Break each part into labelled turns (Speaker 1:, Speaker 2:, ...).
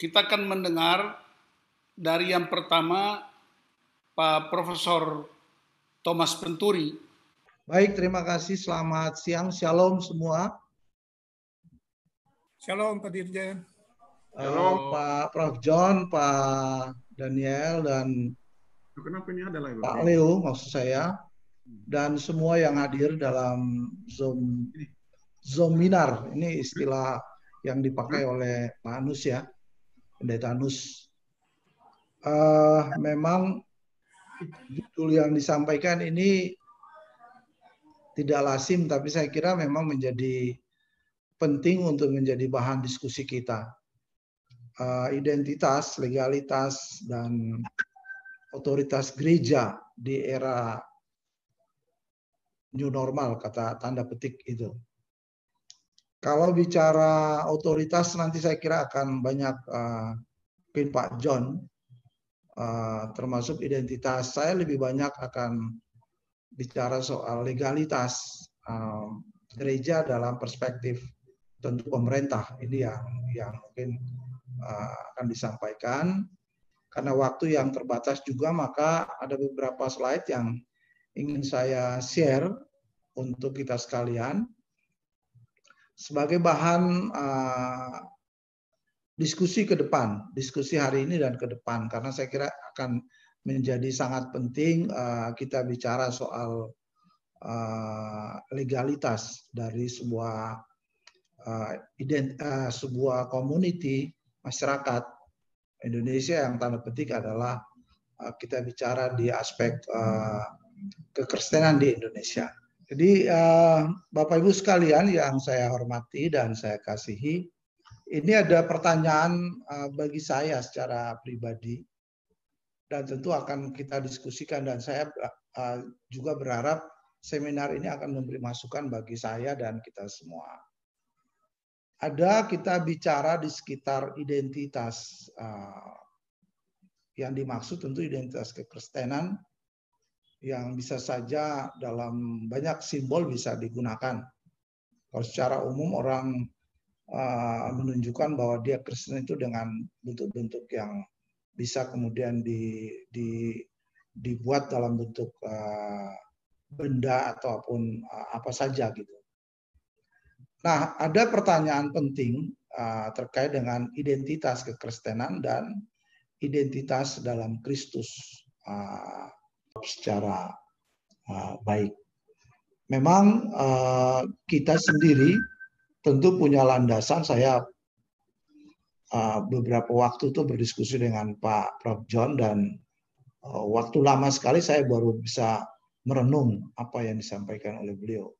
Speaker 1: Kita akan mendengar dari yang pertama Pak Profesor
Speaker 2: Thomas Penturi.
Speaker 3: Baik, terima kasih. Selamat siang. Shalom semua.
Speaker 2: Shalom Pak Dirjen. Halo uh, eh, Pak Prof.
Speaker 3: John, Pak Daniel, dan
Speaker 2: Kenapa ini adalah, Pak Leo
Speaker 3: maksud saya dan semua yang hadir dalam Zoom Zoominar ini istilah yang dipakai oleh Pak Anus ya. Pendeta Anus. Uh, eh, memang judul yang disampaikan ini tidak lasim, tapi saya kira memang menjadi penting untuk menjadi bahan diskusi kita. Uh, identitas, legalitas, dan otoritas gereja di era new normal, kata tanda petik itu. Kalau bicara otoritas nanti saya kira akan banyak uh, Pak John uh, termasuk identitas saya lebih banyak akan bicara soal legalitas uh, gereja dalam perspektif tentu pemerintah ini yang yang mungkin uh, akan disampaikan karena waktu yang terbatas juga maka ada beberapa slide yang ingin saya share untuk kita sekalian sebagai bahan uh, diskusi ke depan, diskusi hari ini dan ke depan, karena saya kira akan menjadi sangat penting uh, kita bicara soal uh, legalitas dari sebuah uh, ident, uh, sebuah community masyarakat Indonesia yang tanda petik adalah uh, kita bicara di aspek uh, kekristenan di Indonesia. Jadi uh, Bapak Ibu sekalian yang saya hormati dan saya kasihi, ini ada pertanyaan uh, bagi saya secara pribadi dan tentu akan kita diskusikan dan saya uh, juga berharap seminar ini akan memberi masukan bagi saya dan kita semua. Ada kita bicara di sekitar identitas uh, yang dimaksud tentu identitas kekristenan yang bisa saja dalam banyak simbol bisa digunakan. Kalau secara umum orang uh, menunjukkan bahwa dia Kristen itu dengan bentuk-bentuk yang bisa kemudian di, di, dibuat dalam bentuk uh, benda ataupun uh, apa saja gitu. Nah, ada pertanyaan penting uh, terkait dengan identitas kekristenan dan identitas dalam Kristus. Uh, secara uh, baik. Memang uh, kita sendiri tentu punya landasan. Saya uh, beberapa waktu itu berdiskusi dengan Pak Prof. John dan uh, waktu lama sekali saya baru bisa merenung apa yang disampaikan oleh beliau.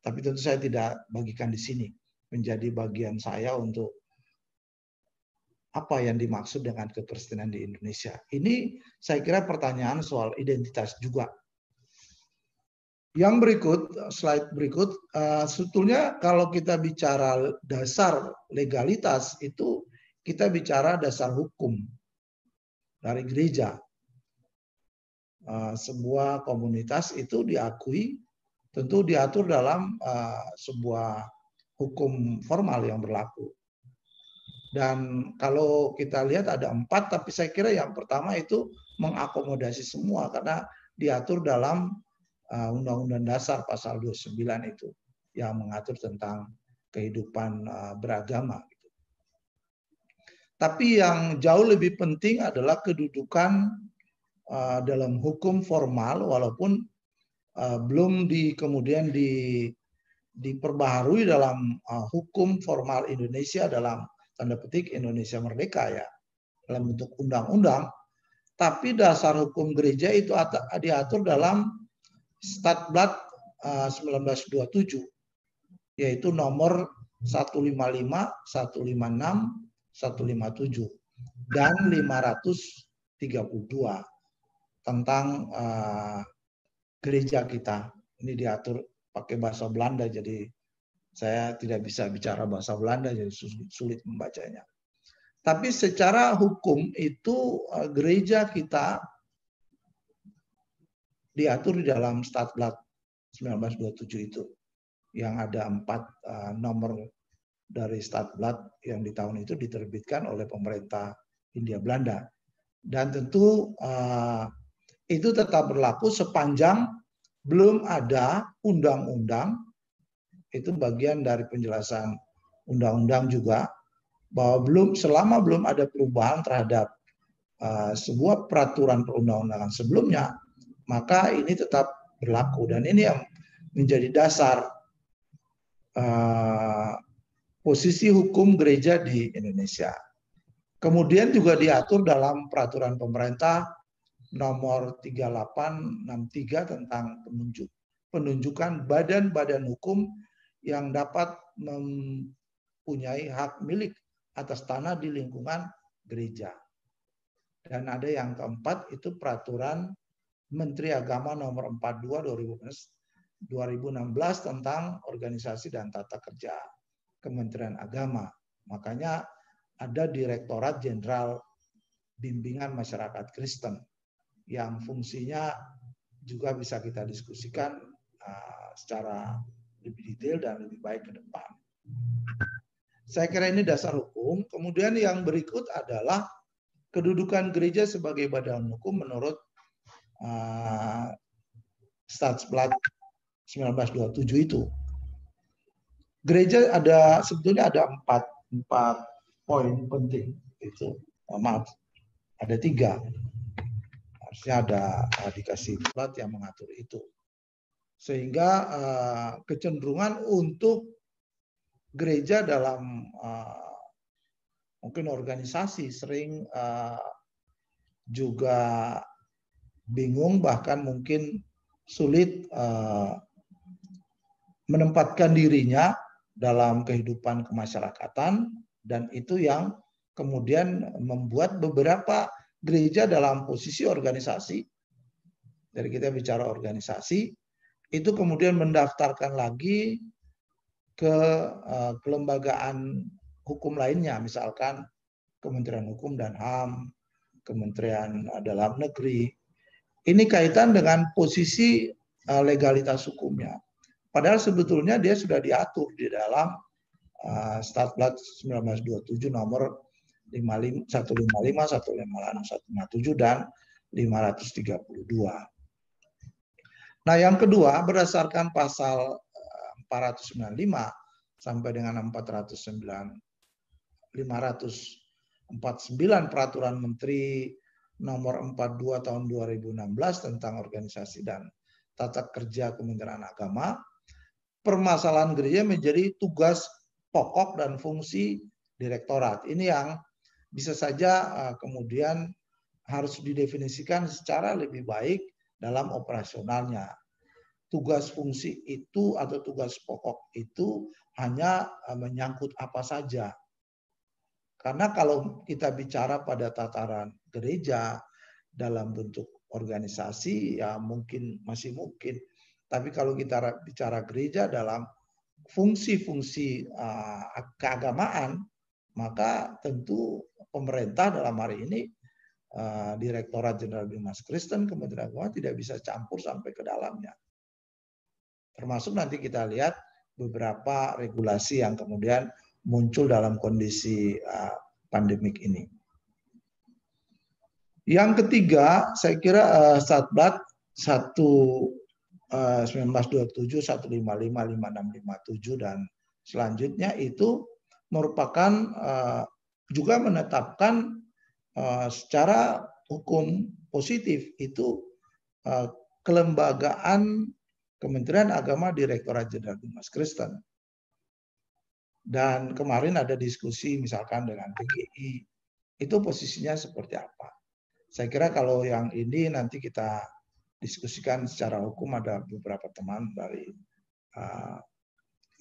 Speaker 3: Tapi tentu saya tidak bagikan di sini menjadi bagian saya untuk apa yang dimaksud dengan kekristenan di Indonesia. Ini saya kira pertanyaan soal identitas juga. Yang berikut, slide berikut, uh, sebetulnya kalau kita bicara dasar legalitas itu kita bicara dasar hukum dari gereja. Uh, sebuah komunitas itu diakui, tentu diatur dalam uh, sebuah hukum formal yang berlaku. Dan kalau kita lihat ada empat, tapi saya kira yang pertama itu mengakomodasi semua karena diatur dalam eh, Undang-Undang Dasar Pasal 29 itu yang mengatur tentang kehidupan eh, beragama. Gitu. Tapi yang jauh lebih penting adalah kedudukan eh, dalam hukum formal walaupun belum di kemudian di diperbaharui dalam hukum formal Indonesia dalam tanda petik Indonesia merdeka ya dalam bentuk undang-undang tapi dasar hukum gereja itu diatur dalam Statblat eh, 1927 yaitu nomor 155, 156, 157 dan 532 tentang uh, gereja kita. Ini diatur pakai bahasa Belanda jadi saya tidak bisa bicara bahasa Belanda jadi sulit membacanya. Tapi secara hukum itu eh, gereja kita diatur di dalam Statblat 1927 itu yang ada empat eh, nomor dari Statblad yang di tahun itu diterbitkan oleh pemerintah Hindia Belanda. Dan tentu eh, itu tetap berlaku sepanjang belum ada undang-undang itu bagian dari penjelasan undang-undang juga bahwa belum selama belum ada perubahan terhadap uh, sebuah peraturan perundang-undangan sebelumnya maka ini tetap berlaku dan ini yang menjadi dasar uh, posisi hukum gereja di Indonesia. Kemudian juga diatur dalam peraturan pemerintah nomor 3863 tentang penunjuk penunjukan badan-badan hukum yang dapat mempunyai hak milik atas tanah di lingkungan gereja. Dan ada yang keempat itu peraturan Menteri Agama nomor 42 2016 tentang organisasi dan tata kerja Kementerian Agama. Makanya ada Direktorat Jenderal Bimbingan Masyarakat Kristen yang fungsinya juga bisa kita diskusikan uh, secara lebih detail dan lebih baik ke depan. Saya kira ini dasar hukum. Kemudian yang berikut adalah kedudukan gereja sebagai badan hukum menurut uh, Statsblatt 1927 itu. Gereja ada sebetulnya ada empat empat poin penting itu. Oh, maaf, ada tiga. Harusnya ada uh, dikasih plat yang mengatur itu sehingga uh, kecenderungan untuk gereja dalam uh, mungkin organisasi sering uh, juga bingung bahkan mungkin sulit uh, menempatkan dirinya dalam kehidupan kemasyarakatan dan itu yang kemudian membuat beberapa gereja dalam posisi organisasi dari kita bicara organisasi itu kemudian mendaftarkan lagi ke eh, kelembagaan hukum lainnya, misalkan Kementerian Hukum dan HAM, Kementerian eh, Dalam Negeri. Ini kaitan dengan posisi eh, legalitas hukumnya. Padahal sebetulnya dia sudah diatur di dalam Statblad 1927 nomor 155, 156, 157 dan 532. Nah, yang kedua berdasarkan pasal 495 eh, sampai dengan 409 549 peraturan menteri nomor 42 tahun 2016 tentang organisasi dan tata kerja Kementerian Agama, permasalahan gereja menjadi tugas pokok dan fungsi direktorat. Ini yang bisa saja eh, kemudian harus didefinisikan secara lebih baik dalam operasionalnya. Tugas fungsi itu atau tugas pokok itu hanya eh, menyangkut apa saja. Karena kalau kita bicara pada tataran gereja dalam bentuk organisasi ya mungkin masih mungkin. Tapi kalau kita bicara gereja dalam fungsi-fungsi eh, keagamaan, maka tentu pemerintah dalam hari ini Eh, Direktorat Jenderal Bimas Kristen Kementerian Agama tidak bisa campur sampai ke dalamnya. Termasuk nanti kita lihat beberapa regulasi yang kemudian muncul dalam kondisi eh, pandemik ini. Yang ketiga, saya kira Satblat 1 1927, 155, 5657 dan selanjutnya itu merupakan eh, juga menetapkan Eh, secara hukum positif itu eh, kelembagaan Kementerian Agama Direktorat Jenderal mas Kristen. Dan kemarin ada diskusi misalkan dengan PGI, itu posisinya seperti apa. Saya kira kalau yang ini nanti kita diskusikan secara hukum ada beberapa teman dari uh,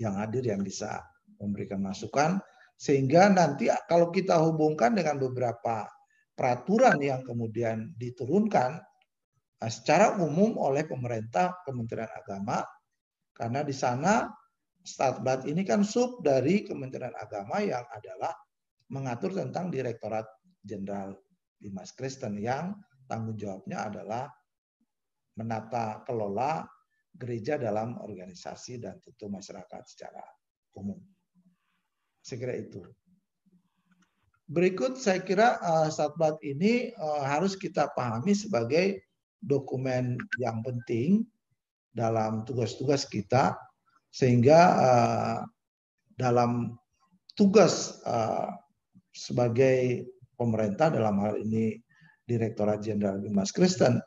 Speaker 3: yang hadir yang bisa memberikan masukan sehingga nanti kalau kita hubungkan dengan beberapa peraturan yang kemudian diturunkan nah, secara umum oleh pemerintah Kementerian Agama karena di sana Statbat ini kan sub dari Kementerian Agama yang adalah mengatur tentang Direktorat Jenderal Dimas Kristen yang tanggung jawabnya adalah menata kelola gereja dalam organisasi dan tentu masyarakat secara umum. Saya itu. Berikut saya kira uh, eh, satbat ini uh, harus kita pahami sebagai dokumen yang penting dalam tugas-tugas kita sehingga uh, dalam tugas uh, sebagai pemerintah dalam hal ini Direktorat Jenderal Bimas Kristen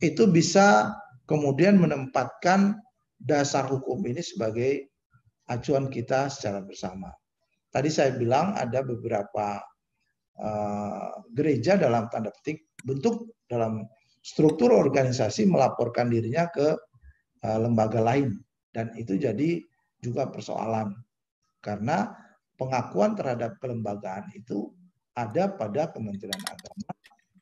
Speaker 3: itu bisa kemudian menempatkan dasar hukum ini sebagai acuan kita secara bersama. Tadi saya bilang ada beberapa Eh, gereja dalam tanda petik bentuk dalam struktur organisasi melaporkan dirinya ke eh, lembaga lain dan itu jadi juga persoalan karena pengakuan terhadap kelembagaan itu ada pada Kementerian Agama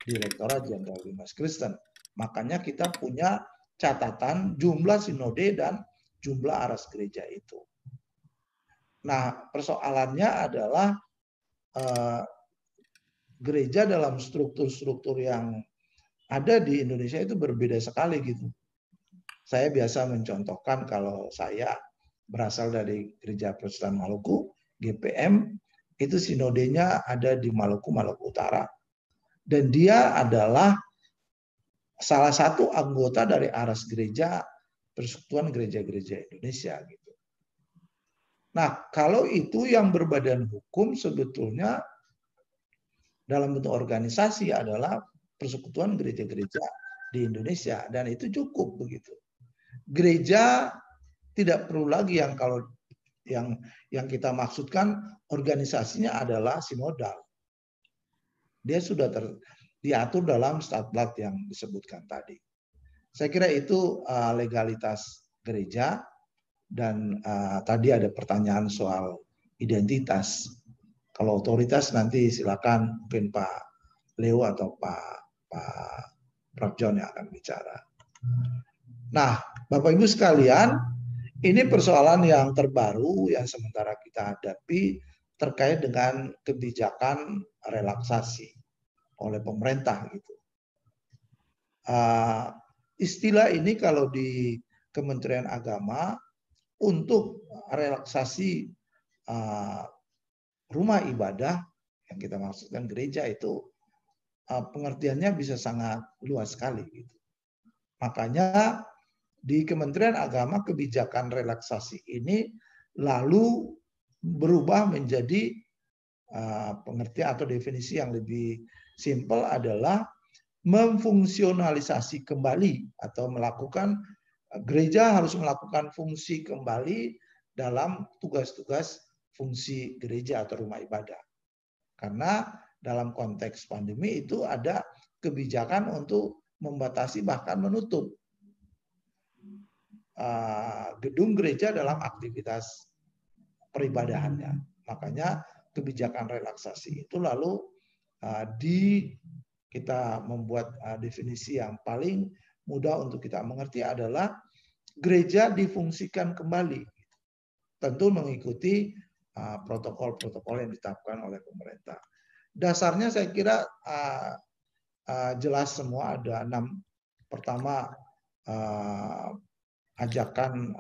Speaker 3: Direktorat Jenderal Bimas Kristen. Makanya kita punya catatan jumlah sinode dan jumlah aras gereja itu. Nah, persoalannya adalah eh, gereja dalam struktur-struktur yang ada di Indonesia itu berbeda sekali gitu. Saya biasa mencontohkan kalau saya berasal dari gereja Protestan Maluku, GPM, itu sinodenya ada di Maluku, Maluku Utara. Dan dia adalah salah satu anggota dari aras gereja persekutuan gereja-gereja Indonesia gitu. Nah, kalau itu yang berbadan hukum sebetulnya dalam bentuk organisasi adalah persekutuan gereja-gereja di Indonesia dan itu cukup begitu. Gereja tidak perlu lagi yang kalau yang yang kita maksudkan organisasinya adalah sinodal. Dia sudah ter, diatur dalam statblat yang disebutkan tadi. Saya kira itu uh, legalitas gereja dan uh, tadi ada pertanyaan soal identitas kalau otoritas nanti silakan mungkin Pak Leo atau Pak Pak John yang akan bicara. Nah, Bapak Ibu sekalian, ini persoalan yang terbaru yang sementara kita hadapi terkait dengan kebijakan relaksasi oleh pemerintah gitu. Uh, istilah ini kalau di Kementerian Agama untuk relaksasi uh, rumah ibadah yang kita maksudkan gereja itu eh, pengertiannya bisa sangat luas sekali. Gitu. Makanya di Kementerian Agama kebijakan relaksasi ini lalu berubah menjadi eh, pengertian atau definisi yang lebih simpel adalah memfungsionalisasi kembali atau melakukan gereja harus melakukan fungsi kembali dalam tugas-tugas fungsi gereja atau rumah ibadah. Karena dalam konteks pandemi itu ada kebijakan untuk membatasi bahkan menutup uh, gedung gereja dalam aktivitas peribadahannya. Makanya kebijakan relaksasi itu lalu uh, di kita membuat uh, definisi yang paling mudah untuk kita mengerti adalah gereja difungsikan kembali tentu mengikuti Uh, protokol-protokol yang ditetapkan oleh pemerintah. Dasarnya saya kira uh, uh, jelas semua ada enam. Pertama, ajakan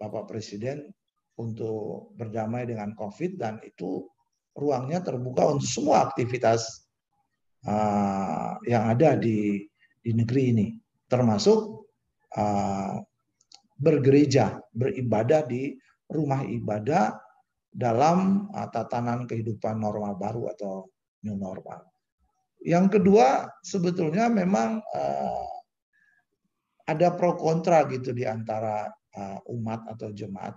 Speaker 3: Bapak Presiden untuk berdamai dengan COVID dan itu ruangnya terbuka untuk semua aktivitas yang ada di di negeri ini, termasuk bergereja, beribadah di rumah ibadah dalam uh, tatanan kehidupan normal baru atau new normal. Yang kedua sebetulnya memang uh, ada pro kontra gitu di antara uh, umat atau jemaat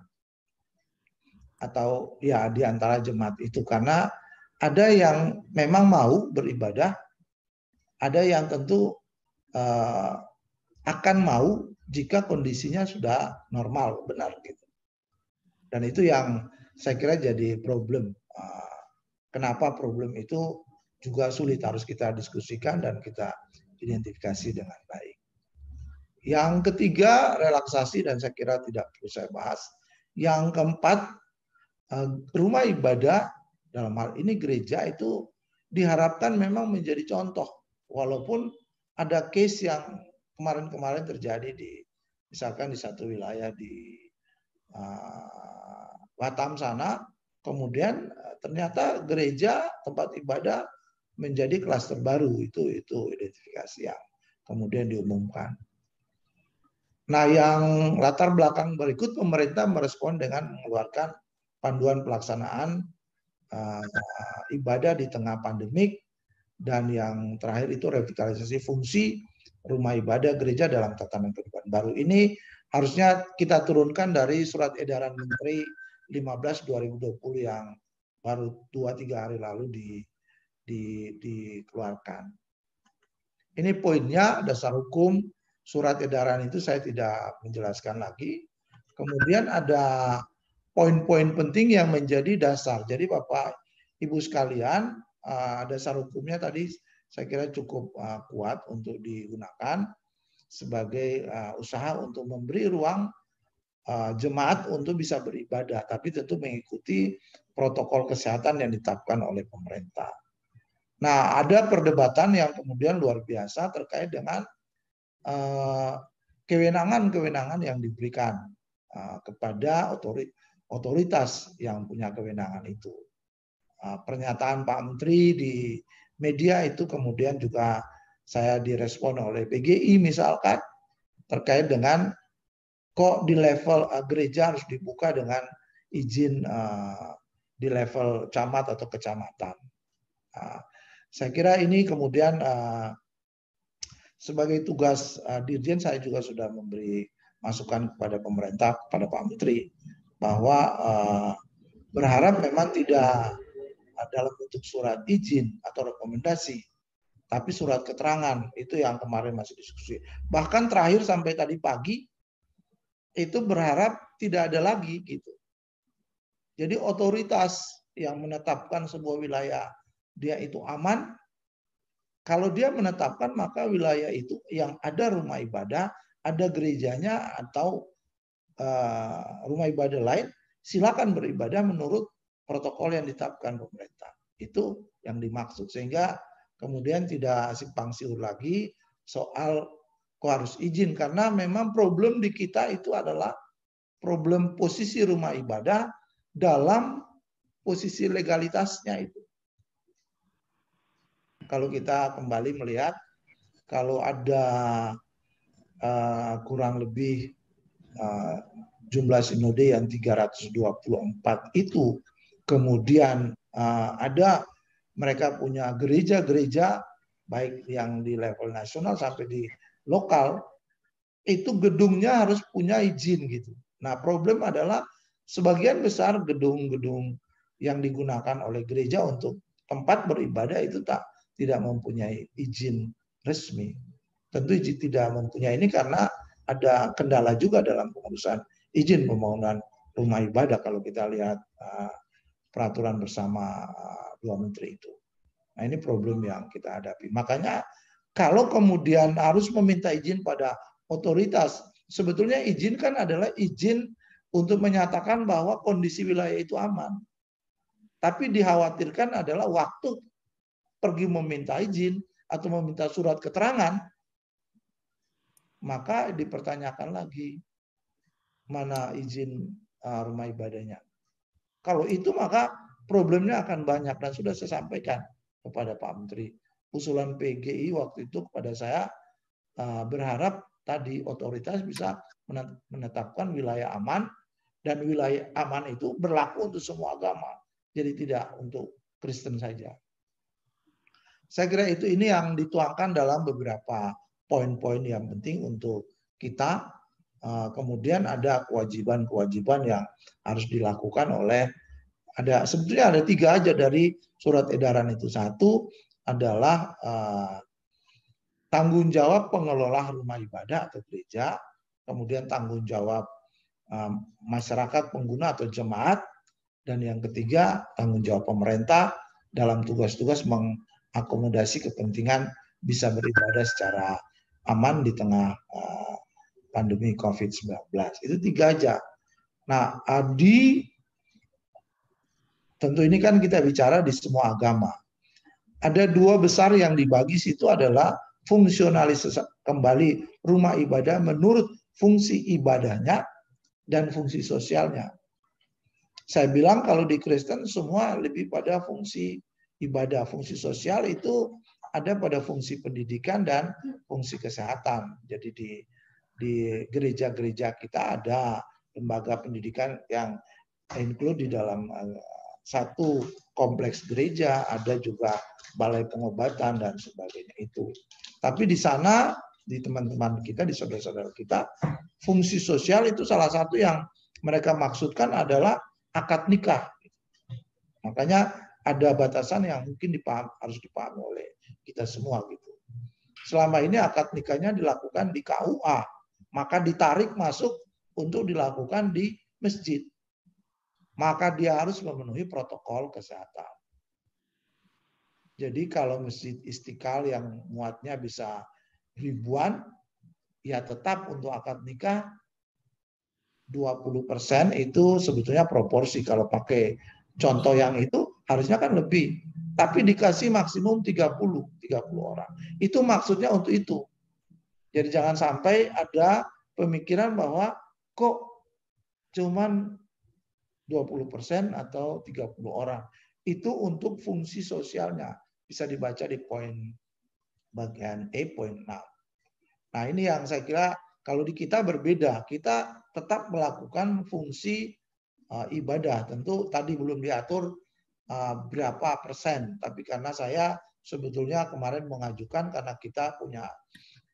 Speaker 3: atau ya di antara jemaat itu karena ada yang memang mau beribadah, ada yang tentu akan mau jika kondisinya sudah normal benar gitu. Dan itu yang saya kira jadi problem. Ah, kenapa problem itu juga sulit harus kita diskusikan dan kita identifikasi dengan baik. Yang ketiga, relaksasi dan saya kira tidak perlu saya bahas. Yang keempat, eh, rumah ibadah dalam hal ini gereja itu diharapkan memang menjadi contoh walaupun ada case yang kemarin-kemarin terjadi di misalkan di satu wilayah di ah, Batam sana, kemudian eh, ternyata gereja tempat ibadah menjadi klaster baru itu itu identifikasi yang kemudian diumumkan. Nah, yang latar belakang berikut pemerintah merespon dengan mengeluarkan panduan pelaksanaan uh, ibadah di tengah pandemik dan yang terakhir itu revitalisasi fungsi rumah ibadah gereja dalam tatanan kehidupan baru. Ini harusnya kita turunkan dari surat edaran menteri 15 2020 yang baru 2 3 hari lalu di, di dikeluarkan. Ini poinnya dasar hukum surat edaran itu saya tidak menjelaskan lagi. Kemudian ada poin-poin penting yang menjadi dasar. Jadi Bapak Ibu sekalian, eh, dasar hukumnya tadi saya kira cukup eh, kuat untuk digunakan sebagai eh, usaha untuk memberi ruang Eh, jemaat untuk bisa beribadah, tapi tentu mengikuti protokol kesehatan yang ditetapkan oleh pemerintah. Nah, ada perdebatan yang kemudian luar biasa terkait dengan eh, kewenangan-kewenangan yang diberikan eh, kepada otoritas yang punya kewenangan itu. Pernyataan Pak Menteri di media itu kemudian juga saya direspon oleh PGI misalkan terkait dengan kok di level uh, gereja harus dibuka dengan izin uh, di level camat atau kecamatan. Uh, saya kira ini kemudian uh, sebagai tugas uh, dirjen saya juga sudah memberi masukan kepada pemerintah kepada Pak Menteri bahwa uh, berharap memang tidak dalam bentuk surat izin atau rekomendasi tapi surat keterangan itu yang kemarin masih diskusi bahkan terakhir sampai tadi pagi itu berharap tidak ada lagi gitu. Jadi otoritas yang menetapkan sebuah wilayah dia itu aman. Kalau dia menetapkan maka wilayah itu yang ada rumah ibadah, ada gerejanya atau uh, rumah ibadah lain, silakan beribadah menurut protokol yang ditetapkan pemerintah. Itu yang dimaksud sehingga kemudian tidak simpang siur lagi soal kok harus izin karena memang problem di kita itu adalah problem posisi rumah ibadah dalam posisi legalitasnya itu. Kalau kita kembali melihat kalau ada uh, kurang lebih uh, jumlah sinode yang 324 itu kemudian uh, ada mereka punya gereja-gereja baik yang di level nasional sampai di lokal itu gedungnya harus punya izin gitu. Nah, problem adalah sebagian besar gedung-gedung yang digunakan oleh gereja untuk tempat beribadah itu tak tidak mempunyai izin resmi. Tentu tidak mempunyai ini karena ada kendala juga dalam pengurusan izin pembangunan rumah ibadah kalau kita lihat eh, peraturan bersama eh, dua menteri itu. Nah, ini problem yang kita hadapi. Makanya kalau kemudian harus meminta izin pada otoritas, sebetulnya izin kan adalah izin untuk menyatakan bahwa kondisi wilayah itu aman. Tapi dikhawatirkan adalah waktu pergi meminta izin atau meminta surat keterangan, maka dipertanyakan lagi mana izin uh, rumah ibadahnya. Kalau itu maka problemnya akan banyak dan sudah saya sampaikan kepada Pak Menteri usulan PGI waktu itu kepada saya eh, berharap tadi otoritas bisa menetapkan wilayah aman dan wilayah aman itu berlaku untuk semua agama. Jadi tidak untuk Kristen saja. Saya kira itu ini yang dituangkan dalam beberapa poin-poin yang penting untuk kita. Eh, kemudian ada kewajiban-kewajiban yang harus dilakukan oleh ada sebetulnya ada tiga aja dari surat edaran itu satu adalah eh, tanggung jawab pengelola rumah ibadah atau gereja, kemudian tanggung jawab eh, masyarakat pengguna atau jemaat, dan yang ketiga tanggung jawab pemerintah dalam tugas-tugas mengakomodasi kepentingan bisa beribadah secara aman di tengah eh, pandemi COVID-19. Itu tiga aja. Nah, Adi, tentu ini kan kita bicara di semua agama ada dua besar yang dibagi situ adalah fungsionalis kembali rumah ibadah menurut fungsi ibadahnya dan fungsi sosialnya. Saya bilang kalau di Kristen semua lebih pada fungsi ibadah, fungsi sosial itu ada pada fungsi pendidikan dan fungsi kesehatan. Jadi di di gereja-gereja kita ada lembaga pendidikan yang include di dalam eh, satu kompleks gereja, ada juga balai pengobatan dan sebagainya itu. Tapi di sana di teman-teman kita, di saudara-saudara kita, fungsi sosial itu salah satu yang mereka maksudkan adalah akad nikah. Makanya ada batasan yang mungkin dipaham, harus dipahami oleh kita semua gitu. Selama ini akad nikahnya dilakukan di KUA, maka ditarik masuk untuk dilakukan di masjid maka dia harus memenuhi protokol kesehatan. Jadi kalau masjid istiqlal yang muatnya bisa ribuan, ya tetap untuk akad nikah 20% itu sebetulnya proporsi kalau pakai contoh yang itu harusnya kan lebih. Tapi dikasih maksimum 30, 30 orang. Itu maksudnya untuk itu. Jadi jangan sampai ada pemikiran bahwa kok cuman 20% atau 30 orang. Itu untuk fungsi sosialnya. Bisa dibaca di poin bagian E, poin 6. Nah ini yang saya kira kalau di kita berbeda. Kita tetap melakukan fungsi uh, ibadah. Tentu tadi belum diatur uh, berapa persen. Tapi karena saya sebetulnya kemarin mengajukan karena kita punya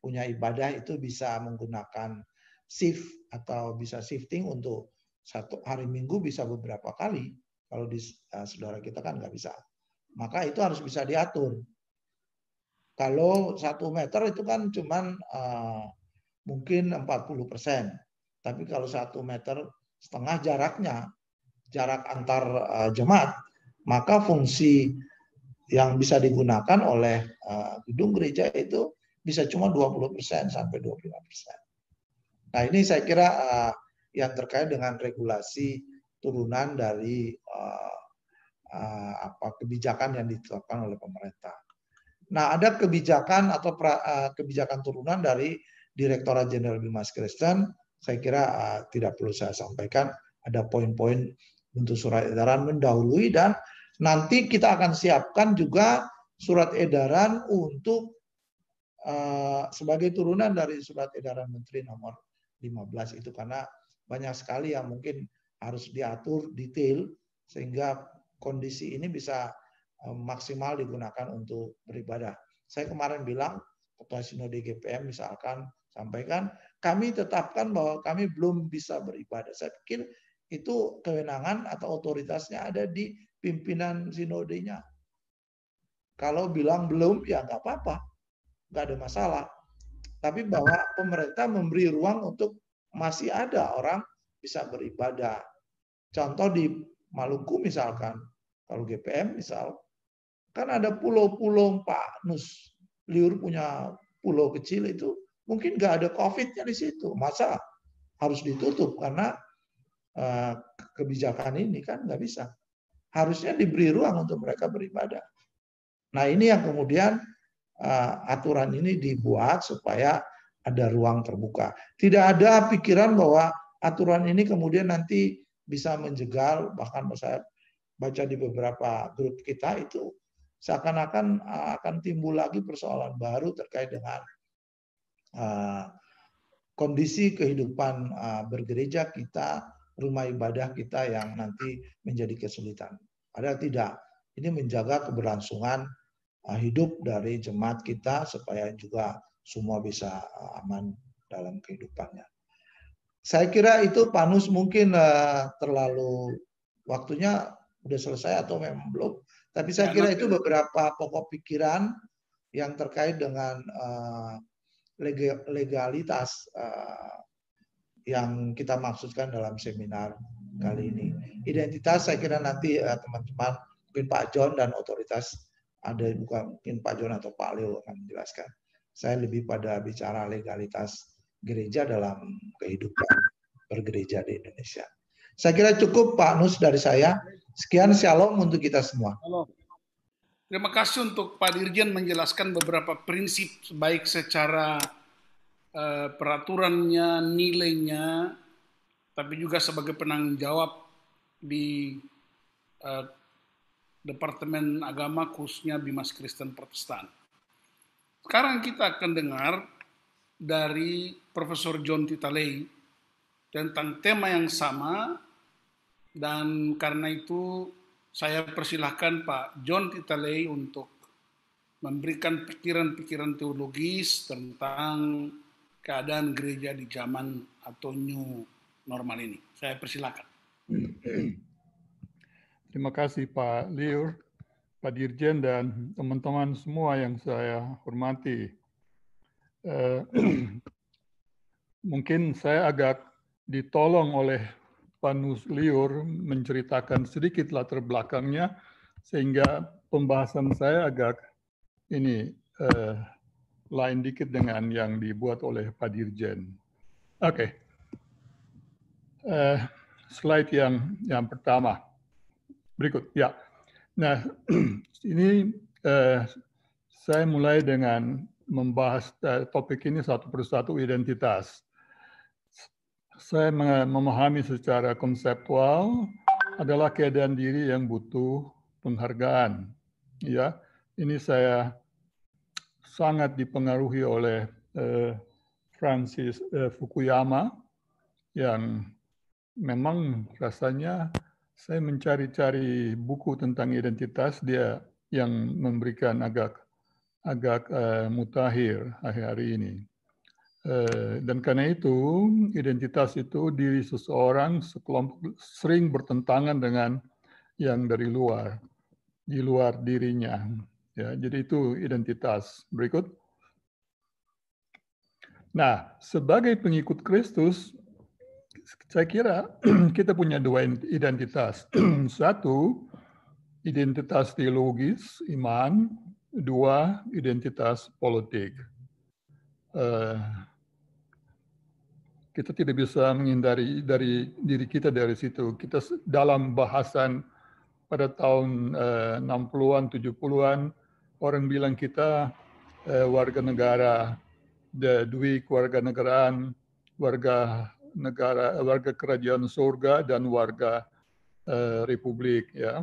Speaker 3: punya ibadah itu bisa menggunakan shift atau bisa shifting untuk satu hari minggu bisa beberapa kali. Kalau di uh, saudara kita kan nggak bisa. Maka itu harus bisa diatur. Kalau satu meter itu kan cuma uh, eh, mungkin 40 persen. Tapi kalau satu meter setengah jaraknya, jarak antar uh, jemaat, maka fungsi yang bisa digunakan oleh uh, gedung gereja itu bisa cuma 20% sampai 25%. Nah, ini saya kira uh, yang terkait dengan regulasi turunan dari uh, uh, apa kebijakan yang ditetapkan oleh pemerintah. Nah, ada kebijakan atau pra, uh, kebijakan turunan dari Direktorat Jenderal Bimas Kristen, saya kira uh, tidak perlu saya sampaikan ada poin-poin untuk surat edaran mendahului dan nanti kita akan siapkan juga surat edaran untuk uh, sebagai turunan dari surat edaran Menteri nomor 15 itu karena banyak sekali yang mungkin harus diatur detail sehingga kondisi ini bisa eh, maksimal digunakan untuk beribadah. Saya kemarin bilang Ketua Sinode GPM misalkan sampaikan kami tetapkan bahwa kami belum bisa beribadah. Saya pikir itu kewenangan atau otoritasnya ada di pimpinan sinodenya. Kalau bilang belum ya nggak apa-apa, nggak ada masalah. Tapi bahwa pemerintah memberi ruang untuk masih ada orang bisa beribadah. Contoh di Maluku misalkan, kalau GPM misal, kan ada pulau-pulau Pak Nus, Liur punya pulau kecil itu, mungkin nggak ada COVID-nya di situ. Masa harus ditutup karena eh, kebijakan ini kan nggak bisa. Harusnya diberi ruang untuk mereka beribadah. Nah ini yang kemudian eh, aturan ini dibuat supaya ada ruang terbuka. Tidak ada pikiran bahwa aturan ini kemudian nanti bisa menjegal, bahkan saya baca di beberapa grup kita itu seakan-akan eh, akan timbul lagi persoalan baru terkait dengan uh, kondisi kehidupan uh, bergereja kita, rumah ibadah kita yang nanti menjadi kesulitan. Ada tidak. Ini menjaga keberlangsungan uh, hidup dari jemaat kita supaya juga semua bisa eh, aman dalam kehidupannya. Saya kira itu Panus mungkin eh, terlalu waktunya udah selesai atau memang belum. Tapi saya ya, kira itu beberapa pokok pikiran yang terkait dengan eh, legalitas yang kita maksudkan dalam seminar kali ini. Identitas saya kira nanti teman-teman uh, teman mungkin Pak John dan otoritas ada bukan mungkin Pak John atau Pak Leo akan menjelaskan. Saya lebih pada bicara legalitas gereja dalam kehidupan bergereja di Indonesia. Saya kira cukup Pak Nus dari saya. Sekian shalom untuk kita semua.
Speaker 2: Halo. Terima kasih untuk Pak Dirjen menjelaskan beberapa prinsip baik secara uh, peraturannya, nilainya, tapi juga sebagai penanggung jawab di uh, Departemen Agama khususnya Bimas Kristen Protestan. Sekarang kita akan dengar dari Profesor John Titalei tentang tema yang sama dan karena itu saya persilahkan Pak John Titalei untuk memberikan pikiran-pikiran teologis tentang keadaan gereja di zaman atau new normal ini. Saya persilahkan.
Speaker 4: Terima kasih Pak Liur. Pak Dirjen dan teman-teman semua yang saya hormati. Eh, mungkin saya agak ditolong oleh Panus Liur menceritakan sedikit latar belakangnya sehingga pembahasan saya agak ini eh, lain dikit dengan yang dibuat oleh Pak Dirjen. Oke, okay. eh, slide yang yang pertama berikut ya. Nah, ini eh, saya mulai dengan membahas eh, topik ini satu persatu identitas. Saya memahami secara konseptual adalah keadaan diri yang butuh penghargaan. Ya, ini saya sangat dipengaruhi oleh eh, Francis eh, Fukuyama yang memang rasanya saya mencari-cari buku tentang identitas dia yang memberikan agak agak uh, eh, mutahir akhir hari ini. Uh, dan karena itu, identitas itu diri seseorang sekelompok sering bertentangan dengan yang dari luar, di luar dirinya. Ya, jadi itu identitas. Berikut. Nah, sebagai pengikut Kristus, saya kira kita punya dua identitas. Satu, identitas teologis, iman. Dua, identitas politik. Eh, kita tidak bisa menghindari dari diri kita dari situ. Kita dalam bahasan pada tahun uh, 60-an, 70-an, orang bilang kita eh, warga negara, the, warga negaraan, warga negara warga kerajaan surga dan warga uh, republik ya.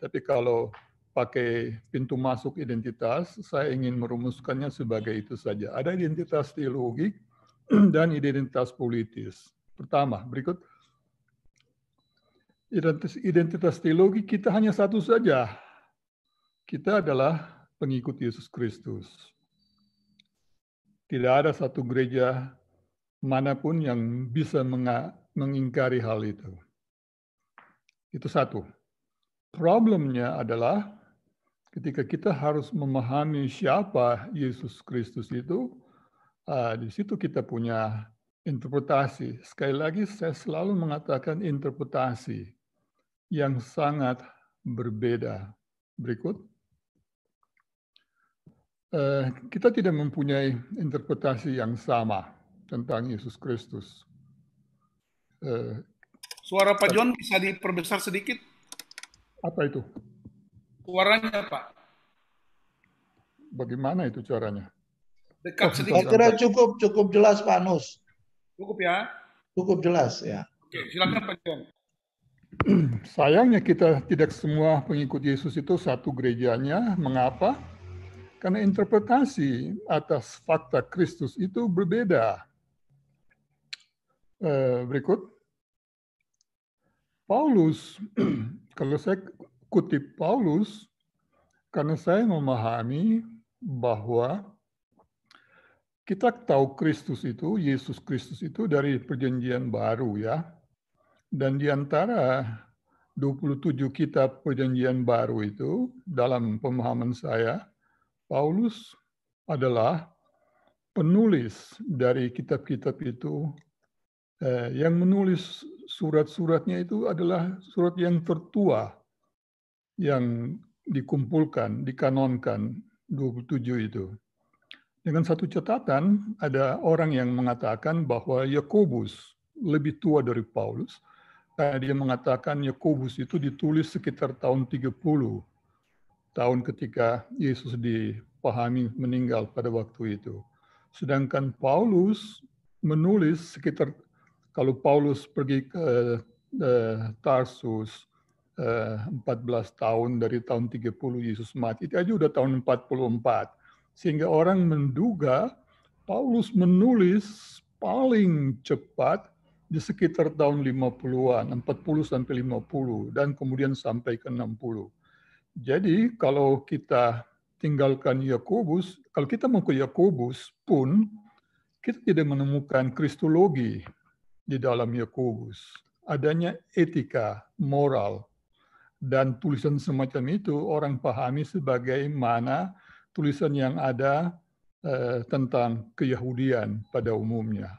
Speaker 4: Tapi kalau pakai pintu masuk identitas, saya ingin merumuskannya sebagai itu saja. Ada identitas teologi dan identitas politis. Pertama, berikut identitas, identitas teologi kita hanya satu saja. Kita adalah pengikut Yesus Kristus. Tidak ada satu gereja manapun yang bisa mengingkari hal itu. Itu satu. Problemnya adalah ketika kita harus memahami siapa Yesus Kristus itu, ah, di situ kita punya interpretasi. Sekali lagi saya selalu mengatakan interpretasi yang sangat berbeda. Berikut. Eh, kita tidak mempunyai interpretasi yang sama tentang Yesus Kristus. Eh,
Speaker 2: Suara Pak John bisa diperbesar sedikit? Apa itu? Suaranya, Pak.
Speaker 4: Bagaimana itu caranya?
Speaker 2: Dekat oh, sedikit. Saya kira cukup
Speaker 4: cukup jelas Pak Nus. Cukup ya? Cukup jelas ya.
Speaker 1: Oke, silakan Pak John.
Speaker 4: Sayangnya kita tidak semua pengikut Yesus itu satu gerejanya. Mengapa? Karena interpretasi atas fakta Kristus itu berbeda. Eh, berikut. Paulus, kalau saya kutip Paulus, karena saya memahami bahwa kita tahu Kristus itu, Yesus Kristus itu dari perjanjian baru ya. Dan di antara 27 kitab perjanjian baru itu, dalam pemahaman saya, Paulus adalah penulis dari kitab-kitab itu Eh, yang menulis surat-suratnya itu adalah surat yang tertua yang dikumpulkan, dikanonkan 27 itu. Dengan satu catatan, ada orang yang mengatakan bahwa Yakobus lebih tua dari Paulus, dia mengatakan Yakobus itu ditulis sekitar tahun 30, tahun ketika Yesus dipahami meninggal pada waktu itu. Sedangkan Paulus menulis sekitar kalau Paulus pergi ke eh, Tarsus eh, 14 tahun dari tahun 30 Yesus mati, itu aja udah tahun 44. Sehingga orang menduga Paulus menulis paling cepat di sekitar tahun 50-an, 40 sampai 50 dan kemudian sampai ke 60. Jadi kalau kita tinggalkan Yakobus, kalau kita mau ke Yakobus pun kita tidak menemukan kristologi di dalam Yakobus. Adanya etika, moral, dan tulisan semacam itu orang pahami sebagai mana tulisan yang ada eh, tentang keyahudian pada umumnya.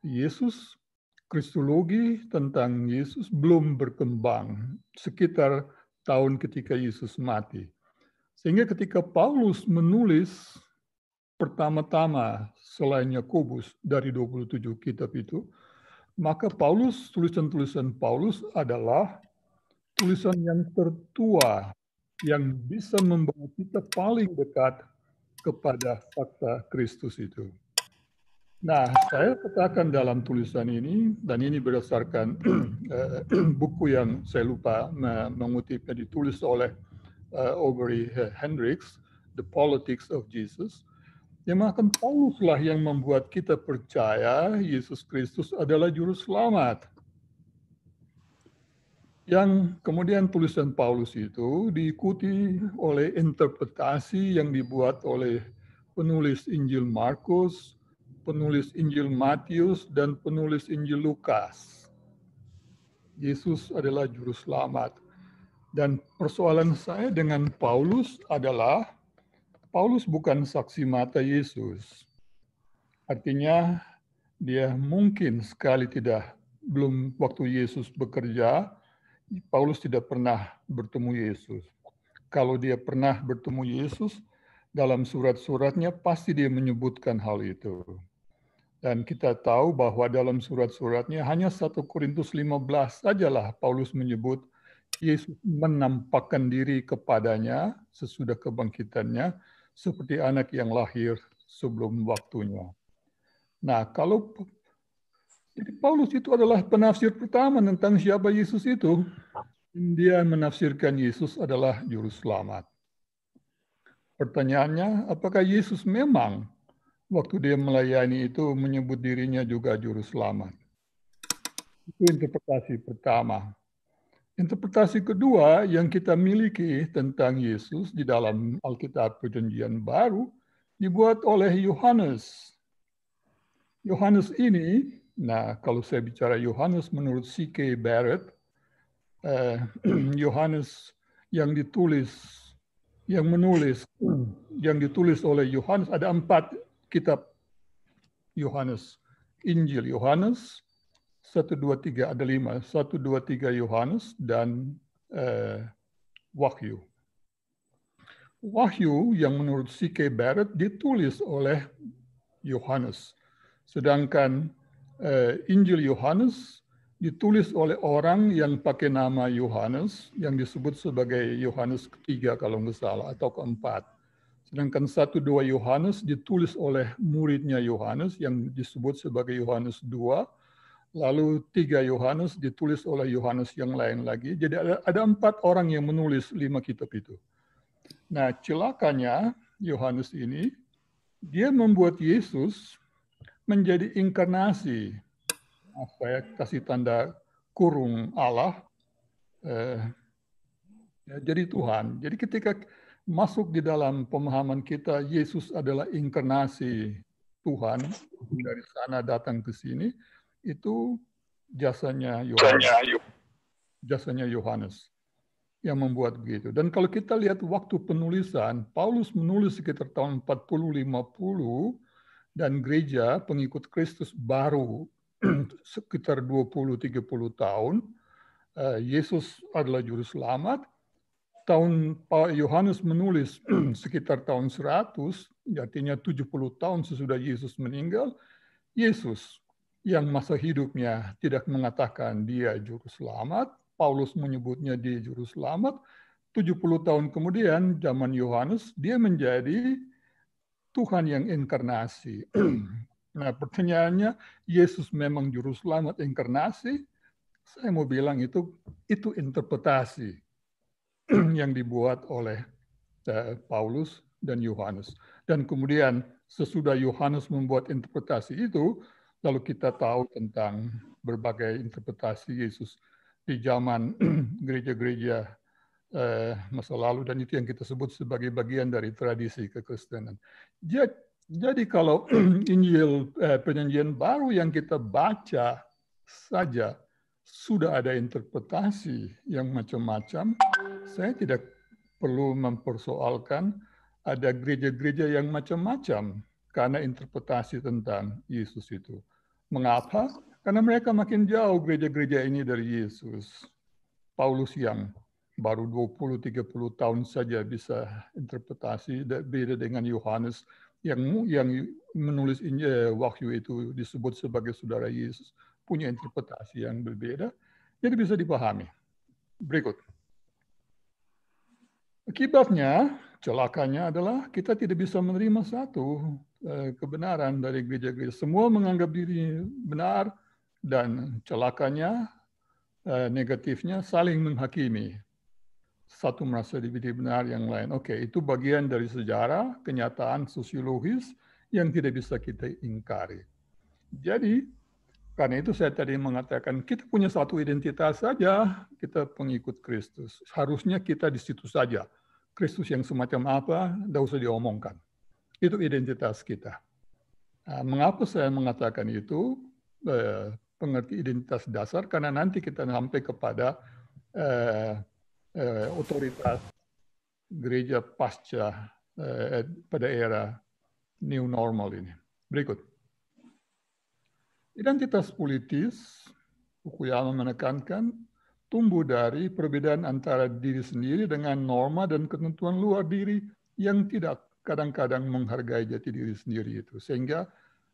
Speaker 4: Yesus Kristologi tentang Yesus belum berkembang sekitar tahun ketika Yesus mati. Sehingga ketika Paulus menulis pertama-tama selain Yakobus dari 27 kitab itu, maka Paulus, tulisan-tulisan Paulus adalah tulisan yang tertua yang bisa membawa kita paling dekat kepada fakta Kristus itu. Nah, saya katakan dalam tulisan ini, dan ini berdasarkan eh, buku yang saya lupa mengutipnya ditulis oleh eh, Aubrey Hendricks, The Politics of Jesus maka Pauluslah yang membuat kita percaya Yesus Kristus adalah juru selamat. Yang kemudian tulisan Paulus itu diikuti oleh interpretasi yang dibuat oleh penulis Injil Markus, penulis Injil Matius, dan penulis Injil Lukas. Yesus adalah juru selamat. Dan persoalan saya dengan Paulus adalah Paulus bukan saksi mata Yesus. Artinya dia mungkin sekali tidak belum waktu Yesus bekerja, Paulus tidak pernah bertemu Yesus. Kalau dia pernah bertemu Yesus, dalam surat-suratnya pasti dia menyebutkan hal itu. Dan kita tahu bahwa dalam surat-suratnya hanya satu Korintus 15 sajalah Paulus menyebut Yesus menampakkan diri kepadanya sesudah kebangkitannya seperti anak yang lahir sebelum waktunya. Nah, kalau jadi Paulus itu adalah penafsir pertama tentang siapa Yesus itu. Dia menafsirkan Yesus adalah juru selamat. Pertanyaannya, apakah Yesus memang waktu dia melayani itu menyebut dirinya juga juru selamat? Itu interpretasi pertama. Interpretasi kedua yang kita miliki tentang Yesus di dalam Alkitab Perjanjian Baru dibuat oleh Yohanes. Yohanes ini, nah kalau saya bicara Yohanes menurut C.K. Barrett, eh, Yohanes eh, yang ditulis, yang menulis, yang ditulis oleh Yohanes ada empat kitab Yohanes, Injil Yohanes, 1, 2, 3 ada lima. 1, 2, 3 Yohanes dan eh, Wahyu. Wahyu yang menurut C.K. Barrett ditulis oleh Yohanes. Sedangkan eh, Injil Yohanes ditulis oleh orang yang pakai nama Yohanes, yang disebut sebagai Yohanes ketiga kalau nggak salah, atau keempat. Sedangkan satu dua Yohanes ditulis oleh muridnya Yohanes, yang disebut sebagai Yohanes dua, Lalu tiga Yohanes ditulis oleh Yohanes yang lain lagi. Jadi ada, ada empat orang yang menulis lima kitab itu. Nah celakanya Yohanes ini, dia membuat Yesus menjadi inkarnasi. Nah, saya kasih tanda kurung Allah. Eh, ya, jadi Tuhan. Jadi ketika masuk di dalam pemahaman kita, Yesus adalah inkarnasi Tuhan. Dari sana datang ke sini itu jasanya Yohanes. Jasanya Yohanes yang membuat begitu. Dan kalau kita lihat waktu penulisan, Paulus menulis sekitar tahun 40-50 dan gereja pengikut Kristus baru sekitar 20-30 tahun. Eh, Yesus adalah juru selamat. Tahun Yohanes menulis sekitar tahun 100, artinya 70 tahun sesudah Yesus meninggal, Yesus yang masa hidupnya tidak mengatakan dia juru selamat, Paulus menyebutnya dia juru selamat, 70 tahun kemudian zaman Yohanes dia menjadi Tuhan yang inkarnasi. nah, pertanyaannya Yesus memang juru selamat inkarnasi? Saya mau bilang itu itu interpretasi yang dibuat oleh eh, Paulus dan Yohanes. Dan kemudian sesudah Yohanes membuat interpretasi itu, kalau kita tahu tentang berbagai interpretasi Yesus di zaman gereja-gereja eh, masa lalu dan itu yang kita sebut sebagai bagian dari tradisi kekristenan. Jadi, kalau Injil eh, Perjanjian Baru yang kita baca saja sudah ada interpretasi yang macam-macam, saya tidak perlu mempersoalkan ada gereja-gereja yang macam-macam karena interpretasi tentang Yesus itu. Mengapa? Karena mereka makin jauh gereja-gereja ini dari Yesus. Paulus yang baru 20-30 tahun saja bisa interpretasi beda dengan Yohanes yang yang menulis Injil eh, Wahyu itu disebut sebagai saudara Yesus punya interpretasi yang berbeda jadi bisa dipahami. Berikut. Akibatnya celakanya adalah kita tidak bisa menerima satu Eh, kebenaran dari gereja-gereja. Semua menganggap diri benar dan celakanya, eh, negatifnya saling menghakimi. Satu merasa diri benar, yang lain. Oke, okay, itu bagian dari sejarah, kenyataan sosiologis yang tidak bisa kita ingkari. Jadi, karena itu saya tadi mengatakan kita punya satu identitas saja, kita pengikut Kristus. Harusnya kita di situ saja. Kristus yang semacam apa, tidak usah diomongkan. Itu identitas kita. Nah, mengapa saya mengatakan itu? Eh, pengerti identitas dasar karena nanti kita sampai kepada eh, eh, otoritas gereja pasca eh, eh, pada era new normal ini. Berikut. Identitas politis, Fukuyama menekankan, tumbuh dari perbedaan antara diri sendiri dengan norma dan ketentuan luar diri yang tidak kadang-kadang menghargai jati diri sendiri itu sehingga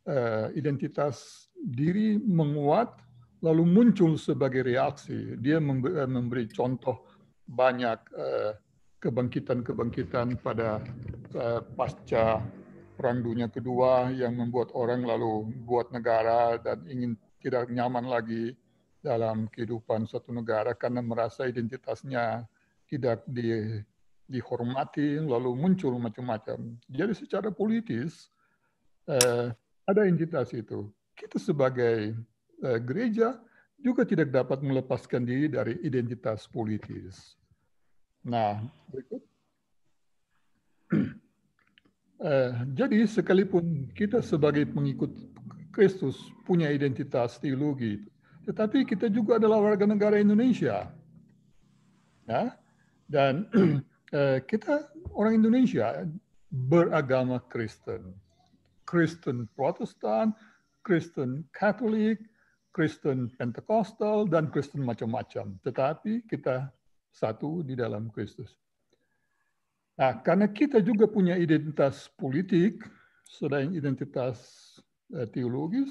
Speaker 4: eh, identitas diri menguat lalu muncul sebagai reaksi dia eh, memberi contoh banyak eh, kebangkitan-kebangkitan pada pasca perang dunia kedua yang membuat orang lalu buat negara dan ingin tidak nyaman lagi dalam kehidupan suatu negara karena merasa identitasnya tidak di dihormati, lalu muncul macam-macam. Jadi secara politis eh, ada entitas itu. Kita sebagai eh, gereja juga tidak dapat melepaskan diri dari identitas politis. Nah, berikut. Eh, jadi sekalipun kita sebagai pengikut Kristus punya identitas teologi, tetapi kita juga adalah warga negara Indonesia. Ya? Dan Eh, kita orang Indonesia beragama Kristen. Kristen Protestan, Kristen Katolik, Kristen Pentecostal, dan Kristen macam-macam. Tetapi kita satu di dalam Kristus. Nah, karena kita juga punya identitas politik, selain identitas eh, teologis,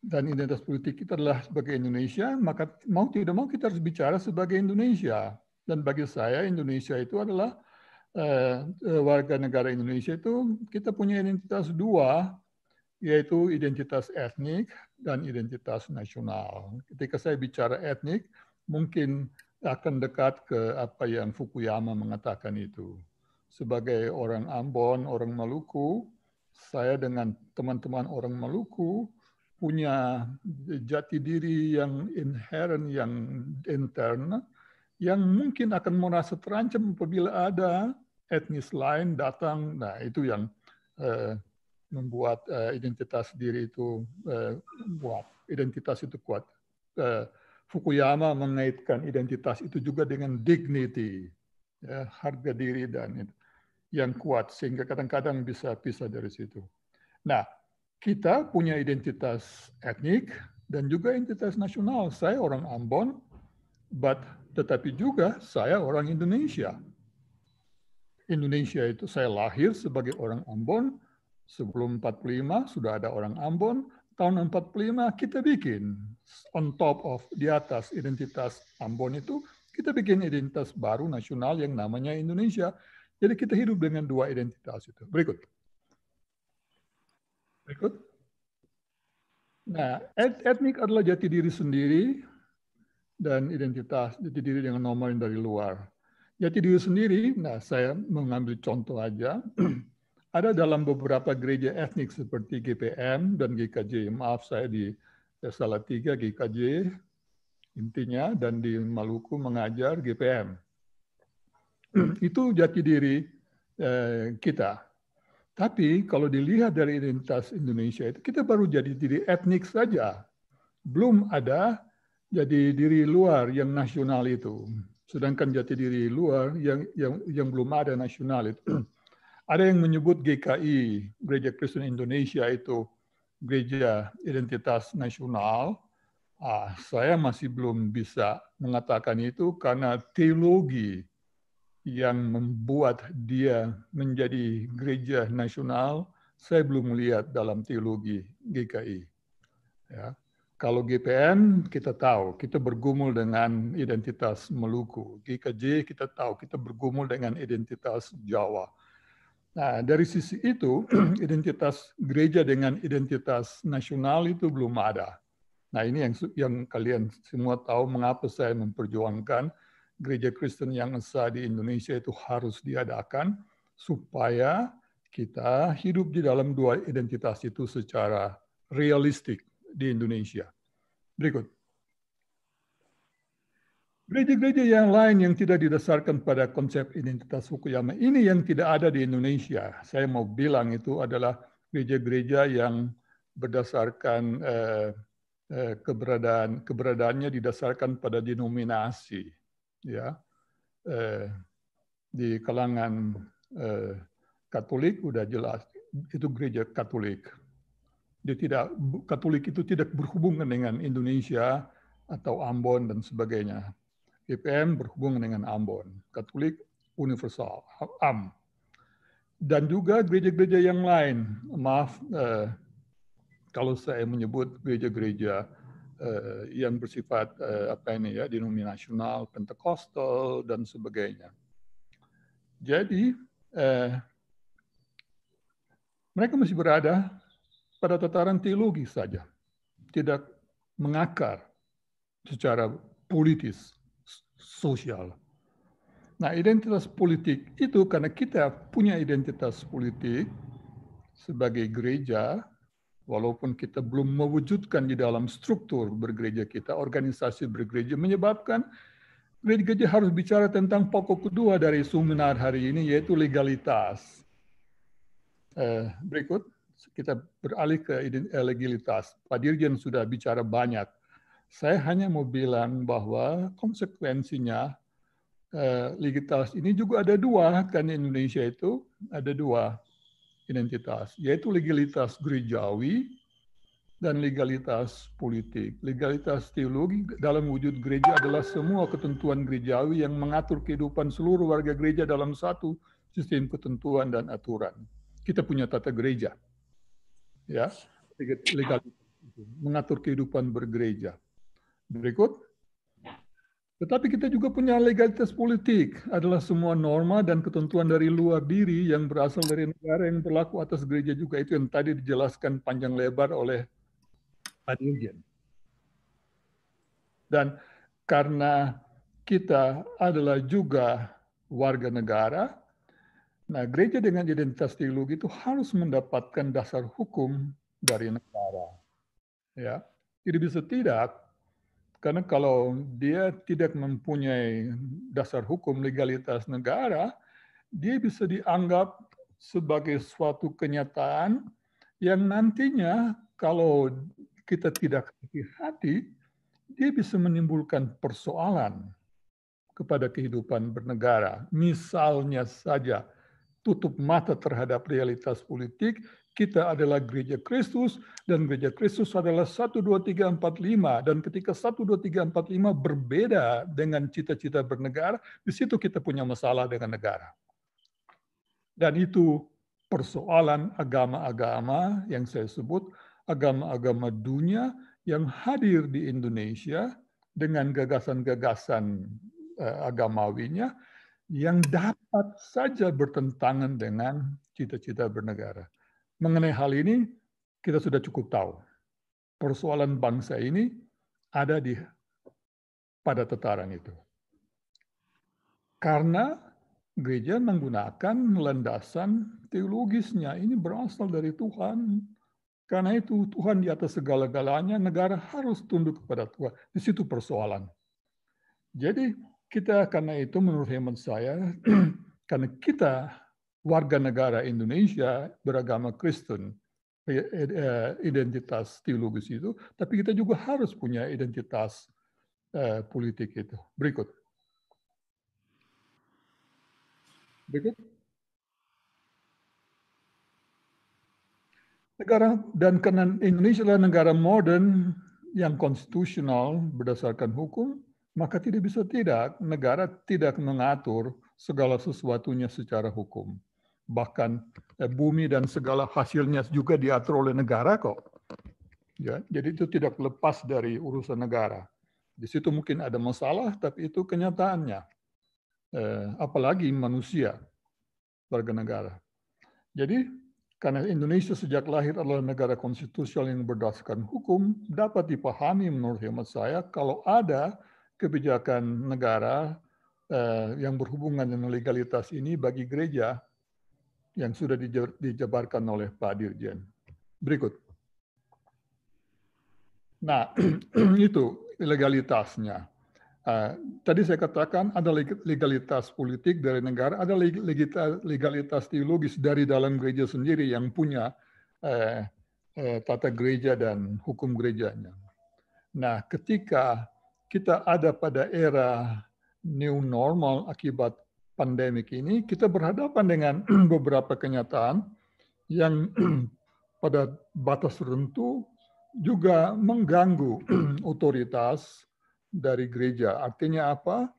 Speaker 4: dan identitas politik kita adalah sebagai Indonesia, maka mau tidak mau kita harus bicara sebagai Indonesia. Dan bagi saya Indonesia itu adalah uh, warga negara Indonesia itu kita punya identitas dua, yaitu identitas etnik dan identitas nasional. Ketika saya bicara etnik, mungkin akan dekat ke apa yang Fukuyama mengatakan itu. Sebagai orang Ambon, orang Maluku, saya dengan teman-teman orang Maluku punya jati diri yang inherent, yang internal yang mungkin akan merasa terancam apabila ada etnis lain datang. Nah, itu yang eh, membuat eh, identitas diri itu eh, kuat. Identitas itu kuat. Eh, Fukuyama mengaitkan identitas itu juga dengan dignity, ya, harga diri dan yang kuat sehingga kadang-kadang bisa pisah dari situ. Nah, kita punya identitas etnik dan juga identitas nasional. Saya orang Ambon, But tetapi juga saya orang Indonesia. Indonesia itu saya lahir sebagai orang Ambon, sebelum 45 sudah ada orang Ambon, tahun 45 kita bikin on top of di atas identitas Ambon itu kita bikin identitas baru nasional yang namanya Indonesia. Jadi kita hidup dengan dua identitas itu. Berikut. Berikut. Nah, etnik adalah jati diri sendiri dan identitas jadi diri dengan nomor yang dari luar. jadi diri sendiri, nah saya mengambil contoh aja, ada dalam beberapa gereja etnik seperti GPM dan GKJ. Maaf saya di salah tiga GKJ intinya dan di Maluku mengajar GPM. Itu jati diri eh, kita. Tapi kalau dilihat dari identitas Indonesia itu kita baru jadi diri etnik saja. Belum ada jadi diri luar yang nasional itu. Sedangkan jati diri luar yang yang yang belum ada nasional itu. ada yang menyebut GKI, Gereja Kristen Indonesia itu gereja identitas nasional. Ah, saya masih belum bisa mengatakan itu karena teologi yang membuat dia menjadi gereja nasional, saya belum melihat dalam teologi GKI. Ya. Kalau GPN kita tahu, kita bergumul dengan identitas Meluku. GKJ kita tahu, kita bergumul dengan identitas Jawa. Nah, dari sisi itu, identitas gereja dengan identitas nasional itu belum ada. Nah, ini yang yang kalian semua tahu mengapa saya memperjuangkan gereja Kristen yang esa di Indonesia itu harus diadakan supaya kita hidup di dalam dua identitas itu secara realistik di Indonesia. Berikut. Gereja-gereja yang lain yang tidak didasarkan pada konsep identitas Fukuyama ini yang tidak ada di Indonesia. Saya mau bilang itu adalah gereja-gereja yang berdasarkan eh, eh, keberadaan keberadaannya didasarkan pada denominasi, ya eh, di kalangan eh, Katolik udah jelas itu gereja Katolik dia tidak Katolik itu tidak berhubungan dengan Indonesia atau Ambon dan sebagainya. IPM berhubungan dengan Ambon, Katolik universal, AM. Dan juga gereja-gereja yang lain, maaf eh, kalau saya menyebut gereja-gereja eh, yang bersifat eh, apa ini ya denominasional, Pentecostal dan sebagainya. Jadi eh, mereka masih berada pada tataran teologi saja, tidak mengakar secara politis, sosial. Nah, identitas politik itu karena kita punya identitas politik sebagai gereja, walaupun kita belum mewujudkan di dalam struktur bergereja kita, organisasi bergereja, menyebabkan gereja harus bicara tentang pokok kedua dari seminar hari ini, yaitu legalitas. Eh, berikut kita beralih ke eh, legalitas. Pak Dirjen sudah bicara banyak. Saya hanya mau bilang bahwa konsekuensinya eh, legalitas ini juga ada dua, kan Indonesia itu ada dua identitas, yaitu legalitas gerejawi dan legalitas politik. Legalitas teologi dalam wujud gereja adalah semua ketentuan gerejawi yang mengatur kehidupan seluruh warga gereja dalam satu sistem ketentuan dan aturan. Kita punya tata gereja ya legal mengatur kehidupan bergereja. Berikut. Ya. Tetapi kita juga punya legalitas politik, adalah semua norma dan ketentuan dari luar diri yang berasal dari negara yang berlaku atas gereja juga itu yang tadi dijelaskan panjang lebar oleh Pak Dirjen. Dan karena kita adalah juga warga negara, Nah, gereja dengan identitas teologi itu harus mendapatkan dasar hukum dari negara. Ya, tidak bisa tidak, karena kalau dia tidak mempunyai dasar hukum legalitas negara, dia bisa dianggap sebagai suatu kenyataan yang nantinya kalau kita tidak hati-hati, dia bisa menimbulkan persoalan kepada kehidupan bernegara. Misalnya saja, tutup mata terhadap realitas politik, kita adalah gereja Kristus dan gereja Kristus adalah 1 2 3 4 5 dan ketika 1 2 3 4 5 berbeda dengan cita-cita bernegara, di situ kita punya masalah dengan negara. Dan itu persoalan agama-agama yang saya sebut agama-agama dunia yang hadir di Indonesia dengan gagasan-gagasan eh, agamawinya yang dapat saja bertentangan dengan cita-cita bernegara. Mengenai hal ini, kita sudah cukup tahu. Persoalan bangsa ini ada di pada tataran itu. Karena gereja menggunakan landasan teologisnya, ini berasal dari Tuhan. Karena itu Tuhan di atas segala-galanya, negara harus tunduk kepada Tuhan. Di situ persoalan. Jadi kita karena itu menurut hemat saya, karena kita warga negara Indonesia beragama Kristen, eh, eh, eh, identitas teologis itu, tapi kita juga harus punya identitas politik itu. Berikut. Berikut. Negara dan karena Indonesia adalah negara modern yang konstitusional berdasarkan hukum, maka tidak bisa tidak negara tidak mengatur segala sesuatunya secara hukum. Bahkan eh, bumi dan segala hasilnya juga diatur oleh negara kok. Ya, jadi itu tidak lepas dari urusan negara. Di situ mungkin ada masalah, tapi itu kenyataannya. Eh, apalagi manusia, warga negara. Jadi karena Indonesia sejak lahir adalah negara konstitusional yang berdasarkan hukum, dapat dipahami menurut hemat saya kalau ada kebijakan negara eh, yang berhubungan dengan legalitas ini bagi gereja yang sudah dijabarkan oleh Pak Dirjen. Berikut. Nah, itu legalitasnya. Eh, tadi saya katakan ada legalitas politik dari negara, ada legalitas, teologis dari dalam gereja sendiri yang punya eh, tata gereja dan hukum gerejanya. Nah, ketika kita ada pada era new normal akibat pandemik ini, kita berhadapan dengan beberapa kenyataan yang pada batas tertentu juga mengganggu otoritas dari gereja. Artinya apa?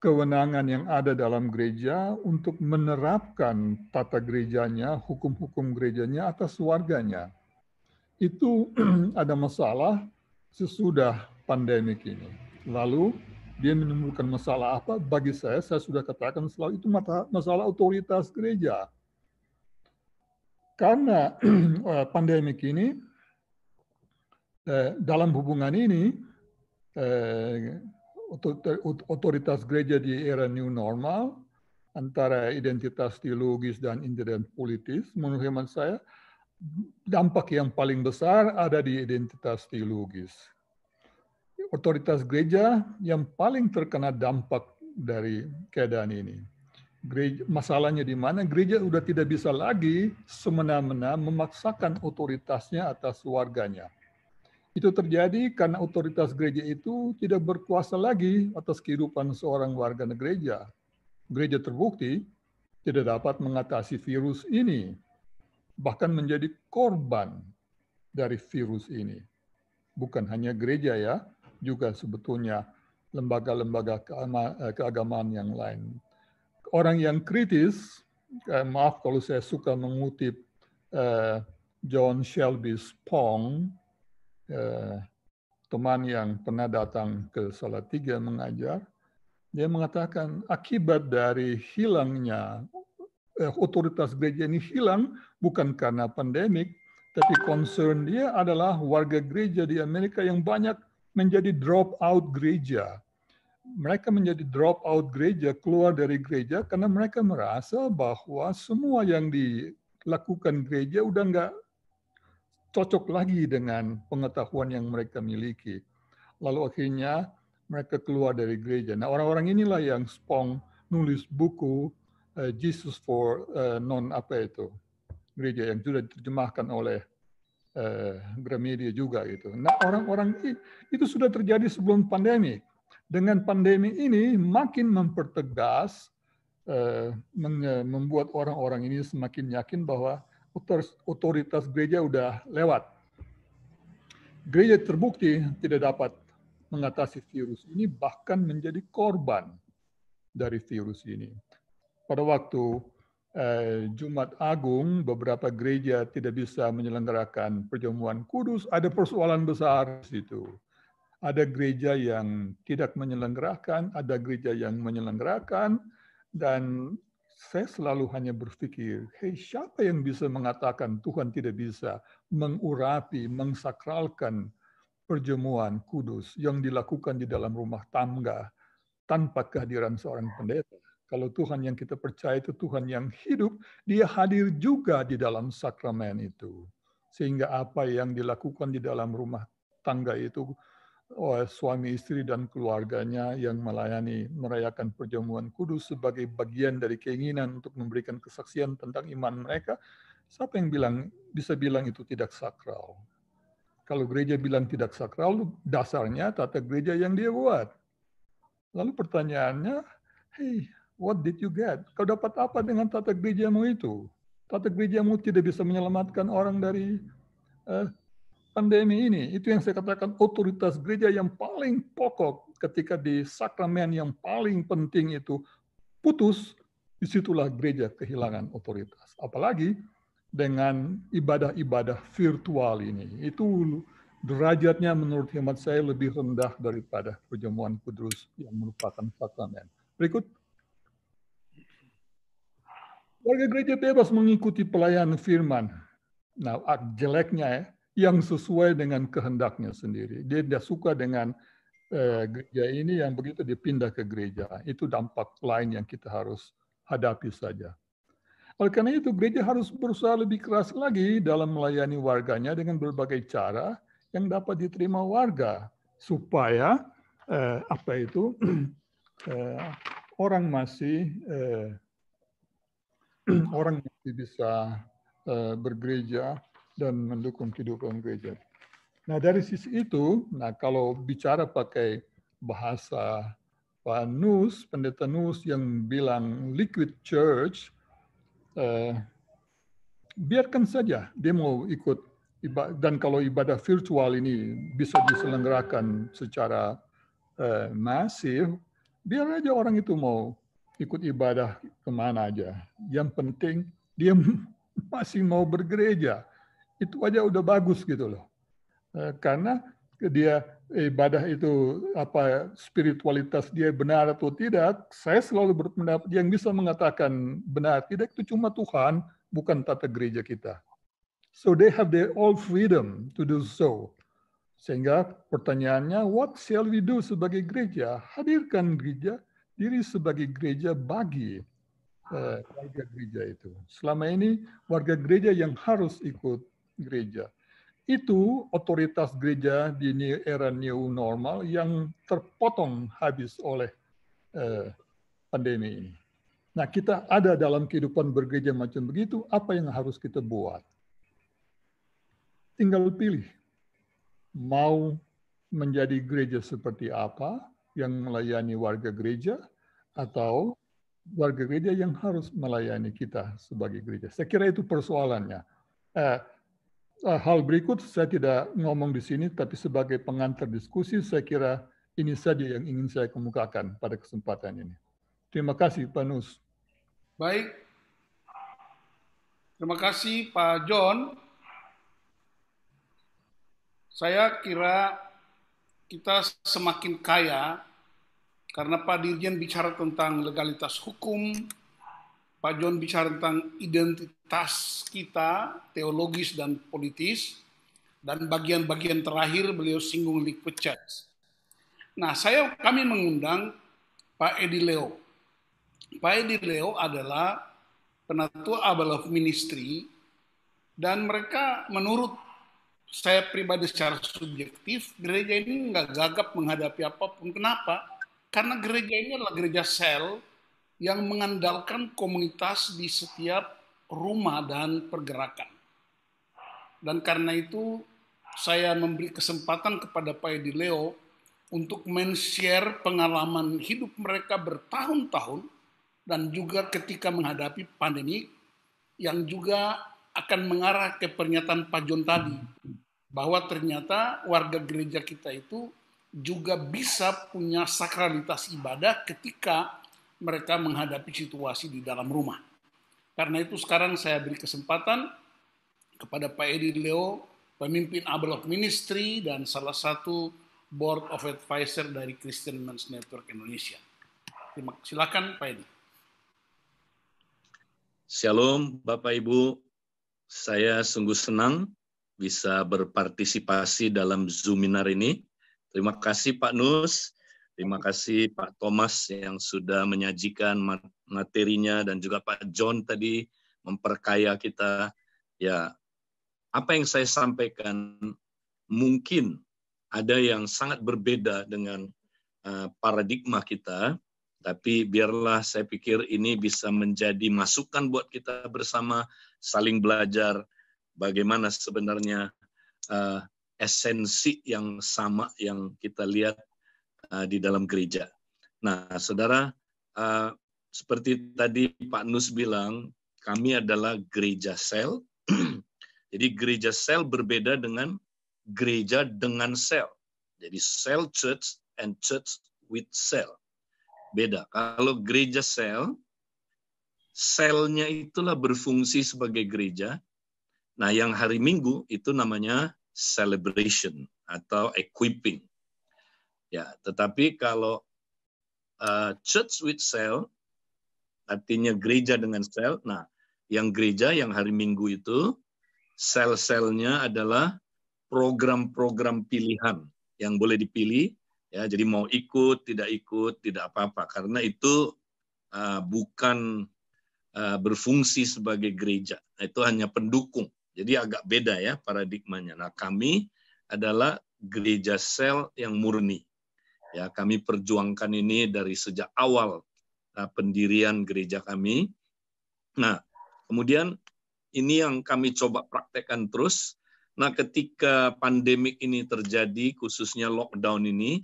Speaker 4: Kewenangan yang ada dalam gereja untuk menerapkan tata gerejanya, hukum-hukum gerejanya atas warganya. Itu ada masalah sesudah pandemik ini. Lalu dia menimbulkan masalah apa? Bagi saya, saya sudah katakan selalu itu masalah otoritas gereja. Karena eh, pandemik ini, eh, dalam hubungan ini, eh, otoritas gereja di era new normal, antara identitas teologis dan identitas politis, menurut hemat saya, dampak yang paling besar ada di identitas teologis otoritas gereja yang paling terkena dampak dari keadaan ini. Gereja, masalahnya di mana gereja sudah tidak bisa lagi semena-mena memaksakan otoritasnya atas warganya. Itu terjadi karena otoritas gereja itu tidak berkuasa lagi atas kehidupan seorang warga gereja. Gereja terbukti tidak dapat mengatasi virus ini, bahkan menjadi korban dari virus ini. Bukan hanya gereja ya, juga sebetulnya lembaga-lembaga eh, keagamaan yang lain. Orang yang kritis, eh, maaf kalau saya suka mengutip eh, John Shelby Spong, teman yang pernah datang ke Salatiga mengajar, dia mengatakan akibat dari hilangnya eh, otoritas gereja ini hilang bukan karena pandemik, tapi concern dia adalah warga gereja di Amerika yang banyak menjadi drop out gereja. Mereka menjadi drop out gereja, keluar dari gereja karena mereka merasa bahwa semua yang dilakukan gereja udah nggak cocok lagi dengan pengetahuan yang mereka miliki. Lalu akhirnya mereka keluar dari gereja. Nah orang-orang inilah yang Spong nulis buku uh, Jesus for eh, non apa itu gereja yang sudah diterjemahkan oleh Eh, Gramedia juga gitu. Nah orang-orang itu sudah terjadi sebelum pandemi. Dengan pandemi ini makin mempertegas, eh, membuat orang-orang ini semakin yakin bahwa otoritas gereja udah lewat. Gereja terbukti tidak dapat mengatasi virus ini, bahkan menjadi korban dari virus ini. Pada waktu Eh, Jumat Agung, beberapa gereja tidak bisa menyelenggarakan perjamuan kudus, ada persoalan besar di situ. Ada gereja yang tidak menyelenggarakan, ada gereja yang menyelenggarakan, dan saya selalu hanya berpikir, hey, siapa yang bisa mengatakan Tuhan tidak bisa mengurapi, mengsakralkan perjamuan kudus yang dilakukan di dalam rumah tangga tanpa kehadiran seorang pendeta? Kalau Tuhan yang kita percaya itu Tuhan yang hidup, dia hadir juga di dalam sakramen itu. Sehingga apa yang dilakukan di dalam rumah tangga itu oleh suami istri dan keluarganya yang melayani merayakan perjamuan kudus sebagai bagian dari keinginan untuk memberikan kesaksian tentang iman mereka, siapa yang bilang bisa bilang itu tidak sakral? Kalau gereja bilang tidak sakral, dasarnya tata gereja yang dia buat. Lalu pertanyaannya, hei, what did you get? Kau dapat apa dengan tata gerejamu itu? Tata gerejamu tidak bisa menyelamatkan orang dari uh, pandemi ini. Itu yang saya katakan otoritas gereja yang paling pokok ketika di sakramen yang paling penting itu putus, disitulah gereja kehilangan otoritas. Apalagi dengan ibadah-ibadah virtual ini. Itu derajatnya menurut hemat saya lebih rendah daripada perjamuan kudus yang merupakan sakramen. Berikut Warga gereja bebas mengikuti pelayanan firman. Nah, ah, jeleknya ya, yang sesuai dengan kehendaknya sendiri. Dia tidak suka dengan eh, gereja ini yang begitu dipindah ke gereja. Itu dampak lain yang kita harus hadapi saja. Oleh karena itu, gereja harus berusaha lebih keras lagi dalam melayani warganya dengan berbagai cara yang dapat diterima warga supaya eh, apa itu eh, orang masih eh, orang masih bisa uh, bergereja dan mendukung kehidupan gereja. Nah dari sisi itu, nah kalau bicara pakai bahasa Pak Nus, pendeta Nus yang bilang liquid church, uh, biarkan saja dia mau ikut dan kalau ibadah virtual ini bisa diselenggarakan secara uh, masif, biar aja orang itu mau ikut ibadah kemana aja. Yang penting dia masih mau bergereja. Itu aja udah bagus gitu loh. Eh, karena dia ibadah itu apa spiritualitas dia benar atau tidak, saya selalu berpendapat yang bisa mengatakan benar tidak itu cuma Tuhan, bukan tata gereja kita. So they have their all freedom to do so. Sehingga pertanyaannya, what shall we do sebagai gereja? Hadirkan gereja diri sebagai gereja bagi uh, warga gereja itu. Selama ini warga gereja yang harus ikut gereja. Itu otoritas gereja di era new normal yang terpotong habis oleh uh, pandemi ini. Nah, kita ada dalam kehidupan bergereja macam begitu, apa yang harus kita buat? Tinggal pilih. Mau menjadi gereja seperti apa? yang melayani warga gereja atau warga gereja yang harus melayani kita sebagai gereja. Saya kira itu persoalannya. Eh, eh, hal berikut saya tidak ngomong di sini, tapi sebagai pengantar diskusi saya kira ini saja yang ingin saya kemukakan pada kesempatan ini. Terima kasih, Pak Nus.
Speaker 2: Baik. Terima kasih, Pak John. Saya kira kita semakin kaya karena Pak Dirjen bicara tentang legalitas hukum, Pak John bicara tentang identitas kita, teologis dan politis, dan bagian-bagian terakhir beliau singgung liquid church. Nah, saya kami mengundang Pak Edi Leo. Pak Edi Leo adalah penatua Abel of Ministry, dan mereka menurut saya pribadi secara subjektif gereja ini nggak gagap menghadapi apapun. Kenapa? Karena gereja ini adalah gereja sel yang mengandalkan komunitas di setiap rumah dan pergerakan. Dan karena itu saya memberi kesempatan kepada Pak Edi Leo untuk men-share pengalaman hidup mereka bertahun-tahun dan juga ketika menghadapi pandemi yang juga akan mengarah ke pernyataan Pak John tadi bahwa ternyata warga gereja kita itu juga bisa punya sakralitas ibadah ketika mereka menghadapi situasi di dalam rumah. Karena itu sekarang saya beri kesempatan kepada Pak Edi Leo, pemimpin of Ministry dan salah satu Board of Advisor dari Christian Men's Network Indonesia. Silakan Pak Edi.
Speaker 5: Shalom Bapak Ibu saya sungguh senang bisa berpartisipasi dalam Zoominar ini. Terima kasih Pak Nus, terima kasih Pak Thomas yang sudah menyajikan materinya dan juga Pak John tadi memperkaya kita. Ya, apa yang saya sampaikan mungkin ada yang sangat berbeda dengan eh, paradigma kita, tapi biarlah saya pikir ini bisa menjadi masukan buat kita bersama saling belajar bagaimana sebenarnya uh, esensi yang sama yang kita lihat uh, di dalam gereja. Nah, saudara, uh, seperti tadi Pak Nus bilang, kami adalah gereja sel. Jadi gereja sel berbeda dengan gereja dengan sel. Jadi sel church and church with sel. Beda. Kalau gereja sel, selnya itulah berfungsi sebagai gereja. Nah, yang hari Minggu itu namanya celebration atau equipping. Ya, tetapi kalau uh, church with cell artinya gereja dengan sel. Nah, yang gereja yang hari Minggu itu sel-selnya adalah program-program pilihan yang boleh dipilih ya jadi mau ikut tidak ikut tidak apa-apa karena itu uh, bukan uh, berfungsi sebagai gereja nah, itu hanya pendukung jadi agak beda ya paradigmanya nah kami adalah gereja sel yang murni ya kami perjuangkan ini dari sejak awal uh, pendirian gereja kami nah kemudian ini yang kami coba praktekkan terus nah ketika pandemik ini terjadi khususnya lockdown ini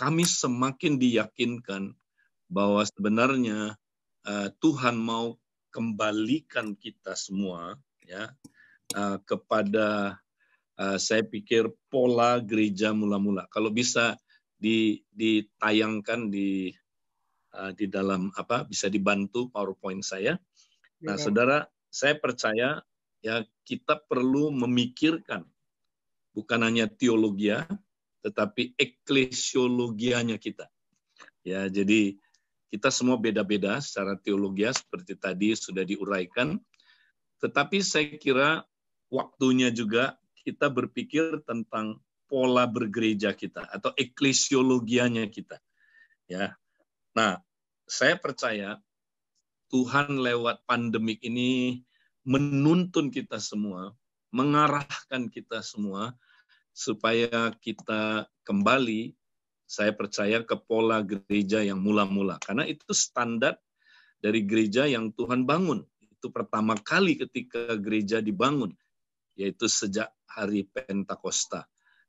Speaker 5: kami semakin diyakinkan bahwa sebenarnya uh, Tuhan mau kembalikan kita semua ya uh, kepada uh, saya pikir pola gereja mula-mula. Kalau bisa di, ditayangkan di uh, di dalam apa bisa dibantu PowerPoint saya. Ya, nah, ya. saudara, saya percaya ya kita perlu memikirkan bukan hanya teologi ya, tetapi eklesiologianya kita. Ya, jadi kita semua beda-beda secara teologi seperti tadi sudah diuraikan. Tetapi saya kira waktunya juga kita berpikir tentang pola bergereja kita atau eklesiologianya kita. Ya. Nah, saya percaya Tuhan lewat pandemik ini menuntun kita semua, mengarahkan kita semua supaya kita kembali saya percaya ke pola gereja yang mula-mula karena itu standar dari gereja yang Tuhan bangun itu pertama kali ketika gereja dibangun yaitu sejak hari Pentakosta.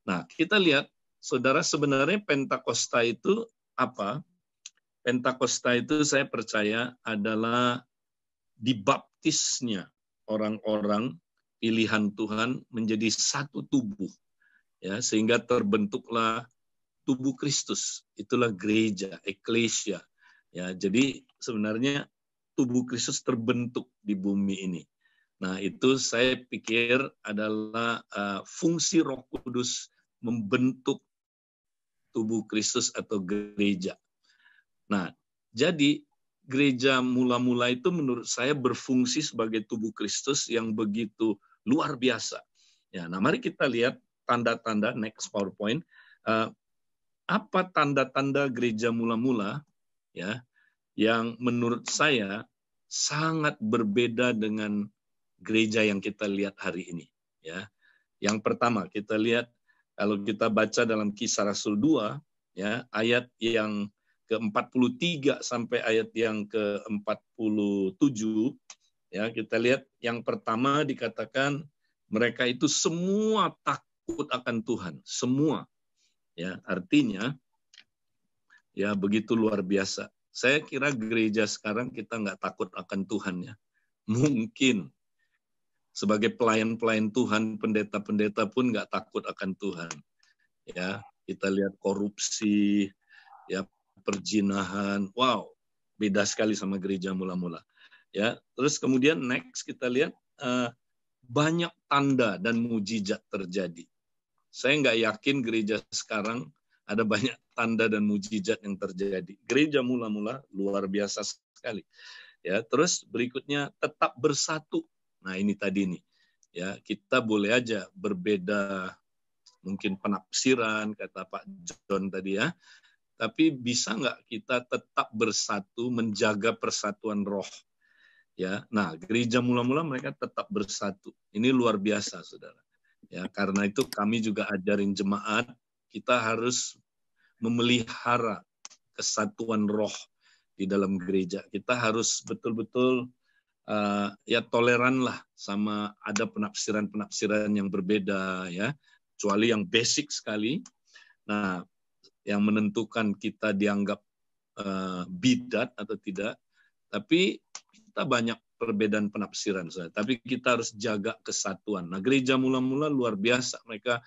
Speaker 5: Nah, kita lihat Saudara sebenarnya Pentakosta itu apa? Pentakosta itu saya percaya adalah dibaptisnya orang-orang pilihan Tuhan menjadi satu tubuh ya sehingga terbentuklah tubuh Kristus itulah gereja eklesia ya jadi sebenarnya tubuh Kristus terbentuk di bumi ini nah itu saya pikir adalah uh, fungsi Roh Kudus membentuk tubuh Kristus atau gereja nah jadi gereja mula-mula itu menurut saya berfungsi sebagai tubuh Kristus yang begitu luar biasa. Ya, nah mari kita lihat tanda-tanda next PowerPoint uh, apa tanda-tanda gereja mula-mula ya yang menurut saya sangat berbeda dengan gereja yang kita lihat hari ini ya. Yang pertama kita lihat kalau kita baca dalam Kisah Rasul 2 ya ayat yang ke-43 sampai ayat yang ke-47 ya kita lihat yang pertama dikatakan mereka itu semua tak takut akan Tuhan semua ya artinya ya begitu luar biasa saya kira gereja sekarang kita nggak takut akan Tuhan ya mungkin sebagai pelayan-pelayan Tuhan pendeta-pendeta pun nggak takut akan Tuhan ya kita lihat korupsi ya perjinahan wow beda sekali sama gereja mula-mula ya terus kemudian next kita lihat uh, banyak tanda dan mujizat terjadi saya nggak yakin gereja sekarang ada banyak tanda dan mujizat yang terjadi. Gereja mula-mula luar biasa sekali. Ya, terus berikutnya tetap bersatu. Nah, ini tadi nih. Ya, kita boleh aja berbeda mungkin penafsiran kata Pak John tadi ya. Tapi bisa nggak kita tetap bersatu menjaga persatuan roh? Ya, nah gereja mula-mula mereka tetap bersatu. Ini luar biasa, saudara. Ya, karena itu kami juga ajarin jemaat kita harus memelihara kesatuan roh di dalam gereja. Kita harus betul-betul uh, ya toleran lah sama ada penafsiran-penafsiran yang berbeda ya, kecuali yang basic sekali. Nah, yang menentukan kita dianggap uh, bidat atau tidak, tapi kita banyak perbedaan penafsiran saya, tapi kita harus jaga kesatuan. Nah, gereja mula-mula luar biasa, mereka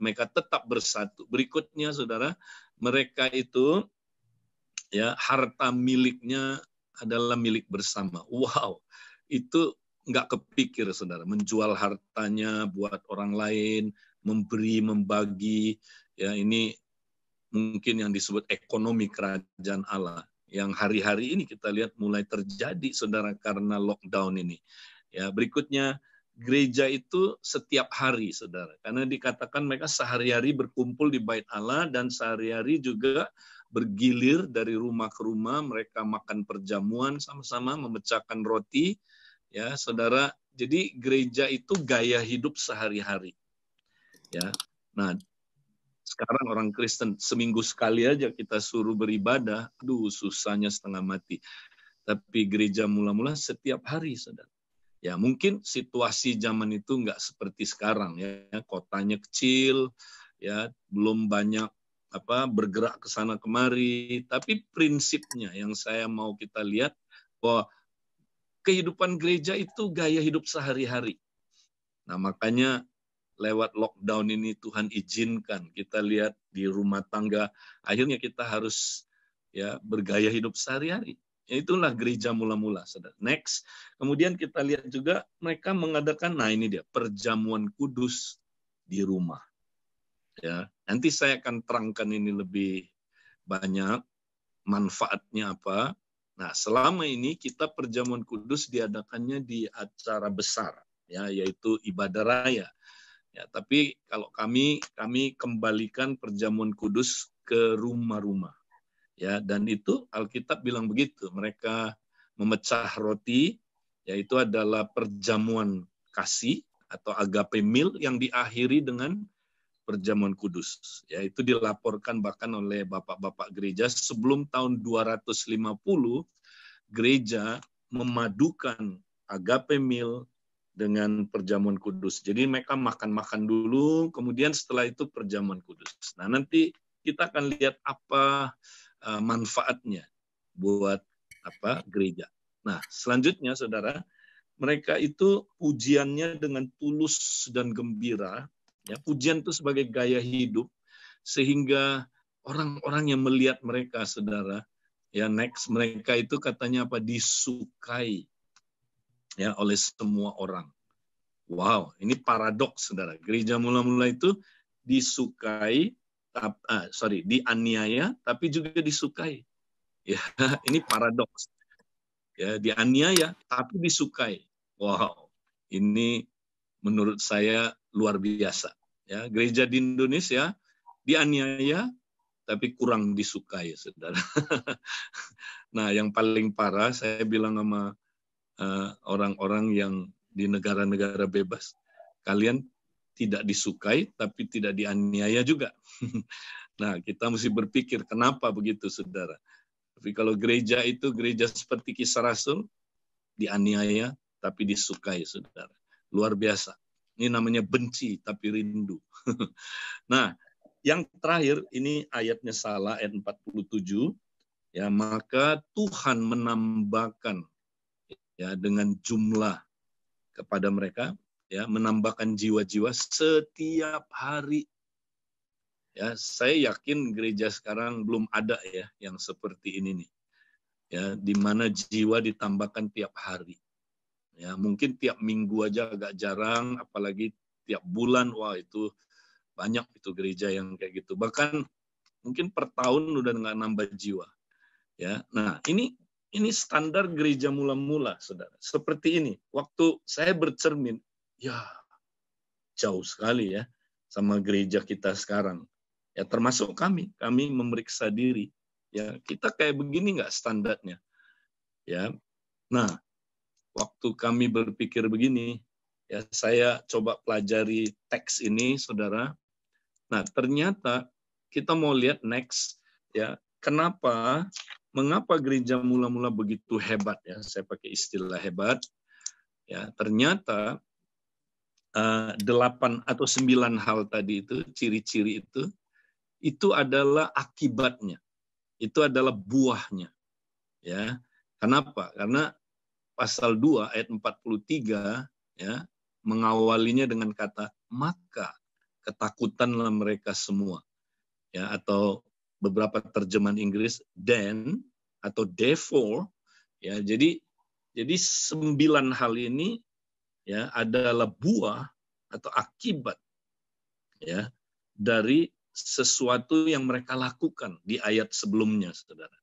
Speaker 5: mereka tetap bersatu. Berikutnya, saudara, mereka itu ya harta miliknya adalah milik bersama. Wow, itu nggak kepikir, saudara, menjual hartanya buat orang lain, memberi, membagi. Ya, ini mungkin yang disebut ekonomi kerajaan Allah yang hari-hari ini kita lihat mulai terjadi saudara karena lockdown ini. Ya, berikutnya gereja itu setiap hari saudara karena dikatakan mereka sehari-hari berkumpul di bait Allah dan sehari-hari juga bergilir dari rumah ke rumah mereka makan perjamuan sama-sama memecahkan roti ya saudara jadi gereja itu gaya hidup sehari-hari ya nah sekarang orang Kristen seminggu sekali aja kita suruh beribadah, aduh susahnya setengah mati. Tapi gereja mula-mula setiap hari, saudara. Ya mungkin situasi zaman itu nggak seperti sekarang ya, kotanya kecil, ya belum banyak apa bergerak ke sana kemari. Tapi prinsipnya yang saya mau kita lihat bahwa kehidupan gereja itu gaya hidup sehari-hari. Nah makanya lewat lockdown ini Tuhan izinkan kita lihat di rumah tangga akhirnya kita harus ya bergaya hidup sehari-hari ya, itulah gereja mula-mula next kemudian kita lihat juga mereka mengadakan nah ini dia perjamuan kudus di rumah ya nanti saya akan terangkan ini lebih banyak manfaatnya apa nah selama ini kita perjamuan kudus diadakannya di acara besar ya yaitu ibadah raya Ya, tapi kalau kami kami kembalikan perjamuan kudus ke rumah-rumah. Ya, dan itu Alkitab bilang begitu. Mereka memecah roti, yaitu adalah perjamuan kasih atau agape meal yang diakhiri dengan perjamuan kudus. Ya, itu dilaporkan bahkan oleh bapak-bapak gereja sebelum tahun 250 gereja memadukan agape meal dengan perjamuan kudus. Jadi mereka makan-makan dulu, kemudian setelah itu perjamuan kudus. Nah nanti kita akan lihat apa eh, manfaatnya buat apa gereja. Nah selanjutnya saudara, mereka itu pujiannya dengan tulus dan gembira. Ya, pujian itu sebagai gaya hidup sehingga orang-orang yang melihat mereka saudara, ya next mereka itu katanya apa disukai ya oleh semua orang. Wow, ini paradoks saudara. Gereja mula-mula itu disukai, tap, ah, sorry, dianiaya, tapi juga disukai. Ya, ini paradoks. Ya, dianiaya, tapi disukai. Wow, ini menurut saya luar biasa. Ya, gereja di Indonesia dianiaya, tapi kurang disukai, saudara. nah, yang paling parah saya bilang sama Eh, orang-orang yang di negara-negara bebas. Kalian tidak disukai tapi tidak dianiaya juga. nah, kita mesti berpikir kenapa begitu Saudara. Tapi kalau gereja itu gereja seperti kisah Rasul dianiaya tapi disukai Saudara. Luar biasa. Ini namanya benci tapi rindu. nah, yang terakhir ini ayatnya salah ayat 47 ya maka Tuhan menambahkan ya dengan jumlah kepada mereka ya menambahkan jiwa-jiwa setiap hari ya saya yakin gereja sekarang belum ada ya yang seperti ini nih ya di mana jiwa ditambahkan tiap hari ya mungkin tiap minggu aja agak jarang apalagi tiap bulan wah itu banyak itu gereja yang kayak gitu bahkan mungkin per tahun udah nggak nambah jiwa ya nah ini ini standar gereja mula-mula, saudara. Seperti ini. Waktu saya bercermin, ya jauh sekali ya sama gereja kita sekarang. Ya termasuk kami, kami memeriksa diri. Ya kita kayak begini nggak standarnya. Ya, nah waktu kami berpikir begini, ya saya coba pelajari teks ini, saudara. Nah ternyata kita mau lihat next ya kenapa mengapa gereja mula-mula begitu hebat ya? Saya pakai istilah hebat. Ya, ternyata eh, delapan atau sembilan hal tadi itu, ciri-ciri itu, itu adalah akibatnya, itu adalah buahnya. Ya, kenapa? Karena pasal 2 ayat 43 ya mengawalinya dengan kata maka ketakutanlah mereka semua ya atau beberapa terjemahan Inggris then atau therefore ya jadi jadi sembilan hal ini ya adalah buah atau akibat ya dari sesuatu yang mereka lakukan di ayat sebelumnya saudara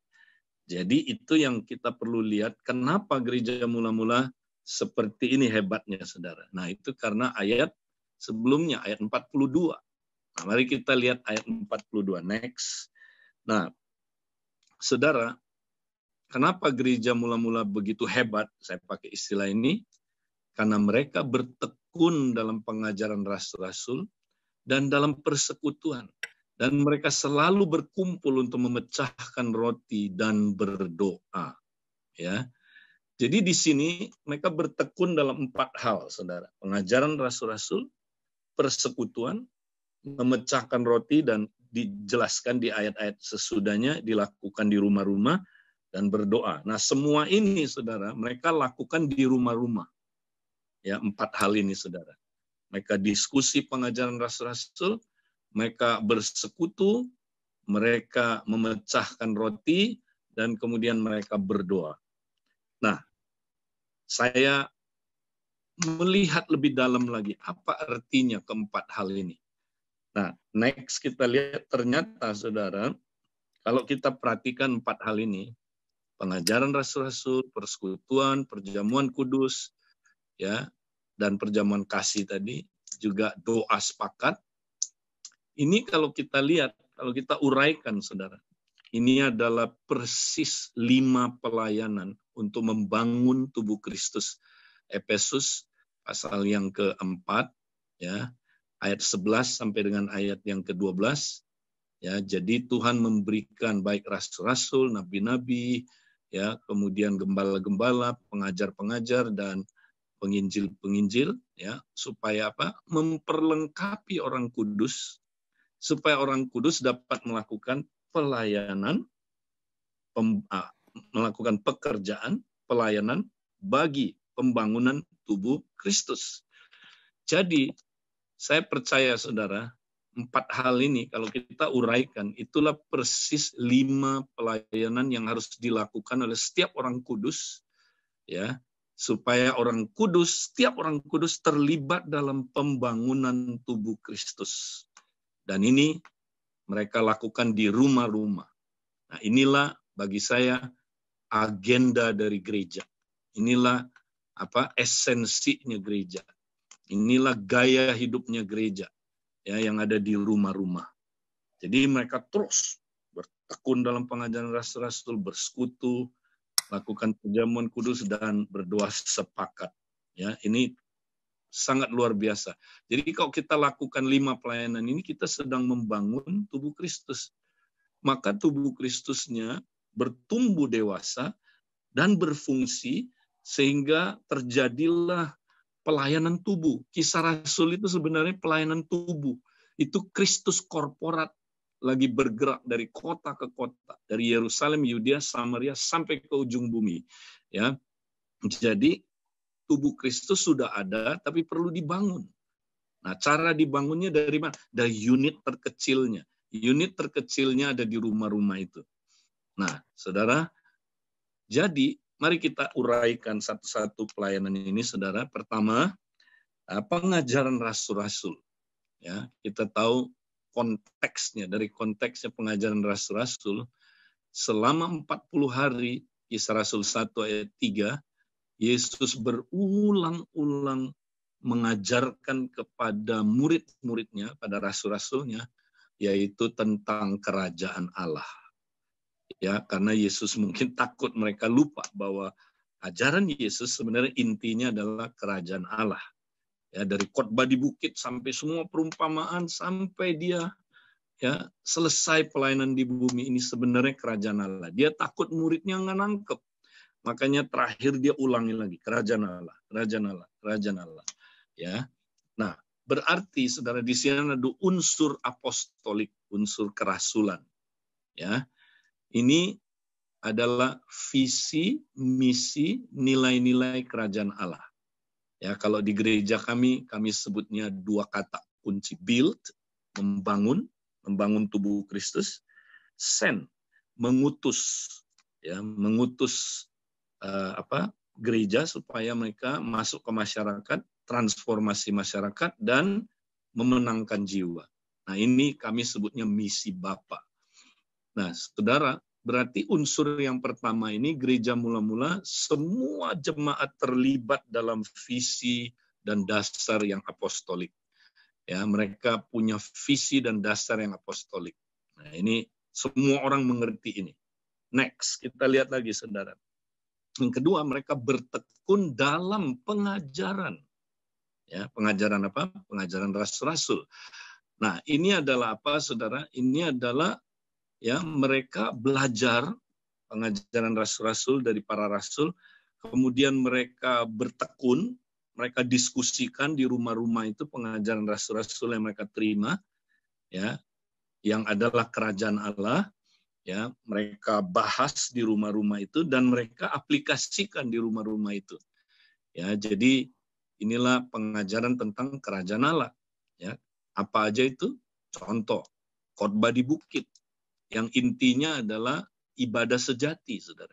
Speaker 5: jadi itu yang kita perlu lihat kenapa gereja mula-mula seperti ini hebatnya saudara. Nah itu karena ayat sebelumnya ayat 42. Nah, mari kita lihat ayat 42 next. Nah, saudara, kenapa gereja mula-mula begitu hebat? Saya pakai istilah ini karena mereka bertekun dalam pengajaran rasul-rasul dan dalam persekutuan dan mereka selalu berkumpul untuk memecahkan roti dan berdoa. Ya. Jadi di sini mereka bertekun dalam empat hal, saudara. Pengajaran rasul-rasul, persekutuan, memecahkan roti dan dijelaskan di ayat-ayat sesudahnya dilakukan di rumah-rumah dan berdoa. Nah, semua ini Saudara, mereka lakukan di rumah-rumah. Ya, empat hal ini Saudara. Mereka diskusi pengajaran rasul-rasul, mereka bersekutu, mereka memecahkan roti dan kemudian mereka berdoa. Nah, saya melihat lebih dalam lagi apa artinya keempat hal ini. Nah, next kita lihat ternyata saudara, kalau kita perhatikan empat hal ini, pengajaran rasul-rasul, persekutuan, perjamuan kudus, ya, dan perjamuan kasih tadi, juga doa sepakat. Ini kalau kita lihat, kalau kita uraikan saudara, ini adalah persis lima pelayanan untuk membangun tubuh Kristus. Efesus pasal yang keempat, ya, ayat 11 sampai dengan ayat yang ke-12. Ya, jadi Tuhan memberikan baik rasul-rasul, nabi-nabi, ya, kemudian gembala-gembala, pengajar-pengajar dan penginjil-penginjil ya, supaya apa? memperlengkapi orang kudus supaya orang kudus dapat melakukan pelayanan pem, ah, melakukan pekerjaan pelayanan bagi pembangunan tubuh Kristus. Jadi saya percaya saudara, empat hal ini kalau kita uraikan, itulah persis lima pelayanan yang harus dilakukan oleh setiap orang kudus, ya, supaya orang kudus, setiap orang kudus terlibat dalam pembangunan tubuh Kristus. Dan ini mereka lakukan di rumah-rumah. Nah, inilah bagi saya agenda dari gereja. Inilah apa esensinya gereja. Inilah gaya hidupnya gereja ya yang ada di rumah-rumah. Jadi mereka terus bertekun dalam pengajaran rasul-rasul, bersekutu, lakukan perjamuan kudus dan berdoa sepakat. Ya, ini sangat luar biasa. Jadi kalau kita lakukan lima pelayanan ini, kita sedang membangun tubuh Kristus. Maka tubuh Kristusnya bertumbuh dewasa dan berfungsi sehingga terjadilah pelayanan tubuh. Kisah Rasul itu sebenarnya pelayanan tubuh. Itu Kristus korporat lagi bergerak dari kota ke kota, dari Yerusalem, Yudea, Samaria sampai ke ujung bumi. Ya. Jadi tubuh Kristus sudah ada tapi perlu dibangun. Nah, cara dibangunnya dari mana? Dari unit terkecilnya. Unit terkecilnya ada di rumah-rumah itu. Nah, Saudara, jadi Mari kita uraikan satu-satu pelayanan ini, saudara. Pertama, eh, pengajaran rasul-rasul. Ya, kita tahu konteksnya dari konteksnya pengajaran rasul-rasul selama 40 hari kisah rasul 1 ayat 3 Yesus berulang-ulang mengajarkan kepada murid-muridnya pada rasul-rasulnya yaitu tentang kerajaan Allah ya karena Yesus mungkin takut mereka lupa bahwa ajaran Yesus sebenarnya intinya adalah kerajaan Allah ya dari khotbah di bukit sampai semua perumpamaan sampai dia ya selesai pelayanan di bumi ini sebenarnya kerajaan Allah dia takut muridnya nggak nangkep makanya terakhir dia ulangi lagi kerajaan Allah kerajaan Allah kerajaan Allah ya nah berarti saudara di sini ada unsur apostolik unsur kerasulan ya ini adalah visi, misi, nilai-nilai kerajaan Allah. Ya, kalau di gereja kami, kami sebutnya dua kata kunci build, membangun, membangun tubuh Kristus, send, mengutus, ya, mengutus uh, apa gereja supaya mereka masuk ke masyarakat, transformasi masyarakat dan memenangkan jiwa. Nah, ini kami sebutnya misi Bapak. Nah, saudara, berarti unsur yang pertama ini gereja mula-mula semua jemaat terlibat dalam visi dan dasar yang apostolik. Ya, mereka punya visi dan dasar yang apostolik. Nah, ini semua orang mengerti ini. Next, kita lihat lagi saudara. Yang kedua, mereka bertekun dalam pengajaran. Ya, pengajaran apa? Pengajaran rasul-rasul. Nah, ini adalah apa saudara? Ini adalah ya mereka belajar pengajaran rasul-rasul dari para rasul, kemudian mereka bertekun, mereka diskusikan di rumah-rumah itu pengajaran rasul-rasul yang mereka terima, ya, yang adalah kerajaan Allah, ya, mereka bahas di rumah-rumah itu dan mereka aplikasikan di rumah-rumah itu, ya, jadi inilah pengajaran tentang kerajaan Allah, ya, apa aja itu? Contoh, khotbah di bukit, yang intinya adalah ibadah sejati, saudara.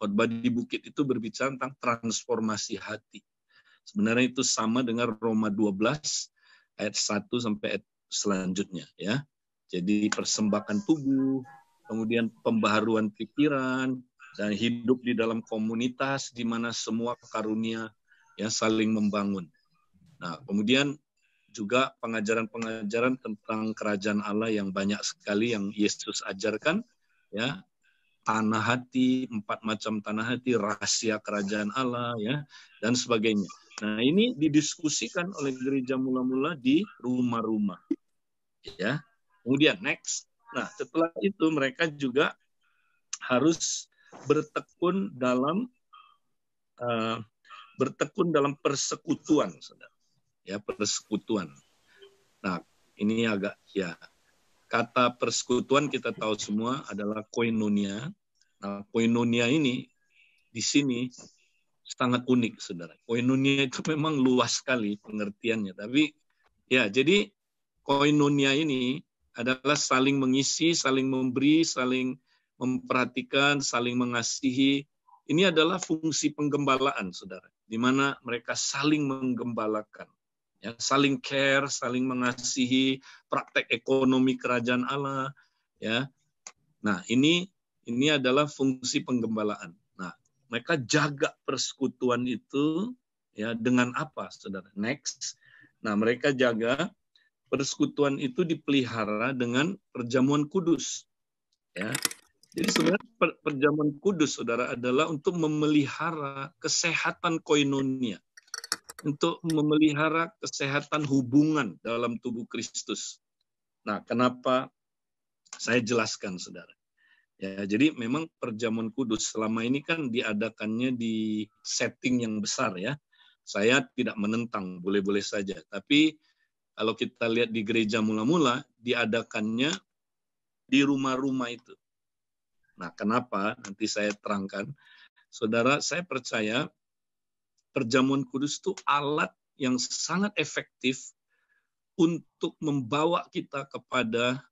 Speaker 5: Khotbah di bukit itu berbicara tentang transformasi hati. Sebenarnya itu sama dengan Roma 12 ayat 1 sampai ayat selanjutnya ya. Jadi persembahan tubuh, kemudian pembaharuan pikiran dan hidup di dalam komunitas di mana semua karunia ya saling membangun. Nah, kemudian juga pengajaran-pengajaran tentang kerajaan Allah yang banyak sekali yang Yesus ajarkan ya tanah hati empat macam tanah hati rahasia kerajaan Allah ya dan sebagainya nah ini didiskusikan oleh gereja mula-mula di rumah-rumah ya kemudian next nah setelah itu mereka juga harus bertekun dalam uh, bertekun dalam persekutuan saudara ya persekutuan. Nah, ini agak ya kata persekutuan kita tahu semua adalah koinonia. Nah, koinonia ini di sini sangat unik, saudara. Koinonia itu memang luas sekali pengertiannya, tapi ya jadi koinonia ini adalah saling mengisi, saling memberi, saling memperhatikan, saling mengasihi. Ini adalah fungsi penggembalaan, saudara, di mana mereka saling menggembalakan ya, saling care, saling mengasihi, praktek ekonomi kerajaan Allah, ya. Nah, ini ini adalah fungsi penggembalaan. Nah, mereka jaga persekutuan itu ya dengan apa, Saudara? Next. Nah, mereka jaga persekutuan itu dipelihara dengan perjamuan kudus. Ya. Jadi sebenarnya perjamuan kudus Saudara adalah untuk memelihara kesehatan koinonia untuk memelihara kesehatan hubungan dalam tubuh Kristus. Nah, kenapa saya jelaskan, saudara. Ya, jadi memang perjamuan kudus selama ini kan diadakannya di setting yang besar ya. Saya tidak menentang, boleh-boleh saja. Tapi kalau kita lihat di gereja mula-mula, diadakannya di rumah-rumah itu. Nah, kenapa? Nanti saya terangkan. Saudara, saya percaya Perjamuan kudus itu alat yang sangat efektif untuk membawa kita kepada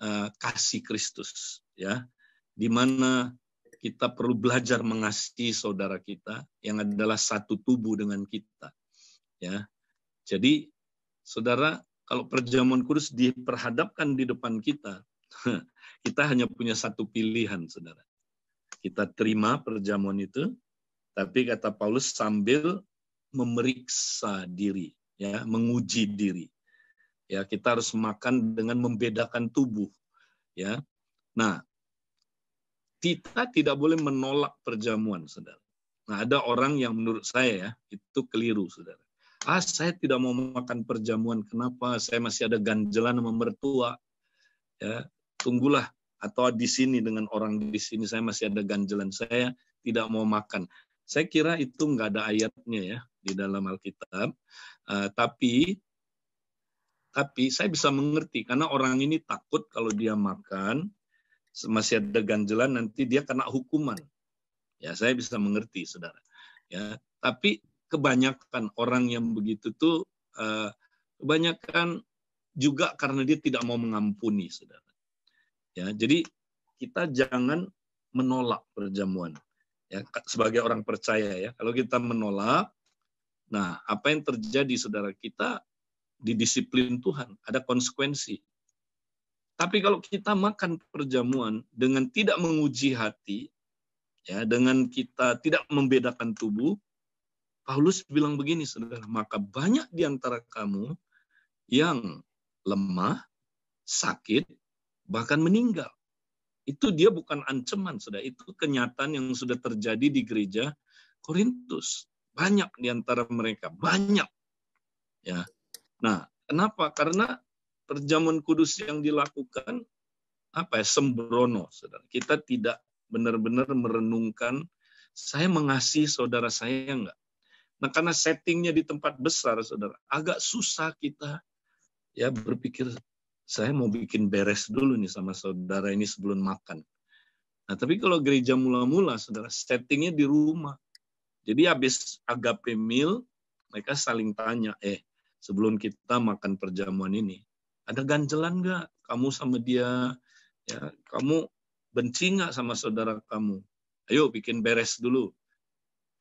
Speaker 5: uh, kasih Kristus ya di mana kita perlu belajar mengasihi saudara kita yang adalah satu tubuh dengan kita ya jadi saudara kalau perjamuan kudus diperhadapkan di depan kita kita hanya punya satu pilihan saudara kita terima perjamuan itu tapi kata Paulus sambil memeriksa diri, ya, menguji diri. Ya, kita harus makan dengan membedakan tubuh, ya. Nah, kita tidak boleh menolak perjamuan, Saudara. Nah, ada orang yang menurut saya ya, itu keliru, Saudara. Ah, saya tidak mau makan perjamuan. Kenapa? Saya masih ada ganjelan sama mertua. Ya, tunggulah atau di sini dengan orang di sini saya masih ada ganjelan saya tidak mau makan. Saya kira itu nggak ada ayatnya ya di dalam Alkitab. Uh, tapi tapi saya bisa mengerti karena orang ini takut kalau dia makan masih ada ganjelan nanti dia kena hukuman. Ya, saya bisa mengerti, Saudara. Ya, tapi kebanyakan orang yang begitu tuh uh, kebanyakan juga karena dia tidak mau mengampuni, Saudara. Ya, jadi kita jangan menolak perjamuan ya sebagai orang percaya ya. Kalau kita menolak, nah apa yang terjadi saudara kita di disiplin Tuhan, ada konsekuensi. Tapi kalau kita makan perjamuan dengan tidak menguji hati, ya dengan kita tidak membedakan tubuh, Paulus bilang begini, saudara, maka banyak di antara kamu yang lemah, sakit, bahkan meninggal. Itu dia bukan ancaman, sudah itu kenyataan yang sudah terjadi di gereja Korintus. Banyak di antara mereka, banyak. Ya. Nah, kenapa? Karena perjamuan kudus yang dilakukan apa ya sembrono, saudara. Kita tidak benar-benar merenungkan saya mengasihi saudara saya enggak. Nah, karena settingnya di tempat besar, saudara, agak susah kita ya berpikir saya mau bikin beres dulu nih sama saudara ini sebelum makan. Nah, tapi kalau gereja mula-mula, saudara, settingnya di rumah. Jadi habis agape meal, mereka saling tanya, eh, sebelum kita makan perjamuan ini, ada ganjelan nggak kamu sama dia? Ya, kamu benci nggak sama saudara kamu? Ayo bikin beres dulu.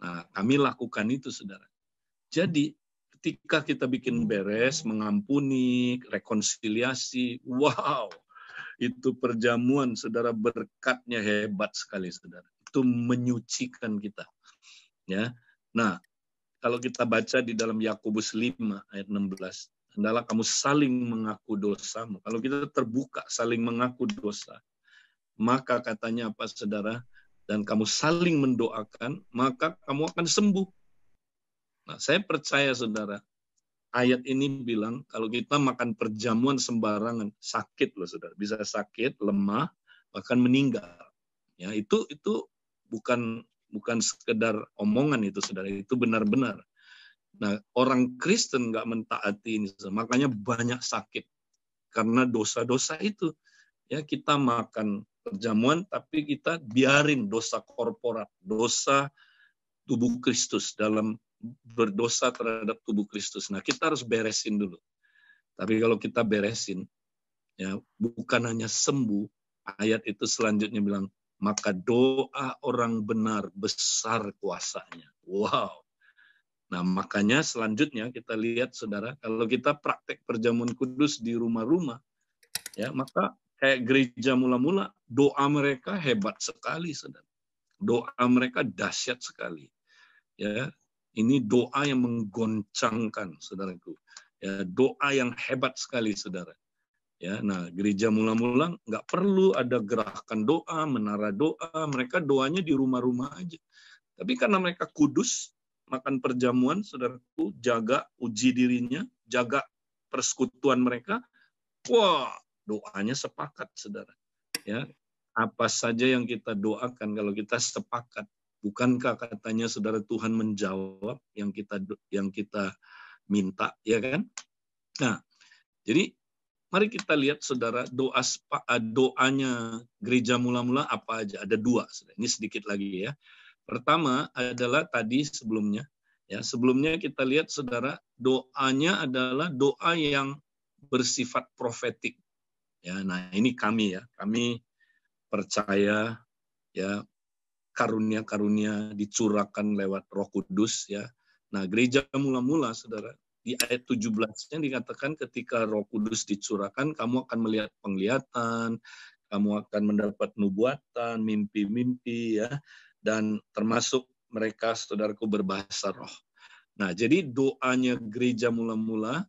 Speaker 5: Nah, kami lakukan itu, saudara. Jadi, ketika kita bikin beres, mengampuni, rekonsiliasi, wow, itu perjamuan saudara berkatnya hebat sekali saudara. Itu menyucikan kita. Ya. Nah, kalau kita baca di dalam Yakobus 5 ayat 16, hendaklah kamu saling mengaku dosamu. Kalau kita terbuka saling mengaku dosa, maka katanya apa saudara? Dan kamu saling mendoakan, maka kamu akan sembuh. Nah, saya percaya saudara, ayat ini bilang kalau kita makan perjamuan sembarangan sakit loh saudara, bisa sakit, lemah, bahkan meninggal. Ya, itu itu bukan bukan sekedar omongan itu saudara, itu benar-benar. Nah, orang Kristen nggak mentaati ini, saudara. makanya banyak sakit karena dosa-dosa itu. Ya, kita makan perjamuan tapi kita biarin dosa korporat, dosa tubuh Kristus dalam berdosa terhadap tubuh Kristus. Nah, kita harus beresin dulu. Tapi kalau kita beresin, ya bukan hanya sembuh, ayat itu selanjutnya bilang, maka doa orang benar besar kuasanya. Wow. Nah, makanya selanjutnya kita lihat Saudara, kalau kita praktek perjamuan kudus di rumah-rumah, ya, maka kayak gereja mula-mula, doa mereka hebat sekali Saudara. Doa mereka dahsyat sekali. Ya, ini doa yang menggoncangkan, saudaraku. Ya, doa yang hebat sekali, saudara. Ya, nah gereja mula-mula nggak perlu ada gerakan doa, menara doa. Mereka doanya di rumah-rumah aja. Tapi karena mereka kudus, makan perjamuan, saudaraku, jaga uji dirinya, jaga persekutuan mereka. Wah, doanya sepakat, saudara. Ya, apa saja yang kita doakan kalau kita sepakat Bukankah katanya saudara Tuhan menjawab yang kita yang kita minta, ya kan? Nah, jadi mari kita lihat saudara doa eh, doanya gereja mula-mula apa aja? Ada dua. Ini sedikit lagi ya. Pertama adalah tadi sebelumnya ya sebelumnya kita lihat saudara doanya adalah doa yang bersifat profetik. Ya, nah ini kami ya, kami percaya ya karunia-karunia dicurahkan lewat Roh Kudus ya. Nah, gereja mula-mula Saudara di ayat 17-nya dikatakan ketika Roh Kudus dicurahkan kamu akan melihat penglihatan, kamu akan mendapat nubuatan, mimpi-mimpi ya dan termasuk mereka saudaraku berbahasa roh. Nah, jadi doanya gereja mula-mula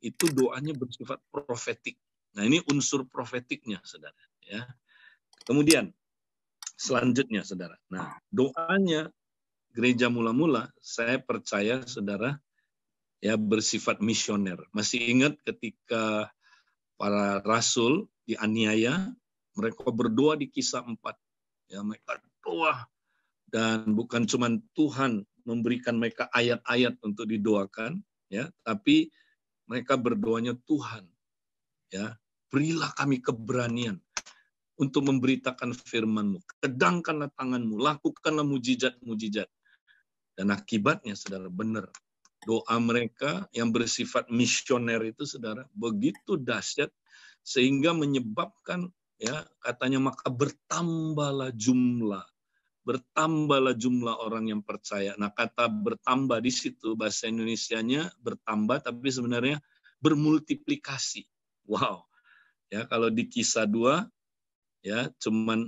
Speaker 5: itu doanya bersifat profetik. Nah, ini unsur profetiknya Saudara ya. Kemudian selanjutnya, saudara. Nah, ah. doanya gereja mula-mula, saya percaya, saudara, ya bersifat misioner. Masih ingat ketika para rasul dianiaya, mereka berdoa di kisah 4. Ya, mereka doa dan bukan cuma Tuhan memberikan mereka ayat-ayat untuk didoakan, ya, tapi mereka berdoanya Tuhan, ya, berilah kami keberanian untuk memberitakan firman-Mu. Kedangkanlah tangan-Mu, lakukanlah mujizat-mujizat. Dan akibatnya, saudara, benar. Doa mereka yang bersifat misioner itu, saudara, begitu dahsyat sehingga menyebabkan ya katanya maka bertambahlah jumlah bertambahlah jumlah orang yang percaya. Nah, kata bertambah di situ bahasa Indonesianya bertambah tapi sebenarnya bermultiplikasi. Wow. Ya, kalau di kisah dua ya cuman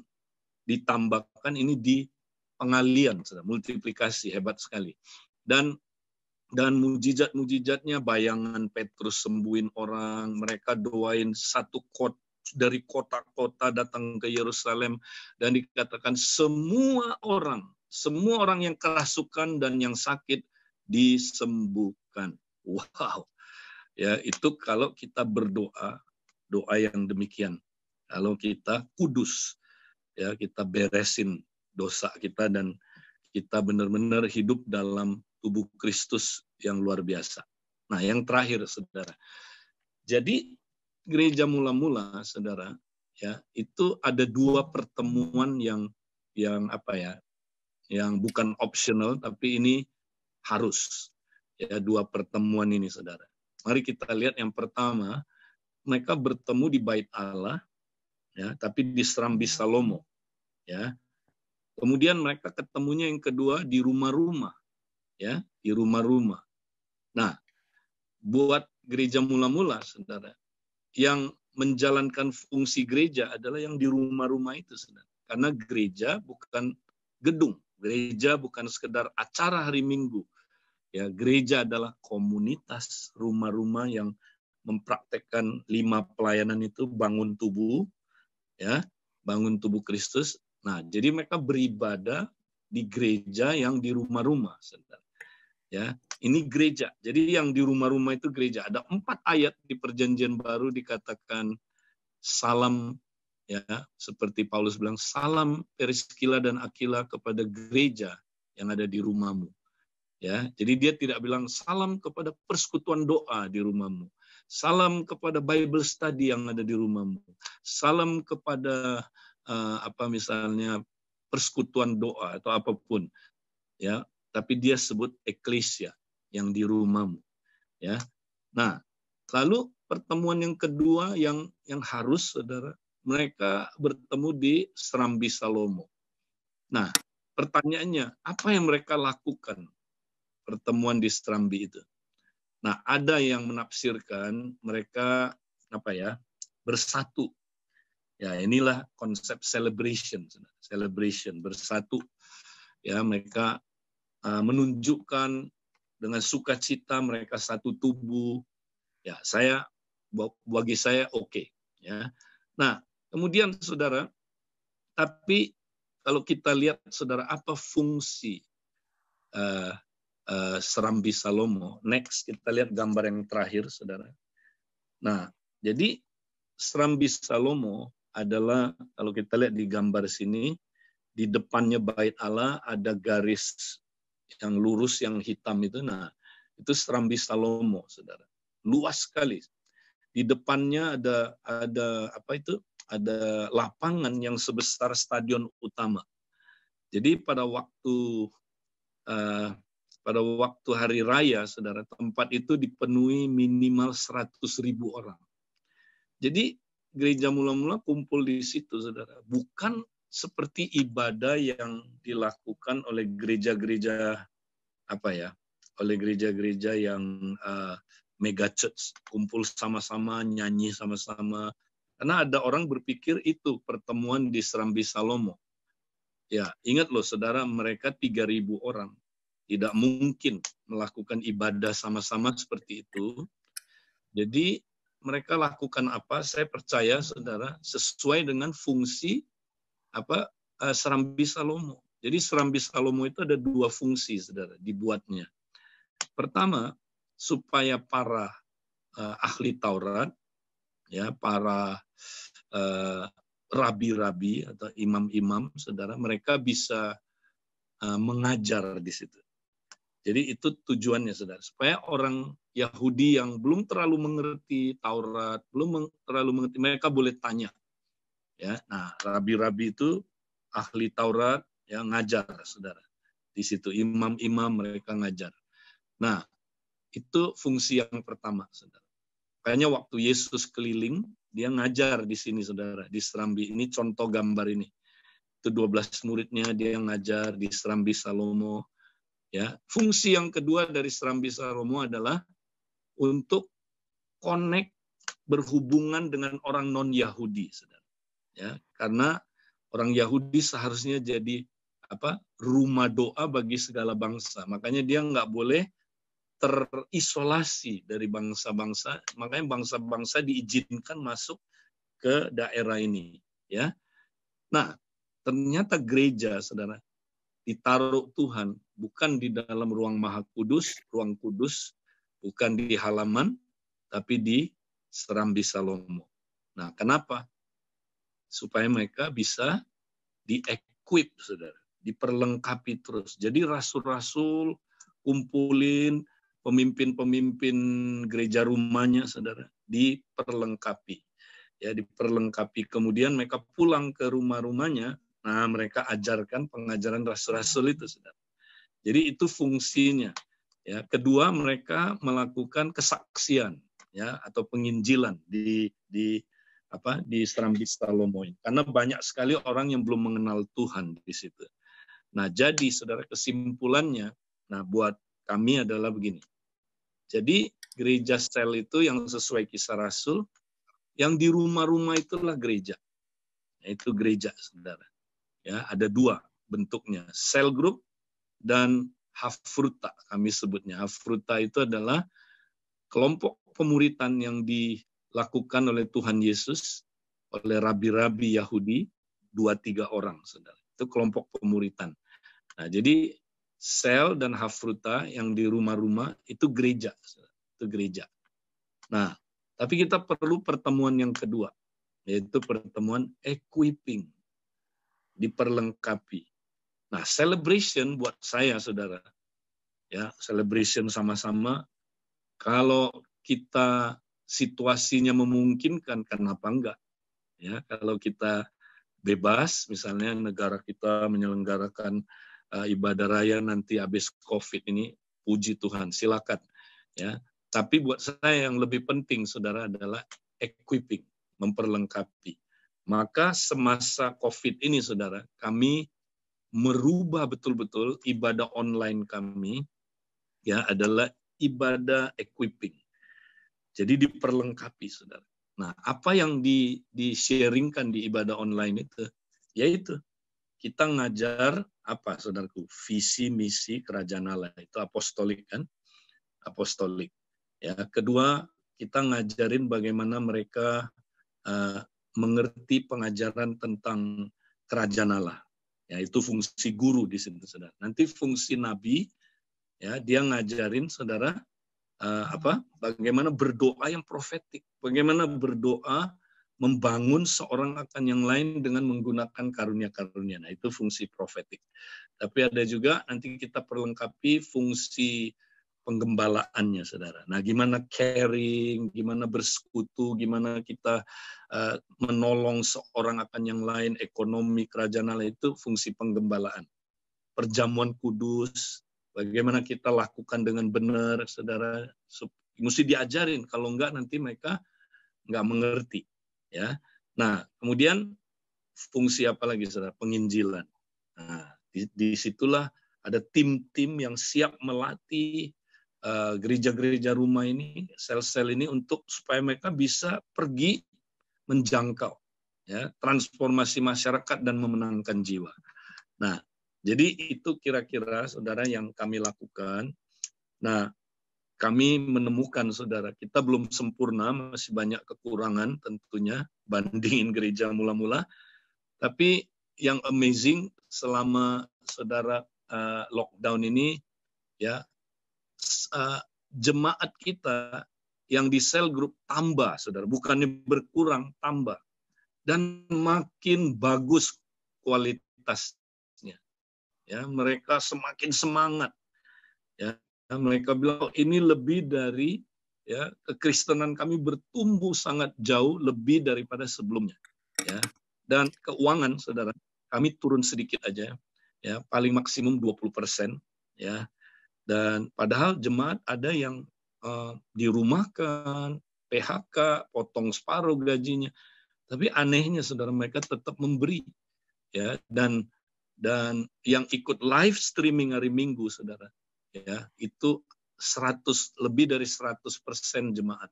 Speaker 5: ditambahkan ini di pengalian sudah, multiplikasi hebat sekali dan dan mujizat-mujizatnya bayangan Petrus sembuhin orang mereka doain satu kot dari kota-kota datang ke Yerusalem dan dikatakan semua orang semua orang yang kerasukan dan yang sakit disembuhkan wow ya itu kalau kita berdoa doa yang demikian kalau kita kudus ya kita beresin dosa kita dan kita benar-benar hidup dalam tubuh Kristus yang luar biasa. Nah, yang terakhir Saudara. Jadi gereja mula-mula Saudara ya, itu ada dua pertemuan yang yang apa ya? yang bukan optional tapi ini harus. Ya, dua pertemuan ini Saudara. Mari kita lihat yang pertama, mereka bertemu di bait Allah ya, tapi di Serambi Salomo. Ya. Kemudian mereka ketemunya yang kedua di rumah-rumah, ya, di rumah-rumah. Nah, buat gereja mula-mula, saudara, yang menjalankan fungsi gereja adalah yang di rumah-rumah itu, saudara. Karena gereja bukan gedung, gereja bukan sekedar acara hari Minggu. Ya, gereja adalah komunitas rumah-rumah yang mempraktekkan lima pelayanan itu bangun tubuh, ya bangun tubuh Kristus nah jadi mereka beribadah di gereja yang di rumah-rumah saudara ya ini gereja jadi yang di rumah-rumah itu gereja ada empat ayat di perjanjian baru dikatakan salam ya seperti Paulus bilang salam Periskila dan Akila kepada gereja yang ada di rumahmu ya jadi dia tidak bilang salam kepada persekutuan doa di rumahmu Salam kepada Bible study yang ada di rumahmu. Salam kepada uh, apa misalnya persekutuan doa atau apapun. Ya, tapi dia sebut eklesia yang di rumahmu. Ya. Nah, lalu pertemuan yang kedua yang yang harus Saudara mereka bertemu di Serambi Salomo. Nah, pertanyaannya apa yang mereka lakukan pertemuan di Serambi itu? Nah, ada yang menafsirkan mereka apa ya bersatu. Ya, inilah konsep celebration, celebration bersatu. Ya, mereka uh, menunjukkan dengan sukacita mereka satu tubuh. Ya, saya bagi saya oke. Okay. Ya, nah kemudian saudara, tapi kalau kita lihat saudara apa fungsi uh, Eh, serambi Salomo. Next kita lihat gambar yang terakhir, saudara. Nah, jadi Serambi Salomo adalah kalau kita lihat di gambar sini di depannya bait Allah ada garis yang lurus yang hitam itu nah itu serambi Salomo saudara luas sekali di depannya ada ada apa itu ada lapangan yang sebesar stadion utama jadi pada waktu uh, pada waktu hari raya, saudara, tempat itu dipenuhi minimal 100 ribu orang. Jadi gereja mula-mula kumpul di situ, saudara. Bukan seperti ibadah yang dilakukan oleh gereja-gereja apa ya, oleh gereja-gereja yang uh, mega church, kumpul sama-sama, nyanyi sama-sama. Karena ada orang berpikir itu pertemuan di Serambi Salomo. Ya, ingat loh saudara, mereka 3.000 orang tidak mungkin melakukan ibadah sama-sama seperti itu. Jadi mereka lakukan apa? Saya percaya saudara sesuai dengan fungsi apa eh, serambi Salomo. Jadi serambi Salomo itu ada dua fungsi saudara dibuatnya. Pertama supaya para uh, ahli Taurat ya para uh, rabi-rabi atau imam-imam saudara mereka bisa uh, mengajar di situ jadi itu tujuannya saudara, supaya orang Yahudi yang belum terlalu mengerti Taurat, belum terlalu mengerti, mereka boleh tanya. Ya, nah rabi-rabi itu ahli Taurat yang ngajar saudara. Di situ imam-imam mereka ngajar. Nah itu fungsi yang pertama saudara. Kayaknya waktu Yesus keliling dia ngajar di sini saudara di Serambi. Ini contoh gambar ini. Itu 12 muridnya dia yang ngajar di Serambi Salomo Ya, fungsi yang kedua dari serambi saromo adalah untuk connect berhubungan dengan orang non Yahudi, saudara. Ya, karena orang Yahudi seharusnya jadi apa rumah doa bagi segala bangsa. Makanya dia nggak boleh terisolasi dari bangsa-bangsa. Makanya bangsa-bangsa diizinkan masuk ke daerah ini. Ya, nah ternyata gereja, saudara, ditaruh Tuhan bukan di dalam ruang maha kudus, ruang kudus, bukan di halaman, tapi di serambi Salomo. Nah, kenapa? Supaya mereka bisa di saudara. Diperlengkapi terus. Jadi rasul-rasul kumpulin pemimpin-pemimpin gereja rumahnya, saudara. Diperlengkapi. Ya, diperlengkapi. Kemudian mereka pulang ke rumah-rumahnya, Nah, mereka ajarkan pengajaran rasul-rasul itu, Saudara. Jadi itu fungsinya. Ya, kedua mereka melakukan kesaksian ya atau penginjilan di di apa di Serambi Salomo ini. Karena banyak sekali orang yang belum mengenal Tuhan di situ. Nah, jadi Saudara kesimpulannya nah buat kami adalah begini. Jadi gereja sel itu yang sesuai kisah Rasul, yang di rumah-rumah itulah gereja. Itu gereja, saudara ya ada dua bentuknya sel group dan hafruta kami sebutnya hafruta itu adalah kelompok pemuritan yang dilakukan oleh Tuhan Yesus oleh rabi-rabi Yahudi dua tiga orang saudara itu kelompok pemuritan nah jadi sel dan hafruta yang di rumah-rumah itu gereja itu gereja nah tapi kita perlu pertemuan yang kedua yaitu pertemuan equipping diperlengkapi. Nah, celebration buat saya, saudara, ya celebration sama-sama. Kalau kita situasinya memungkinkan, kenapa enggak? Ya, kalau kita bebas, misalnya negara kita menyelenggarakan uh, ibadah raya nanti habis COVID ini, puji Tuhan, silakan. Ya, tapi buat saya yang lebih penting, saudara, adalah equipping, memperlengkapi. Maka semasa COVID ini, saudara, kami merubah betul-betul ibadah online kami ya adalah ibadah equipping. Jadi diperlengkapi, saudara. Nah, apa yang di, di sharingkan di ibadah online itu, yaitu kita ngajar apa, saudaraku, visi misi kerajaan Allah itu apostolik kan, apostolik. Ya, kedua kita ngajarin bagaimana mereka uh, mengerti pengajaran tentang kerajaan Allah. Ya, itu fungsi guru di sini, saudara. Nanti fungsi nabi, ya dia ngajarin saudara uh, apa? Bagaimana berdoa yang profetik, bagaimana berdoa membangun seorang akan yang lain dengan menggunakan karunia-karunia. Nah, itu fungsi profetik. Tapi ada juga nanti kita perlengkapi fungsi penggembalaannya, saudara. Nah, gimana caring, gimana bersekutu, gimana kita uh, menolong seorang akan yang lain, ekonomi kerajaan Allah itu fungsi penggembalaan. Perjamuan kudus, bagaimana kita lakukan dengan benar, saudara. Mesti diajarin, kalau enggak nanti mereka enggak mengerti, ya. Nah, kemudian fungsi apa lagi, saudara? Penginjilan. Nah, situlah ada tim-tim yang siap melatih Eh, gereja-gereja rumah ini, sel-sel ini untuk supaya mereka bisa pergi menjangkau ya, transformasi masyarakat dan memenangkan jiwa. Nah, jadi itu kira-kira saudara yang kami lakukan. Nah, kami menemukan saudara kita belum sempurna, masih banyak kekurangan tentunya bandingin gereja mula-mula. Tapi yang amazing selama saudara uh, lockdown ini ya uh, jemaat kita yang di sel grup tambah, saudara, bukannya berkurang, tambah. Dan makin bagus kualitasnya. Ya, mereka semakin semangat. Ya, mereka bilang oh, ini lebih dari ya kekristenan kami bertumbuh sangat jauh lebih daripada sebelumnya. Ya. Dan keuangan, saudara, kami turun sedikit aja, ya paling maksimum 20 persen, ya dan padahal jemaat ada yang uh, dirumahkan, PHK, potong separuh gajinya. Tapi anehnya saudara mereka tetap memberi. Ya, dan dan yang ikut live streaming hari Minggu saudara, ya, itu 100 lebih dari 100% jemaat.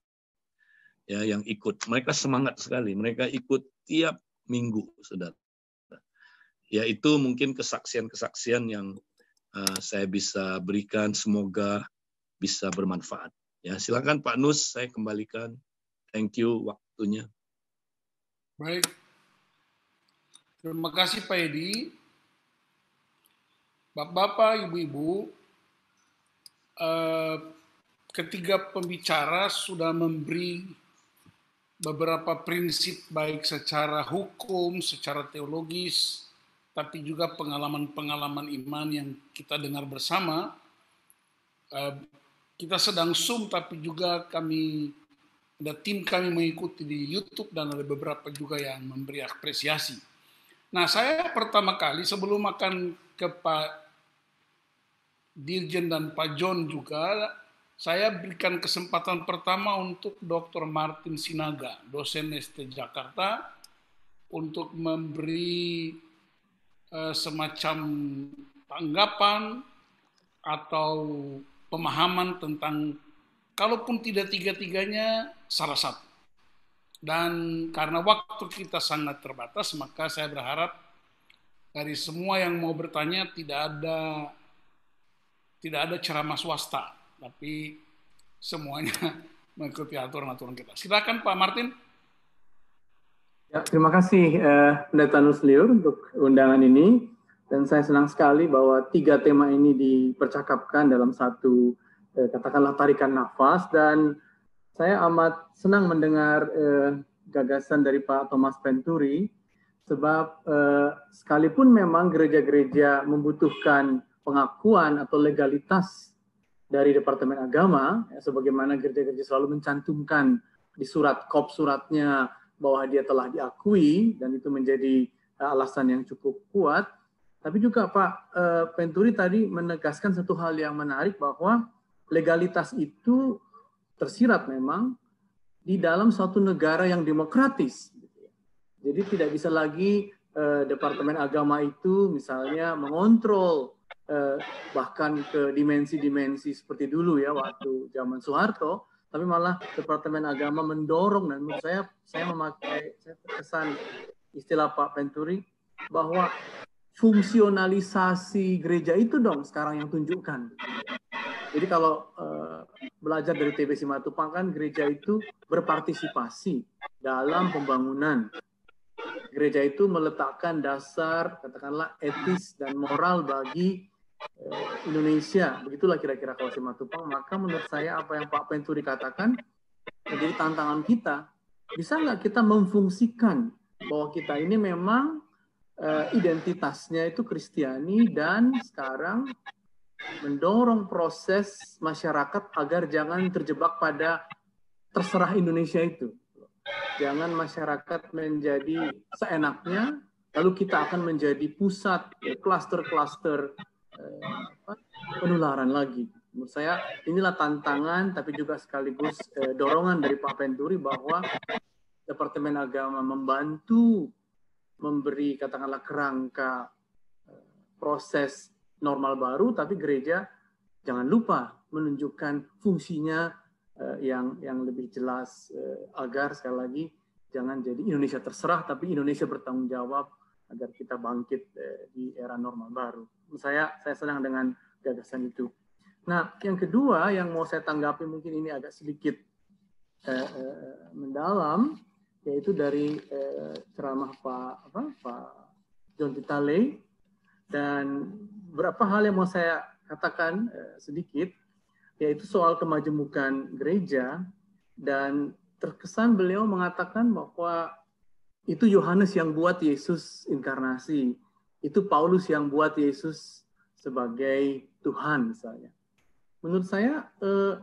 Speaker 5: Ya, yang ikut. Mereka semangat sekali, mereka ikut tiap minggu saudara. Yaitu mungkin kesaksian-kesaksian yang Eh, saya bisa berikan semoga bisa bermanfaat. Ya, silakan Pak Nus, saya kembalikan. Thank you waktunya.
Speaker 2: Baik. Terima kasih Pak Edi. Bapak-bapak, ibu-ibu, eh, ketiga pembicara sudah memberi beberapa prinsip baik secara hukum, secara teologis, tapi juga pengalaman-pengalaman iman yang kita dengar bersama. Eh, kita sedang Zoom, tapi juga kami, ada tim kami mengikuti di YouTube, dan ada beberapa juga yang memberi apresiasi. Nah, saya pertama kali sebelum makan ke Pak Dirjen dan Pak John juga, saya berikan kesempatan pertama untuk Dr. Martin Sinaga, dosen ST Jakarta, untuk memberi Eh, semacam tanggapan atau pemahaman tentang kalaupun tidak tiga-tiganya salah satu. Dan karena waktu kita sangat terbatas, maka saya berharap dari semua yang mau bertanya tidak ada tidak ada ceramah swasta, tapi semuanya mengikuti aturan-aturan kita. Silakan Pak Martin.
Speaker 6: Ya, terima kasih eh, Pendeta Nusliur untuk undangan ini. Dan saya senang sekali bahwa tiga tema ini dipercakapkan dalam satu eh, katakanlah tarikan nafas dan saya amat senang mendengar eh, gagasan dari Pak Thomas Venturi sebab eh, sekalipun memang gereja-gereja membutuhkan pengakuan atau legalitas dari Departemen Agama, ya, sebagaimana gereja-gereja selalu mencantumkan di surat kop suratnya bahwa dia telah diakui dan itu menjadi eh, alasan yang cukup kuat. Tapi juga Pak eh, Penturi tadi menegaskan satu hal yang menarik bahwa legalitas itu tersirat memang di dalam suatu negara yang demokratis. Jadi tidak bisa lagi eh, Departemen Agama itu misalnya mengontrol bahkan ke dimensi-dimensi seperti dulu ya waktu zaman Soeharto tapi malah Departemen Agama mendorong dan menurut saya saya memakai saya terkesan istilah Pak Venturi bahwa fungsionalisasi gereja itu dong sekarang yang tunjukkan. Jadi kalau uh, belajar dari TB Simatupang kan gereja itu berpartisipasi dalam pembangunan. Gereja itu meletakkan dasar katakanlah etis dan moral bagi Indonesia. Begitulah kira-kira kalau si tupang Maka menurut saya apa yang Pak Penturi dikatakan menjadi tantangan kita. Bisa nggak kita memfungsikan bahwa kita ini memang uh, identitasnya itu Kristiani dan sekarang mendorong proses masyarakat agar jangan terjebak pada terserah Indonesia itu. Jangan masyarakat menjadi seenaknya, lalu kita akan menjadi pusat kluster-kluster eh, ya, penularan lagi. Menurut saya inilah tantangan tapi juga sekaligus eh, dorongan dari Pak Penturi bahwa Departemen Agama membantu memberi katakanlah kerangka eh, proses normal baru tapi gereja jangan lupa menunjukkan fungsinya eh, yang yang lebih jelas eh, agar sekali lagi jangan jadi Indonesia terserah tapi Indonesia bertanggung jawab agar kita bangkit eh, di era normal baru. Saya saya senang dengan gagasan itu. Nah, yang kedua yang mau saya tanggapi mungkin ini agak sedikit eh, eh, mendalam, yaitu dari eh, ceramah Pak apa, Pak John Titale dan beberapa hal yang mau saya katakan eh, sedikit, yaitu soal kemajemukan gereja dan terkesan beliau mengatakan bahwa itu Yohanes yang buat Yesus inkarnasi. Itu Paulus yang buat Yesus sebagai Tuhan misalnya. Menurut saya eh,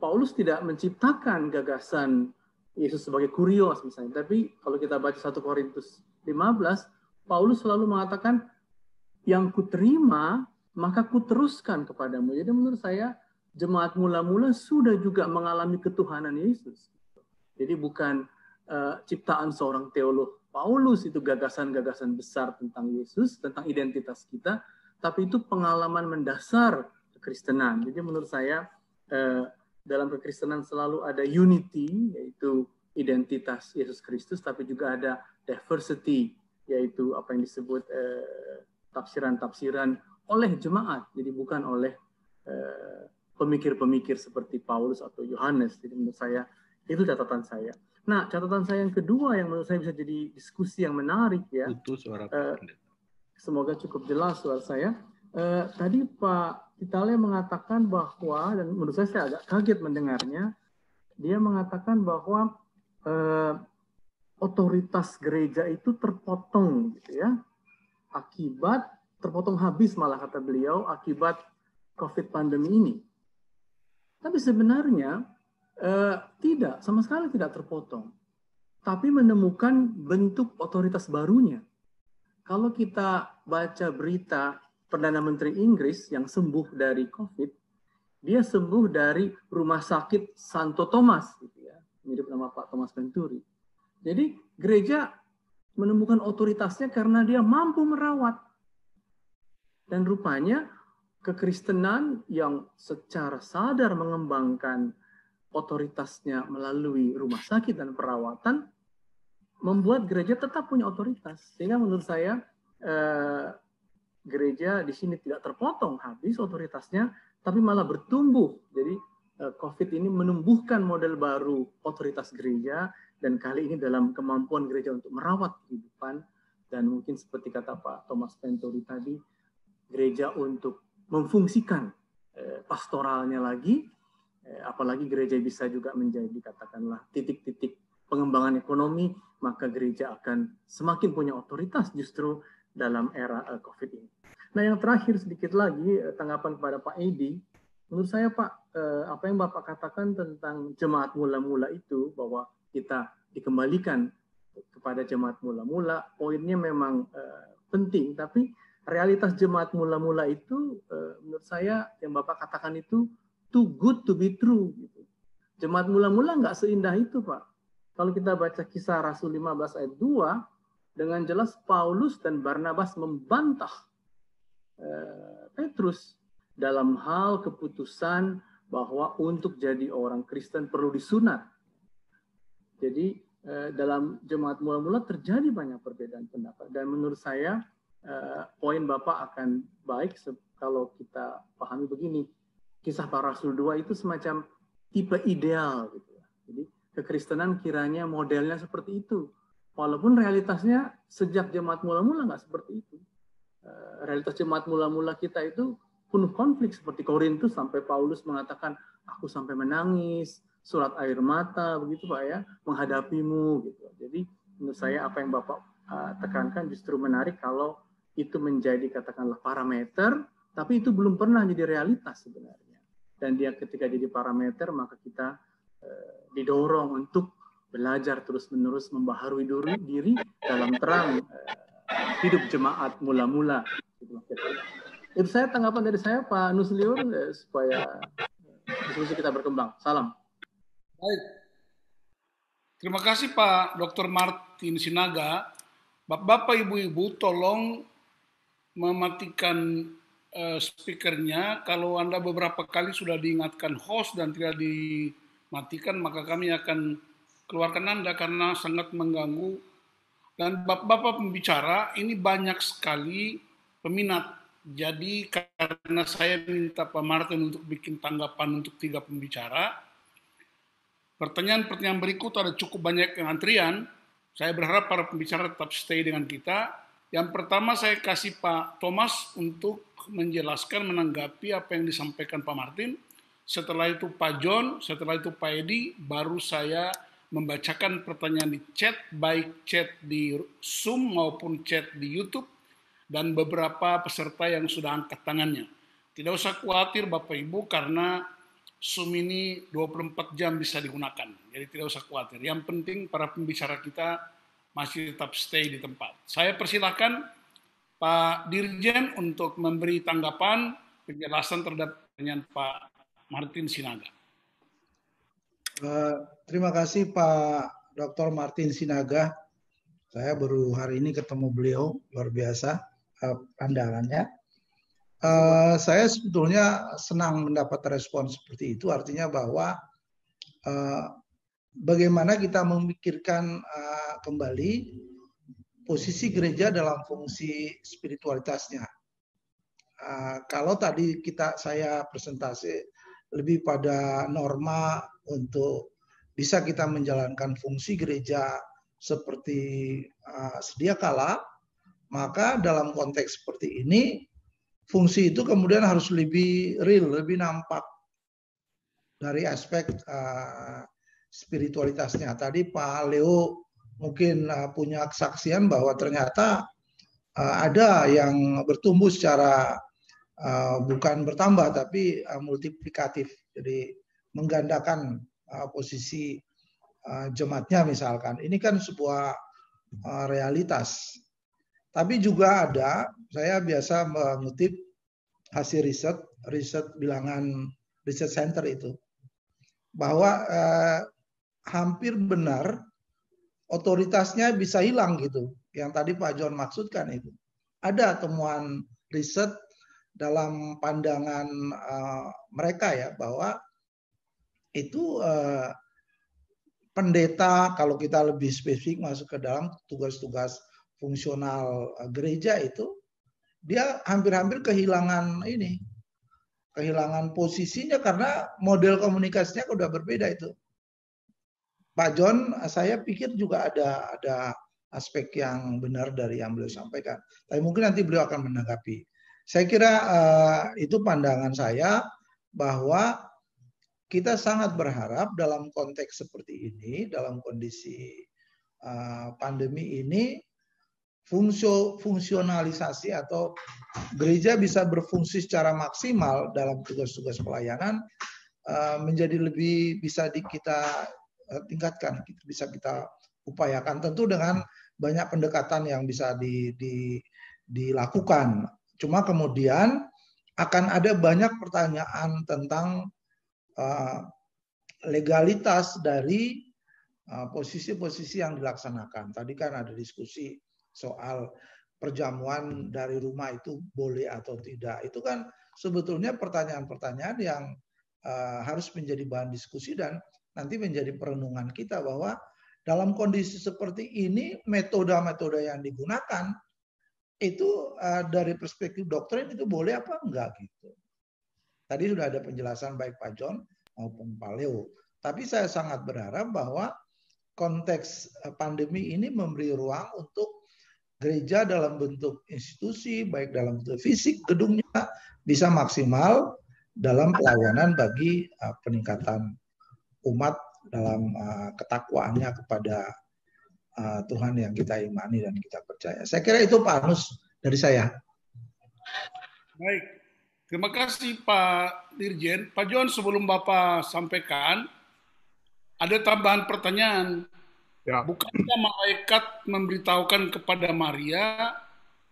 Speaker 6: Paulus tidak menciptakan gagasan Yesus sebagai kurios misalnya. Tapi kalau kita baca 1 Korintus 15, Paulus selalu mengatakan yang kuterima maka kuteruskan kepadamu. Jadi menurut saya jemaat mula-mula sudah juga mengalami ketuhanan Yesus. Jadi bukan uh, ciptaan seorang teolog Paulus itu gagasan-gagasan besar tentang Yesus, tentang identitas kita, tapi itu pengalaman mendasar kekristenan. Jadi menurut saya uh, dalam kekristenan selalu ada unity yaitu identitas Yesus Kristus, tapi juga ada diversity yaitu apa yang disebut eh, tafsiran-tafsiran uh, oleh jemaat, jadi bukan oleh pemikir-pemikir seperti Paulus atau Yohanes. Jadi menurut saya itu catatan saya. Nah, catatan saya yang kedua yang menurut saya bisa jadi diskusi yang menarik ya. Itu suara uh, Semoga cukup jelas suara saya. Uh, tadi Pak Italia mengatakan bahwa dan menurut saya saya agak kaget mendengarnya. Dia mengatakan bahwa uh, otoritas gereja itu terpotong gitu ya. Akibat terpotong habis malah kata beliau akibat Covid pandemi ini. Tapi sebenarnya Eh, tidak, sama sekali tidak terpotong. Tapi menemukan bentuk otoritas barunya. Kalau kita baca berita Perdana Menteri Inggris yang sembuh dari COVID, dia sembuh dari rumah sakit Santo Thomas, gitu ya, mirip nama Pak Thomas Venturi. Jadi gereja menemukan otoritasnya karena dia mampu merawat. Dan rupanya kekristenan yang secara sadar mengembangkan otoritasnya melalui rumah sakit dan perawatan membuat gereja tetap punya otoritas sehingga menurut saya eh, gereja di sini tidak terpotong habis otoritasnya tapi malah bertumbuh jadi eh, covid ini menumbuhkan model baru otoritas gereja dan kali ini dalam kemampuan gereja untuk merawat kehidupan dan mungkin seperti kata Pak Thomas Pentori tadi gereja untuk memfungsikan eh, pastoralnya lagi Eh, apalagi gereja bisa juga menjadi katakanlah titik-titik pengembangan ekonomi, maka gereja akan semakin punya otoritas justru dalam era eh, COVID ini. Nah, yang terakhir sedikit lagi eh, tanggapan kepada Pak Edi, menurut saya Pak, apa yang Bapak katakan tentang jemaat mula-mula itu bahwa kita dikembalikan kepada jemaat mula-mula, poinnya memang penting, tapi realitas jemaat mula-mula itu menurut saya yang Bapak katakan itu
Speaker 7: too good to be true. Gitu.
Speaker 6: Jemaat mula-mula nggak seindah itu, Pak. Kalau kita baca kisah Rasul 15 ayat 2, dengan jelas Paulus dan Barnabas membantah eh, Petrus dalam hal keputusan bahwa untuk jadi orang Kristen perlu disunat. Jadi eh, dalam jemaat mula-mula terjadi banyak perbedaan pendapat dan menurut saya eh, poin Bapak akan baik kalau kita pahami begini kisah para rasul dua itu semacam tipe ideal gitu ya. Jadi kekristenan kiranya modelnya seperti itu. Walaupun realitasnya sejak jemaat mula-mula nggak seperti itu. Eh, realitas jemaat mula-mula kita itu penuh konflik seperti Korintus sampai Paulus mengatakan aku sampai menangis, surat air mata begitu Pak ya, menghadapimu gitu. Jadi menurut saya apa yang Bapak eh, tekankan justru menarik kalau itu menjadi katakanlah parameter tapi itu belum pernah jadi realitas sebenarnya dan dia ketika jadi parameter maka kita eh, didorong untuk belajar terus-menerus membaharui diri, diri dalam terang eh, hidup jemaat mula-mula. Itu saya tanggapan dari saya Pak Nusliur eh, supaya diskusi kita berkembang. Salam.
Speaker 2: Baik. Terima kasih Pak Dr. Martin Sinaga. Bapak-bapak, ibu-ibu, tolong mematikan uh, speakernya. Kalau Anda beberapa kali sudah diingatkan host dan tidak dimatikan, maka kami akan keluarkan Anda karena sangat mengganggu. Dan Bapak-Bapak pembicara, ini banyak sekali peminat. Jadi karena saya minta Pak Martin untuk bikin tanggapan untuk tiga pembicara, pertanyaan-pertanyaan berikut ada cukup banyak yang antrian. Saya berharap para pembicara tetap stay dengan kita. Yang pertama saya kasih Pak Thomas untuk menjelaskan, menanggapi apa yang disampaikan Pak Martin. Setelah itu Pak John, setelah itu Pak Edi, baru saya membacakan pertanyaan di chat, baik chat di Zoom maupun chat di YouTube, dan beberapa peserta yang sudah angkat tangannya. Tidak usah khawatir Bapak Ibu karena Zoom ini 24 jam bisa digunakan. Jadi tidak usah khawatir. Yang penting para pembicara kita masih tetap stay di tempat. Saya persilahkan Pak Dirjen untuk memberi tanggapan penjelasan terhadap pertanyaan Pak Martin Sinaga.
Speaker 3: Eh, terima kasih Pak Dr. Martin Sinaga. Saya baru hari ini ketemu beliau, luar biasa uh, pandangannya. Eh, saya sebetulnya senang mendapat respon seperti itu, artinya bahwa bagaimana kita memikirkan kembali posisi gereja dalam fungsi spiritualitasnya. Uh, kalau tadi kita saya presentasi lebih pada norma untuk bisa kita menjalankan fungsi gereja seperti uh, sedia kala, maka dalam konteks seperti ini fungsi itu kemudian harus lebih real, lebih nampak dari aspek uh, spiritualitasnya. Tadi Pak Leo mungkin uh, punya kesaksian bahwa ternyata uh, ada yang bertumbuh secara uh, bukan bertambah tapi uh, multiplikatif. Jadi menggandakan uh, posisi uh, jemaatnya misalkan. Ini kan sebuah uh, realitas. Tapi juga ada, saya biasa mengutip hasil riset, riset bilangan riset center itu, bahwa eh, hampir benar otoritasnya bisa hilang gitu. Yang tadi Pak John maksudkan itu. Ada temuan riset dalam pandangan uh, mereka ya bahwa itu uh, pendeta kalau kita lebih spesifik masuk ke dalam tugas-tugas fungsional uh, gereja itu dia hampir-hampir kehilangan ini kehilangan posisinya karena model komunikasinya udah berbeda itu Pak John, saya pikir juga ada ada aspek yang benar dari yang beliau sampaikan. Tapi mungkin nanti beliau akan menanggapi. Saya kira uh, itu pandangan saya bahwa kita sangat berharap dalam konteks seperti ini, dalam kondisi uh, pandemi ini, fungsio, fungsionalisasi atau gereja bisa berfungsi secara maksimal dalam tugas-tugas pelayanan uh, menjadi lebih bisa di, kita tingkatkan kita, bisa kita upayakan tentu dengan banyak pendekatan yang bisa di, di, dilakukan cuma kemudian akan ada banyak pertanyaan tentang uh, legalitas dari posisi eh, posisi-posisi yang dilaksanakan tadi kan ada diskusi soal perjamuan dari rumah itu boleh atau tidak itu kan sebetulnya pertanyaan-pertanyaan yang uh, harus menjadi bahan diskusi dan nanti menjadi perenungan kita bahwa dalam kondisi seperti ini metode-metode yang digunakan itu uh, dari perspektif doktrin itu boleh apa enggak gitu. Tadi sudah ada penjelasan baik Pak John maupun Pak Leo. Tapi saya sangat berharap bahwa konteks eh, pandemi ini memberi ruang untuk gereja dalam bentuk institusi, baik dalam bentuk fisik gedungnya, bisa maksimal dalam pelayanan bagi eh, peningkatan umat dalam uh, ketakwaannya kepada uh, Tuhan yang kita imani dan kita percaya. Saya kira itu Pak Anus dari saya.
Speaker 2: Baik, terima kasih Pak Dirjen. Pak John, sebelum Bapak sampaikan, ada tambahan pertanyaan. Ya. Bukankah malaikat memberitahukan kepada Maria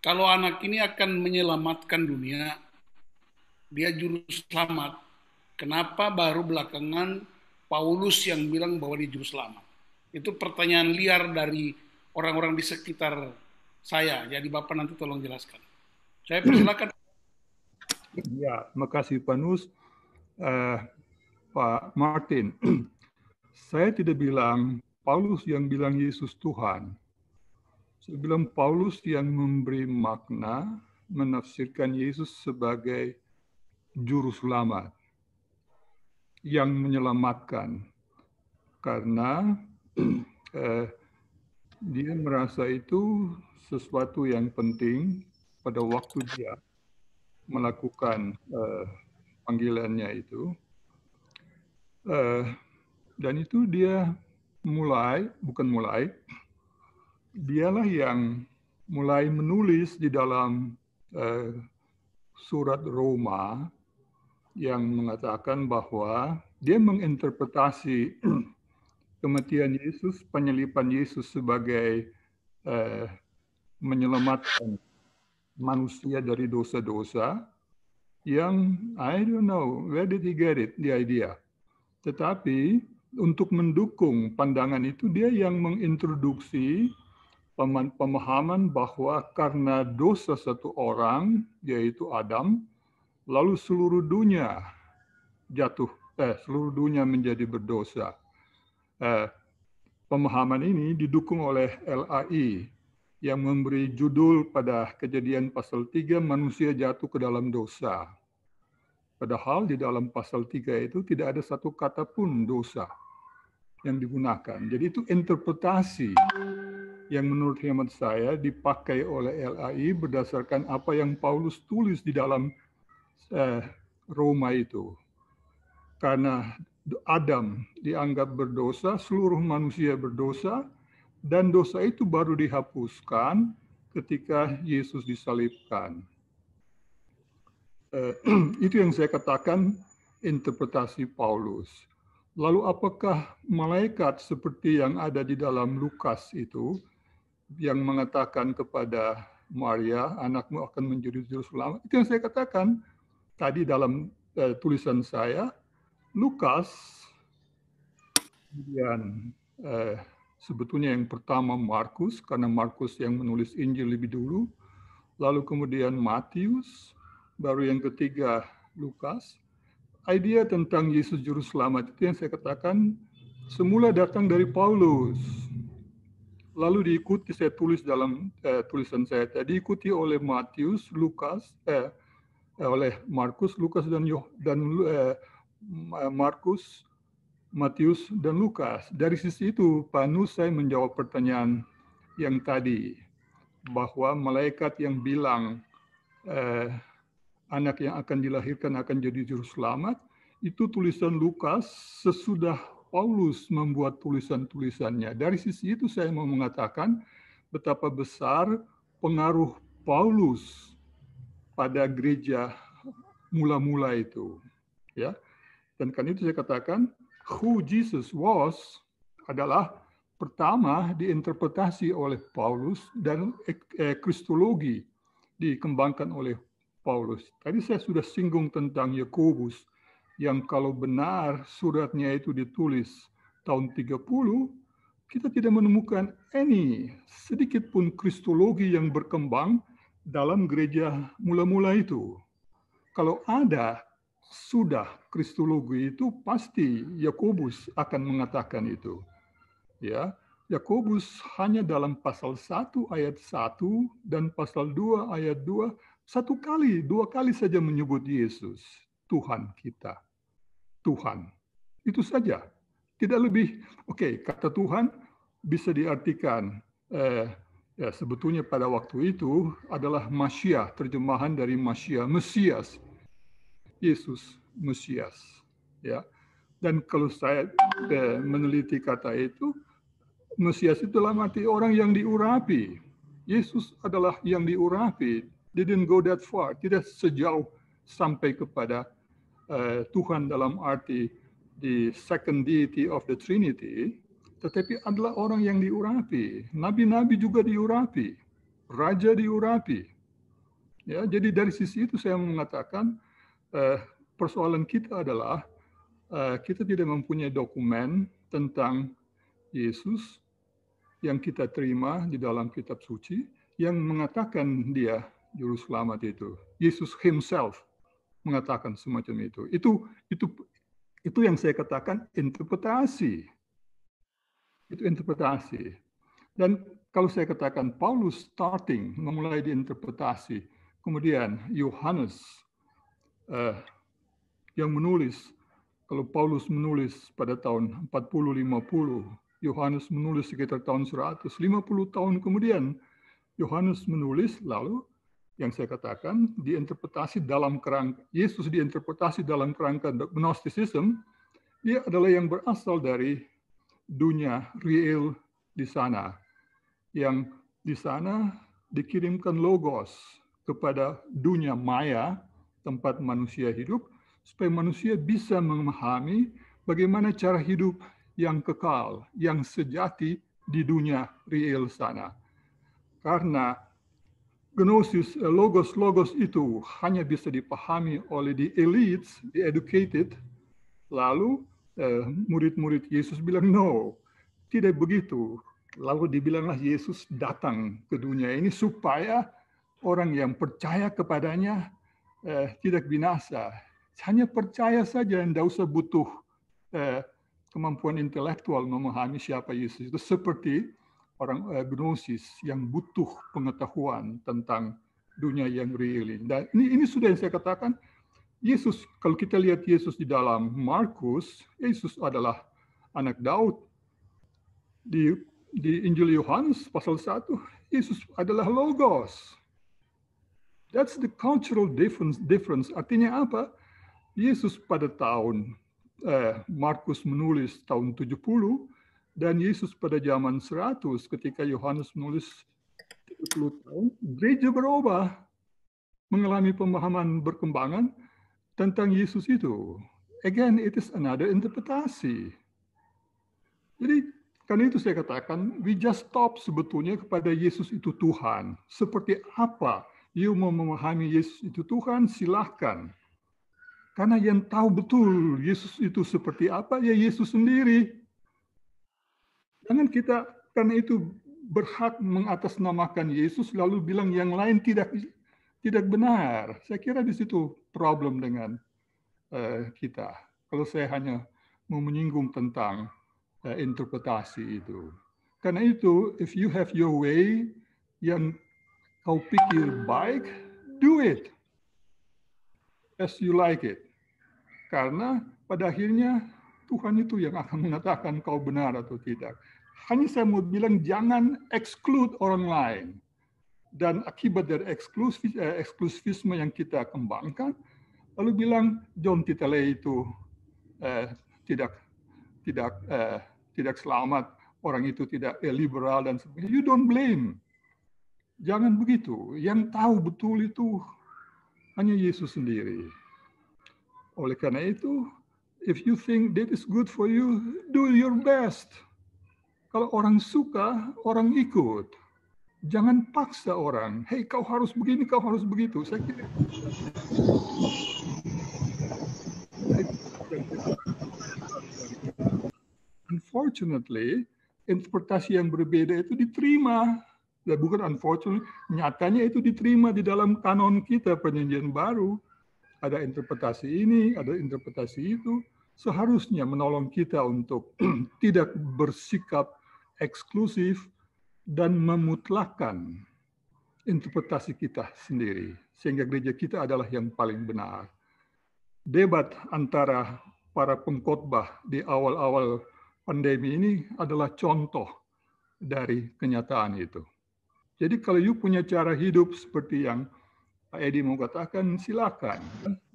Speaker 2: kalau anak ini akan menyelamatkan dunia? Dia juru selamat. Kenapa baru belakangan Paulus yang bilang bahwa dia juru selamat. Itu pertanyaan liar dari orang-orang di sekitar saya. Jadi Bapak nanti tolong jelaskan. Saya persilakan.
Speaker 4: Ya, makasih Pak Nus. Uh, Pak Martin, saya tidak bilang Paulus yang bilang Yesus Tuhan. Saya bilang Paulus yang memberi makna menafsirkan Yesus sebagai juru selamat yang menyelamatkan karena eh, dia merasa itu sesuatu yang penting pada waktu dia melakukan eh, panggilannya itu eh, dan itu dia mulai bukan mulai dialah yang mulai menulis di dalam eh, surat Roma yang mengatakan bahwa dia menginterpretasi kematian Yesus, penyelipan Yesus sebagai eh, menyelamatkan manusia dari dosa-dosa yang I don't know where did he get it the idea. Tetapi untuk mendukung pandangan itu dia yang mengintroduksi pemahaman bahwa karena dosa satu orang yaitu Adam lalu seluruh dunia jatuh, eh, seluruh dunia menjadi berdosa. Eh, pemahaman ini didukung oleh LAI yang memberi judul pada kejadian pasal 3 manusia jatuh ke dalam dosa. Padahal di dalam pasal 3 itu tidak ada satu kata pun dosa yang digunakan. Jadi itu interpretasi yang menurut hemat saya dipakai oleh LAI berdasarkan apa yang Paulus tulis di dalam Eh, Roma itu. Karena Adam dianggap berdosa, seluruh manusia berdosa, dan dosa itu baru dihapuskan ketika Yesus disalibkan. Eh, itu yang saya katakan interpretasi Paulus. Lalu apakah malaikat seperti yang ada di dalam Lukas itu yang mengatakan kepada Maria, anakmu akan menjadi juru selamat. Itu yang saya katakan tadi dalam uh, tulisan saya, Lukas kemudian uh, sebetulnya yang pertama Markus karena Markus yang menulis Injil lebih dulu, lalu kemudian Matius, baru yang ketiga Lukas. Idea tentang Yesus juru selamat itu yang saya katakan semula datang dari Paulus. Lalu diikuti saya tulis dalam eh, tulisan saya tadi diikuti oleh Matius, Lukas, eh, oleh Markus, Lukas dan Yoh, dan eh, Markus, Matius dan Lukas. Dari sisi itu, saya menjawab pertanyaan yang tadi bahwa malaikat yang bilang eh, anak yang akan dilahirkan akan jadi juru selamat itu tulisan Lukas sesudah Paulus membuat tulisan-tulisannya. Dari sisi itu saya mau mengatakan betapa besar pengaruh Paulus pada gereja mula-mula itu. Ya. Dan kan itu saya katakan who Jesus was adalah pertama diinterpretasi oleh Paulus dan eh, kristologi dikembangkan oleh Paulus. Tadi saya sudah singgung tentang Yakobus yang kalau benar suratnya itu ditulis tahun 30 kita tidak menemukan any sedikit pun kristologi yang berkembang dalam gereja mula-mula itu. Kalau ada sudah kristologi itu pasti Yakobus akan mengatakan itu. Ya, Yakobus hanya dalam pasal 1 ayat 1 dan pasal 2 ayat 2 satu kali, dua kali saja menyebut Yesus, Tuhan kita. Tuhan. Itu saja. Tidak lebih. Oke, okay, kata Tuhan bisa diartikan eh, Ya, sebetulnya pada waktu itu adalah Masyiah, terjemahan dari Masyiah, Mesias. Yesus Mesias, ya. Dan kalau saya eh, meneliti kata itu, Mesias itu dalam arti orang yang diurapi. Yesus adalah yang diurapi. Didn't go that far, tidak sejauh sampai kepada uh, Tuhan dalam arti the second deity of the Trinity, tetapi adalah orang yang diurapi. Nabi-nabi juga diurapi, raja diurapi. Ya, jadi dari sisi itu saya mengatakan eh, persoalan kita adalah eh, kita tidak mempunyai dokumen tentang Yesus yang kita terima di dalam kitab suci yang mengatakan dia juru selamat itu. Yesus himself mengatakan semacam itu. Itu itu itu yang saya katakan interpretasi itu interpretasi. Dan kalau saya katakan Paulus starting memulai di interpretasi, kemudian Yohanes uh, eh, yang menulis, kalau Paulus menulis pada tahun 40-50, Yohanes menulis sekitar tahun 150 tahun kemudian Yohanes menulis lalu yang saya katakan diinterpretasi dalam kerangka Yesus diinterpretasi dalam kerangka Gnosticism, dia adalah yang berasal dari dunia real di sana. Yang di sana dikirimkan logos kepada dunia maya, tempat manusia hidup, supaya manusia bisa memahami bagaimana cara hidup yang kekal, yang sejati di dunia real sana. Karena gnosis, eh, logos-logos itu hanya bisa dipahami oleh the elites, the educated, lalu Eh, murid-murid Yesus bilang, no, tidak begitu. Lalu dibilanglah Yesus datang ke dunia ini supaya orang yang percaya kepadanya eh, tidak binasa. Hanya percaya saja, tidak usah butuh eh, kemampuan intelektual memahami siapa Yesus itu. Seperti orang eh, gnosis yang butuh pengetahuan tentang dunia yang real Dan ini sudah yang saya katakan, Yesus, kalau kita lihat Yesus di dalam Markus, Yesus adalah anak Daud. Di, di Injil Yohanes pasal 1, Yesus adalah Logos. That's the cultural difference. difference. Artinya apa? Yesus pada tahun eh, Markus menulis tahun 70 dan Yesus pada zaman 100 ketika Yohanes menulis 30 tahun, gereja berubah mengalami pemahaman berkembangan tentang Yesus itu. Again, it is another interpretasi. Jadi karena itu saya katakan, we just stop sebetulnya kepada Yesus itu Tuhan. Seperti apa you mau memahami Yesus itu Tuhan, silahkan. Karena yang tahu betul Yesus itu seperti apa, ya Yesus sendiri. Jangan kita karena itu berhak mengatasnamakan Yesus lalu bilang yang lain tidak tidak benar. Saya kira di situ problem dengan uh, kita. Kalau saya hanya mau menyinggung tentang uh, interpretasi itu. Karena itu, if you have your way yang kau pikir baik, do it as you like it. Karena pada akhirnya Tuhan itu yang akan mengatakan kau benar atau tidak. Hanya saya mau bilang jangan exclude orang lain dan akibat dari eksklusif, eh, eksklusifisme yang kita kembangkan, lalu bilang John Titele itu eh, tidak tidak eh, tidak selamat, orang itu tidak eh, liberal dan sebagainya. You don't blame. Jangan begitu. Yang tahu betul itu hanya Yesus sendiri. Oleh karena itu, if you think that is good for you, do your best. Kalau orang suka, orang ikut jangan paksa orang. Hei, kau harus begini, kau harus begitu. Saya kira. Unfortunately, interpretasi yang berbeda itu diterima. Dan bukan unfortunately, nyatanya itu diterima di dalam kanon kita perjanjian baru. Ada interpretasi ini, ada interpretasi itu. Seharusnya menolong kita untuk tidak bersikap eksklusif, dan memutlakan interpretasi kita sendiri sehingga gereja kita adalah yang paling benar. Debat antara para pengkhotbah di awal-awal pandemi ini adalah contoh dari kenyataan itu. Jadi kalau you punya cara hidup seperti yang Pak Edi mau katakan, silakan.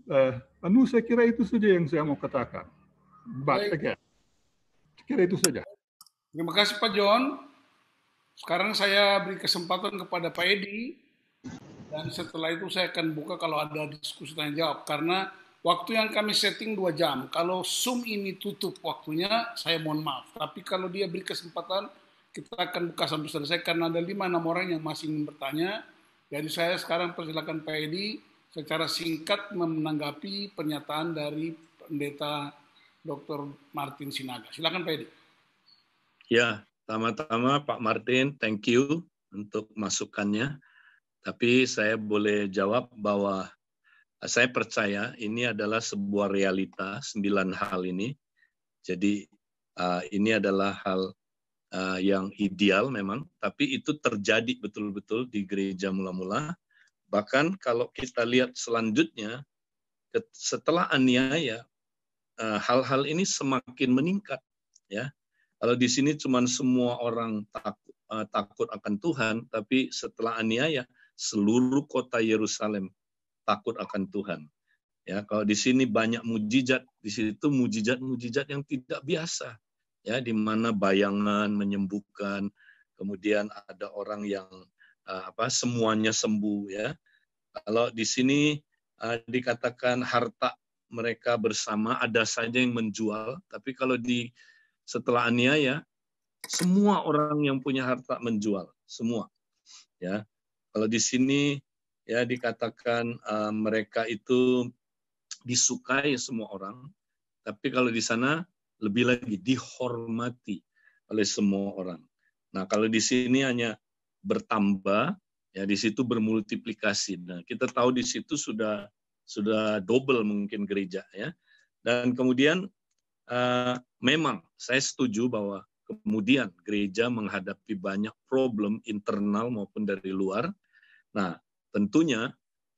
Speaker 4: Uh, anu saya kira itu saja yang saya mau katakan. Baik, again, kira itu saja.
Speaker 2: Terima kasih Pak John. Sekarang saya beri kesempatan kepada Pak Edi dan setelah itu saya akan buka kalau ada diskusi tanya jawab karena waktu yang kami setting dua jam. Kalau Zoom ini tutup waktunya, saya mohon maaf. Tapi kalau dia beri kesempatan, kita akan buka sampai selesai karena ada lima enam orang yang masih ingin bertanya. Jadi saya sekarang persilakan Pak Edi secara singkat menanggapi pernyataan dari Pendeta Dr. Martin Sinaga. Silakan Pak Edi.
Speaker 5: Ya, Pertama-tama Pak Martin, thank you untuk masukannya. Tapi saya boleh jawab bahwa eh, saya percaya ini adalah sebuah realita, sembilan hal ini. Jadi eh, ini adalah hal eh, yang ideal memang, tapi itu terjadi betul-betul di gereja mula-mula. Bahkan kalau kita lihat selanjutnya, setelah aniaya, hal-hal ini semakin meningkat. Ya, kalau di sini cuma semua orang takut, uh, takut akan Tuhan, tapi setelah aniaya seluruh kota Yerusalem takut akan Tuhan. Ya, kalau di sini banyak mujizat, di situ mujizat-mujizat yang tidak biasa. Ya, di mana bayangan menyembuhkan, kemudian ada orang yang uh, apa semuanya sembuh ya. Kalau di sini uh, dikatakan harta mereka bersama ada saja yang menjual, tapi kalau di setelah aniaya, semua orang yang punya harta menjual, semua. Ya, kalau di sini ya dikatakan uh, mereka itu disukai semua orang, tapi kalau di sana lebih lagi dihormati oleh semua orang. Nah, kalau di sini hanya bertambah, ya di situ bermultiplikasi. Nah, kita tahu di situ sudah sudah double mungkin gereja ya. Dan kemudian Eh, memang saya setuju bahwa kemudian gereja menghadapi banyak problem internal maupun dari luar. Nah, tentunya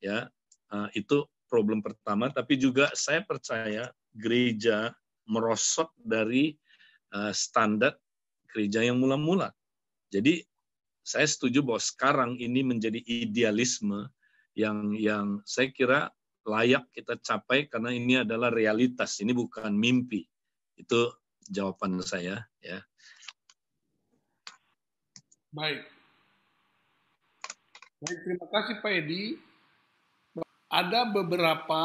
Speaker 5: ya uh, itu problem pertama, tapi juga saya percaya gereja merosot dari uh, standar gereja yang mula-mula. Jadi saya setuju bahwa sekarang ini menjadi idealisme yang yang saya kira layak kita capai karena ini adalah realitas, ini bukan mimpi. Itu jawaban saya
Speaker 1: ya.
Speaker 2: Baik. Baik, terima kasih Pak Edi. Ada beberapa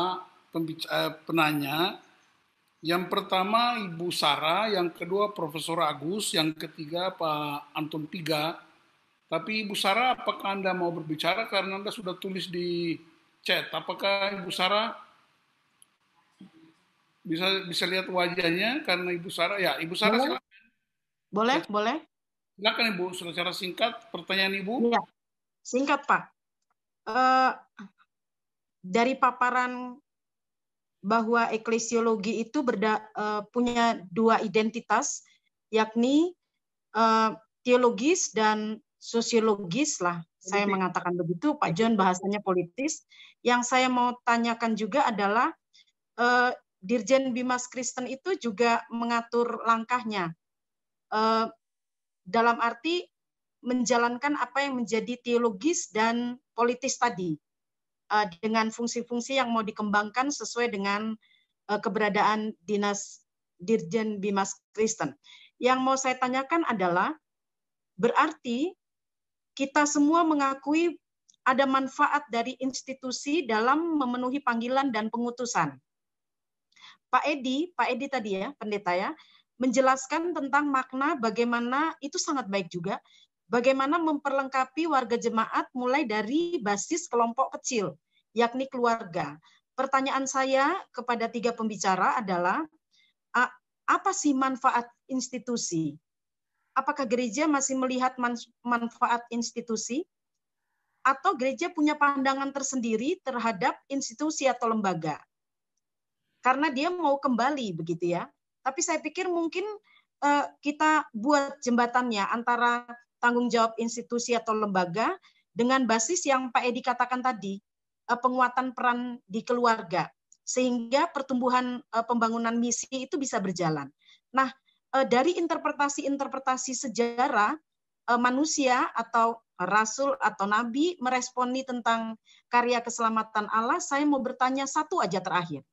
Speaker 2: eh, penanya. Yang pertama Ibu Sara, yang kedua Profesor Agus, yang ketiga Pak Anton Tiga. Tapi Ibu Sara, apakah Anda mau berbicara karena Anda sudah tulis di chat? Apakah Ibu Sarah bisa bisa lihat wajahnya karena Ibu Sarah ya Ibu Sarah boleh silakan. boleh boleh silakan Ibu secara singkat pertanyaan
Speaker 8: Ibu ya. singkat Pak uh, dari paparan bahwa eklesiologi itu berda, uh, punya dua identitas yakni uh, teologis dan sosiologis lah saya mengatakan begitu Pak John bahasanya politis yang saya mau tanyakan juga adalah Dirjen Bimas Kristen itu juga mengatur langkahnya. Eh, dalam arti menjalankan apa yang menjadi teologis dan politis tadi eh, dengan fungsi-fungsi yang mau dikembangkan sesuai dengan eh, keberadaan dinas Dirjen Bimas Kristen. Yang mau saya tanyakan adalah berarti kita semua mengakui ada manfaat dari institusi dalam memenuhi panggilan dan pengutusan Pak Edi, Pak Edi tadi ya, pendeta ya, menjelaskan tentang makna bagaimana itu sangat baik juga, bagaimana memperlengkapi warga jemaat mulai dari basis kelompok kecil, yakni keluarga. Pertanyaan saya kepada tiga pembicara adalah apa sih manfaat institusi? Apakah gereja masih melihat manfaat institusi? Atau gereja punya pandangan tersendiri terhadap institusi atau lembaga? karena dia mau kembali begitu ya. Tapi saya pikir mungkin uh, kita buat jembatannya antara tanggung jawab institusi atau lembaga dengan basis yang Pak Edi katakan tadi, uh, penguatan peran di keluarga sehingga pertumbuhan uh, pembangunan misi itu bisa berjalan. Nah, dari interpretasi-interpretasi sejarah manusia atau rasul atau nabi meresponi tentang karya keselamatan Allah, saya mau bertanya satu aja terakhir.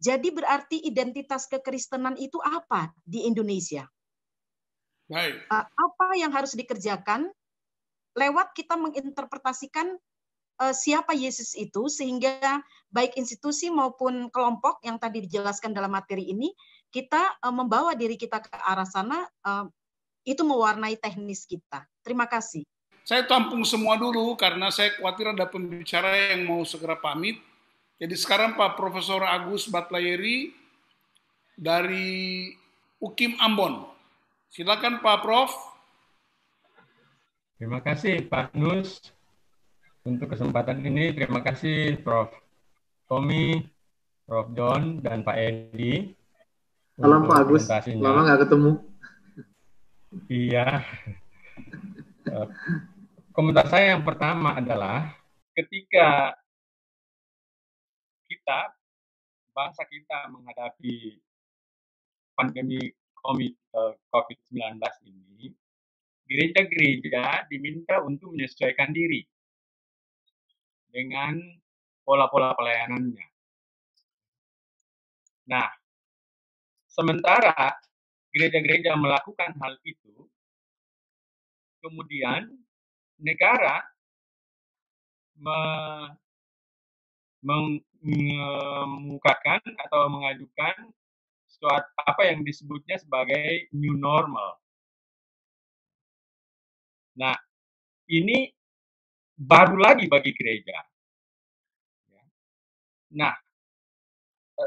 Speaker 8: Jadi berarti identitas kekristenan itu apa di Indonesia? Baik. Eh, apa yang harus dikerjakan lewat kita menginterpretasikan eh, siapa Yesus itu sehingga baik institusi maupun kelompok yang tadi dijelaskan dalam materi ini kita eh, membawa diri kita ke arah sana itu mewarnai teknis kita. Terima kasih.
Speaker 2: Saya tampung semua dulu karena saya khawatir ada pembicara yang mau segera pamit. Jadi sekarang Pak Profesor Agus Batlayeri dari UKIM Ambon. Silakan Pak Prof.
Speaker 9: Terima kasih Pak Nus untuk kesempatan ini. Terima kasih Prof. Tommy, Prof. John, dan Pak Edi. Salam Pak Agus, lama nggak ketemu. Iya.
Speaker 1: Eh, komentar saya yang pertama adalah ketika kita, bangsa kita menghadapi pandemi eh, COVID-19 ini, gereja-gereja diminta untuk menyesuaikan diri dengan pola-pola pelayanannya. Nah, sementara gereja-gereja melakukan hal itu, kemudian negara meng, mengungkapkan atau mengajukan suatu apa yang disebutnya sebagai new normal. Nah, ini baru lagi bagi gereja. Nah, e,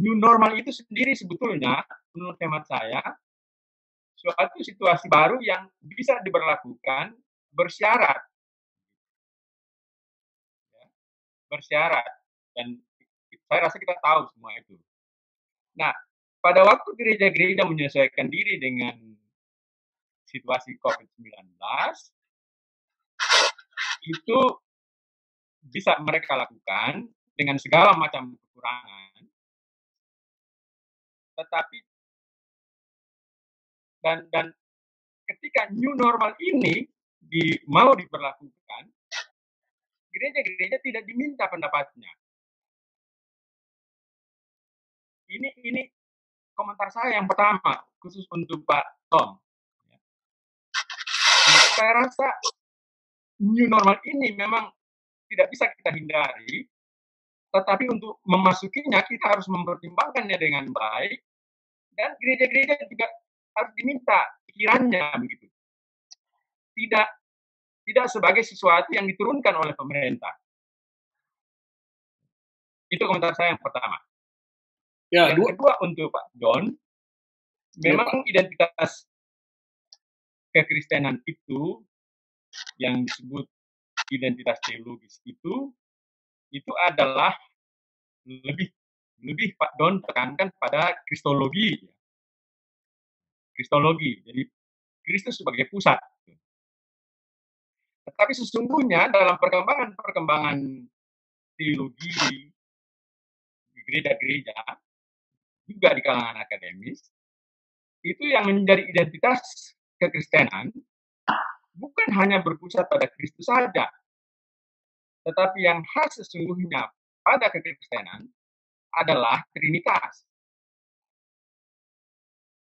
Speaker 1: new normal itu sendiri sebetulnya menurut hemat saya suatu situasi baru yang bisa diberlakukan bersyarat. Ya, bersyarat dan saya rasa kita tahu semua itu. Nah, pada waktu gereja-gereja menyesuaikan diri dengan situasi COVID-19, itu bisa mereka lakukan dengan segala macam kekurangan, tetapi dan dan ketika new normal ini di, mau diperlakukan, gereja-gereja tidak diminta pendapatnya ini ini komentar saya yang pertama khusus untuk Pak Tom. Saya rasa new normal ini memang tidak bisa kita hindari, tetapi untuk memasukinya kita harus mempertimbangkannya dengan baik dan gereja-gereja juga harus diminta pikirannya begitu. Tidak tidak sebagai sesuatu yang diturunkan oleh pemerintah. Itu komentar saya yang pertama. Ya, yang dua. kedua untuk Pak Don, iya, memang dua. identitas kekristenan itu yang disebut identitas teologis itu itu adalah lebih lebih Pak Don tekankan pada kristologi. Kristologi. Jadi Kristus sebagai pusat. Tetapi sesungguhnya dalam perkembangan-perkembangan teologi di gereja-gereja juga di kalangan akademis, itu yang menjadi identitas kekristenan bukan hanya berpusat pada Kristus saja, tetapi yang khas sesungguhnya pada kekristenan adalah Trinitas.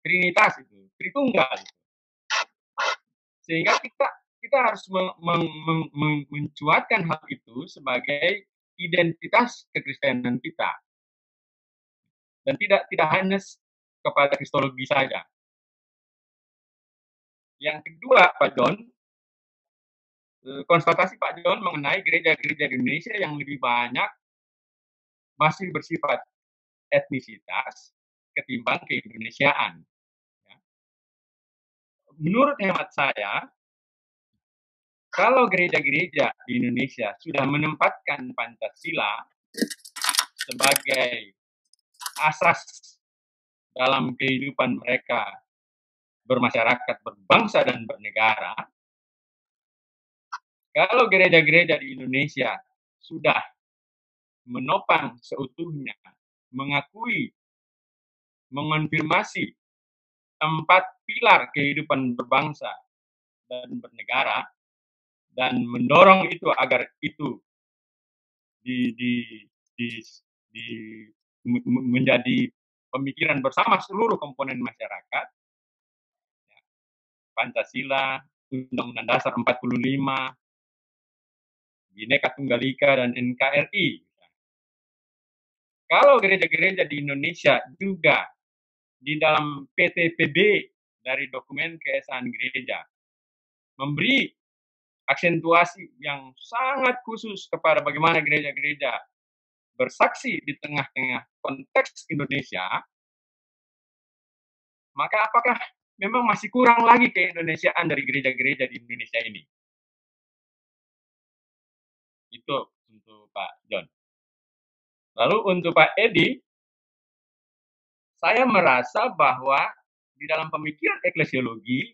Speaker 1: Trinitas itu, Tritunggal. Sehingga kita kita harus meng, mencuatkan hal itu sebagai identitas kekristenan kita dan tidak tidak hanya kepada kristologi saja. Yang kedua, Pak John, eh, konstatasi Pak John mengenai gereja-gereja di Indonesia yang lebih banyak masih bersifat etnisitas ketimbang keindonesiaan. Ya. Menurut hemat saya, kalau gereja-gereja di Indonesia sudah menempatkan Pancasila sebagai asas dalam kehidupan mereka bermasyarakat, berbangsa, dan bernegara, kalau gereja-gereja di Indonesia sudah menopang seutuhnya, mengakui, mengonfirmasi empat pilar kehidupan berbangsa dan bernegara, dan mendorong itu agar itu di, di, di, di, menjadi pemikiran bersama seluruh komponen masyarakat. Ya. Pancasila, Undang-Undang Dasar 45, Bhinneka Tunggal Ika, dan NKRI. Kalau gereja-gereja di Indonesia juga di dalam PTPB dari dokumen keesaan gereja memberi aksentuasi yang sangat khusus kepada bagaimana gereja-gereja bersaksi di tengah-tengah konteks Indonesia, maka apakah memang masih kurang lagi keindonesiaan dari gereja-gereja di Indonesia ini? Itu untuk Pak John. Lalu untuk Pak Edi, saya merasa bahwa di dalam pemikiran eklesiologi,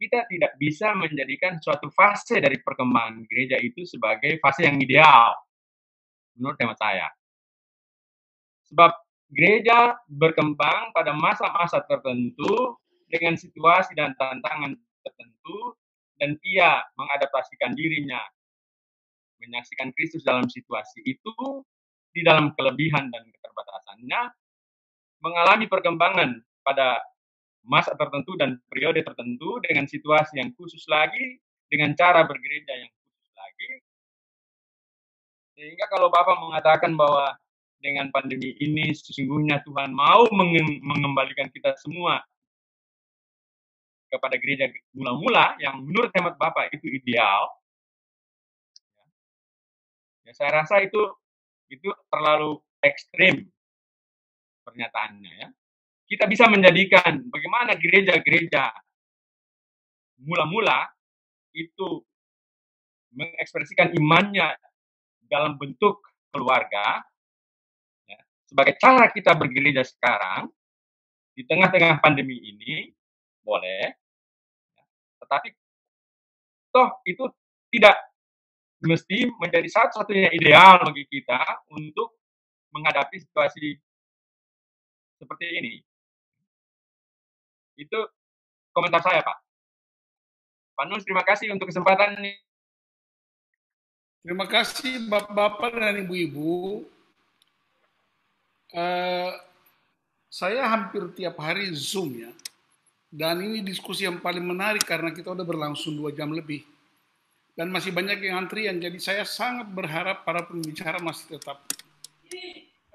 Speaker 1: kita tidak bisa menjadikan suatu fase dari perkembangan gereja itu sebagai fase yang ideal menurut hemat saya. Sebab gereja berkembang pada masa-masa tertentu dengan situasi dan tantangan tertentu dan ia mengadaptasikan dirinya menyaksikan Kristus dalam situasi itu di dalam kelebihan dan keterbatasannya mengalami perkembangan pada masa tertentu dan periode tertentu dengan situasi yang khusus lagi dengan cara bergereja yang sehingga kalau Bapak mengatakan bahwa dengan pandemi ini sesungguhnya Tuhan mau mengembalikan kita semua kepada gereja mula-mula yang menurut hemat Bapak itu ideal. Ya, saya rasa itu itu terlalu ekstrim pernyataannya ya. Kita bisa menjadikan bagaimana gereja-gereja mula-mula itu mengekspresikan imannya dalam bentuk keluarga, ya, sebagai cara kita bergereja sekarang, di tengah-tengah pandemi ini, boleh, ya, tetapi toh itu tidak mesti menjadi satu-satunya ideal bagi kita untuk menghadapi situasi seperti ini. Itu komentar saya, Pak. Pak Nus, terima kasih untuk kesempatan ini. Terima kasih Bapak-Bapak
Speaker 2: dan Ibu-Ibu. Uh, saya hampir tiap hari Zoom ya. Dan ini diskusi yang paling menarik karena kita udah berlangsung dua jam lebih. Dan masih banyak yang antrian. Jadi saya sangat berharap para pembicara masih tetap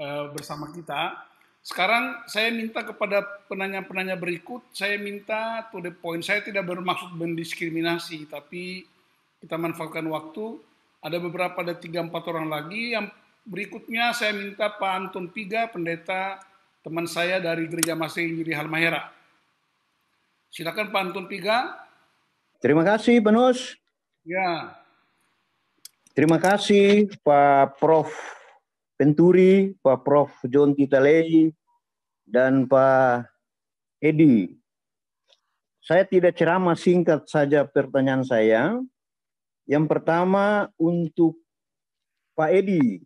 Speaker 2: uh, bersama kita. Sekarang saya minta kepada penanya-penanya berikut, saya minta to the point. Saya tidak bermaksud mendiskriminasi, tapi kita manfaatkan waktu ada beberapa, ada tiga empat orang lagi. Yang berikutnya saya minta Pak Anton Piga, pendeta teman saya dari Gereja Masih Injili Halmahera. Silakan Pak Anton Piga.
Speaker 7: Terima kasih, Penus. Ya. Terima kasih Pak Prof. Penturi Pak Prof. John Titalei, dan Pak Edi. Saya tidak ceramah singkat saja pertanyaan saya. Yang pertama untuk Pak Edi.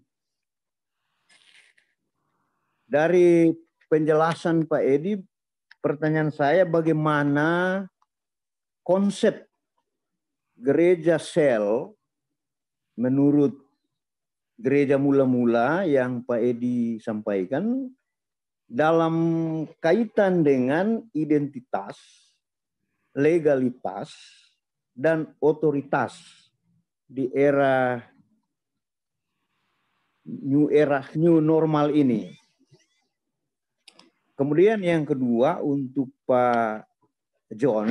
Speaker 7: Dari penjelasan Pak Edi, pertanyaan saya bagaimana konsep gereja sel menurut gereja mula-mula yang Pak Edi sampaikan dalam kaitan dengan identitas, legalitas, dan otoritas di era new era new normal ini. Kemudian yang kedua untuk Pak John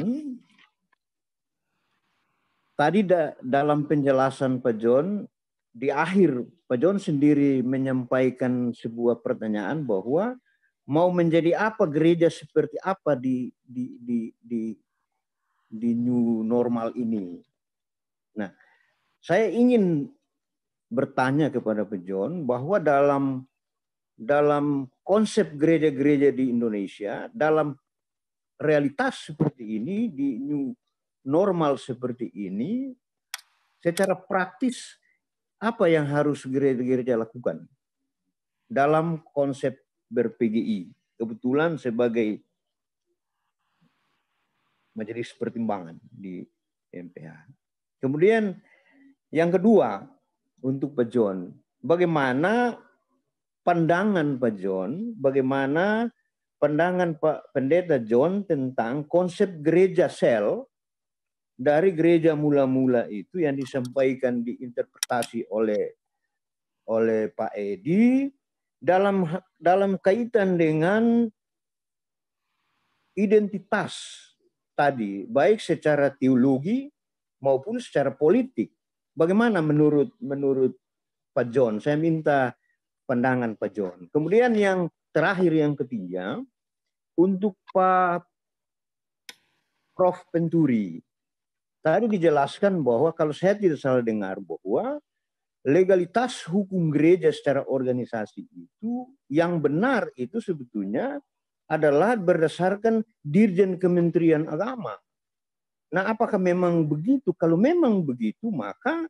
Speaker 7: tadi da dalam penjelasan Pak John di akhir Pak John sendiri menyampaikan sebuah pertanyaan bahwa mau menjadi apa gereja seperti apa di di di di, di new normal ini. Saya ingin bertanya kepada Pak bahwa dalam dalam konsep gereja-gereja di Indonesia, dalam realitas seperti ini di new normal seperti ini, secara praktis apa yang harus gereja-gereja lakukan dalam konsep berPGI? Kebetulan sebagai menjadi pertimbangan di MPA. Kemudian yang kedua, untuk John, bagaimana pandangan John, bagaimana pandangan Pak Pendeta John tentang konsep gereja sel dari gereja mula-mula itu yang disampaikan diinterpretasi oleh oleh Pak Edi dalam dalam kaitan dengan identitas tadi baik secara teologi maupun secara politik Bagaimana menurut menurut Pak John? Saya minta pandangan Pak John. Kemudian yang terakhir yang ketiga untuk Pak Prof Penturi. Tadi dijelaskan bahwa kalau saya tidak salah dengar bahwa legalitas hukum gereja secara organisasi itu yang benar itu sebetulnya adalah berdasarkan Dirjen Kementerian Agama. Nah, apakah memang begitu? Kalau memang begitu, maka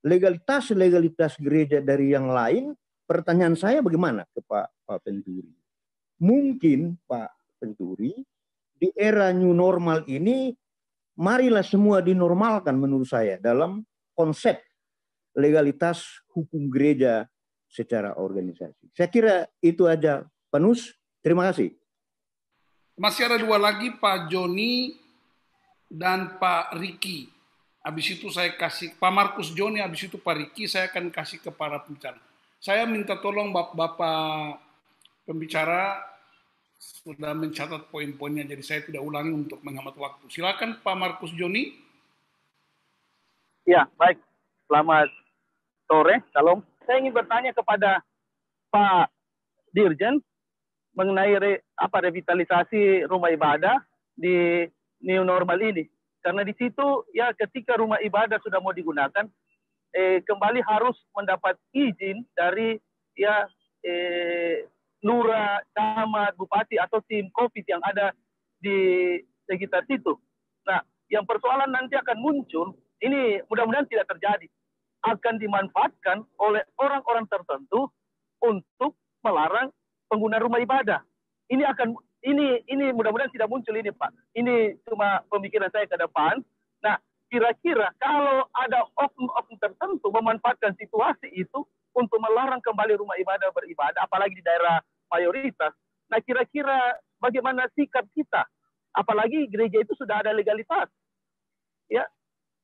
Speaker 7: legalitas-legalitas gereja dari yang lain, pertanyaan saya bagaimana ke Pak, Pak Penturi? Mungkin Pak Penturi, di era new normal ini, marilah semua dinormalkan menurut saya dalam konsep legalitas hukum gereja secara organisasi. Saya kira itu aja, Penus. Terima kasih.
Speaker 2: Masih ada dua lagi, Pak Joni dan Pak Riki. Habis itu saya kasih Pak Markus Joni, habis itu Pak Riki saya akan kasih ke para pembicara. Saya minta tolong Bapak pembicara sudah mencatat poin-poinnya, jadi saya tidak ulangi untuk menghemat waktu. Silakan Pak Markus Joni. Ya, baik. Selamat sore, salam. Saya
Speaker 10: ingin bertanya kepada Pak Dirjen mengenai re, apa revitalisasi rumah ibadah di new normal ini. Karena di situ ya ketika rumah ibadah sudah mau digunakan, eh, kembali harus mendapat izin dari ya eh, lurah, camat, bupati atau tim covid yang ada di sekitar situ. Nah, yang persoalan nanti akan muncul ini mudah-mudahan tidak terjadi akan dimanfaatkan oleh orang-orang tertentu untuk melarang pengguna rumah ibadah. Ini akan ini ini mudah-mudahan tidak muncul ini Pak. Ini cuma pemikiran saya ke depan. Nah, kira-kira kalau ada oknum-oknum tertentu memanfaatkan situasi itu untuk melarang kembali rumah ibadah beribadah, apalagi di daerah mayoritas. Nah, kira-kira bagaimana sikap kita? Apalagi gereja itu sudah ada legalitas. Ya,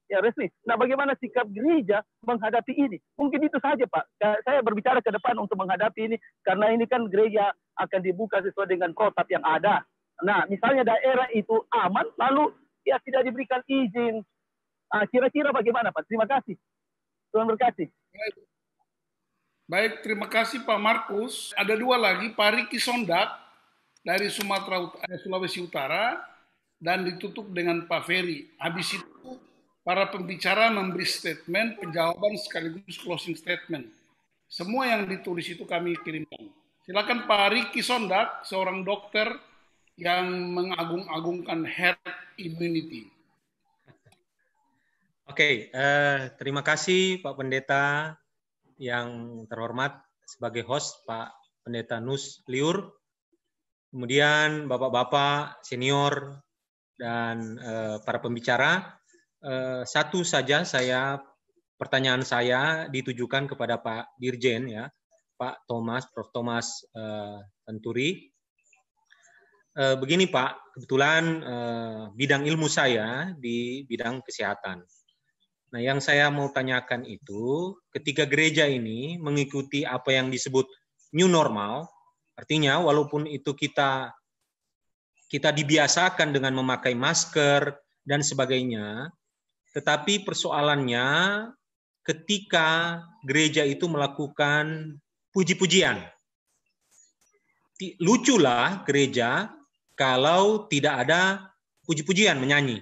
Speaker 10: ya resmi. Nah, bagaimana sikap gereja menghadapi ini? Mungkin itu saja, Pak. Ya, saya berbicara ke depan untuk menghadapi ini karena ini kan gereja akan dibuka sesuai dengan protap yang ada. Nah, misalnya daerah itu aman, lalu ya tidak diberikan izin. Ah, kira-kira bagaimana, Pak? Terima kasih. Tuhan berkati. Baik.
Speaker 2: Baik, terima kasih Pak Markus. Ada dua lagi, Pak Riki Sondak dari Sumatera eh, Sulawesi Utara dan ditutup dengan Pak Ferry. Habis itu para pembicara memberi statement, penjawaban sekaligus closing statement. Semua yang ditulis itu kami kirimkan. Silakan Pak Riki Sondak, seorang dokter yang mengagung-agungkan herd immunity.
Speaker 9: Oke, okay, eh, terima kasih Pak Pendeta yang terhormat sebagai host Pak Pendeta Nus Liur, kemudian bapak-bapak senior dan eh, para pembicara. Eh, satu saja saya pertanyaan saya ditujukan kepada Pak Dirjen ya, Pak Thomas, Prof. Thomas eh, Tenturi. Eh, begini Pak, kebetulan bidang ilmu saya di bidang kesehatan. Nah, yang saya mau tanyakan itu, ketika gereja ini mengikuti apa yang disebut new normal, artinya walaupun itu kita kita dibiasakan dengan memakai masker dan sebagainya, tetapi persoalannya ketika gereja itu melakukan puji-pujian. Luculah gereja kalau tidak ada puji-pujian menyanyi.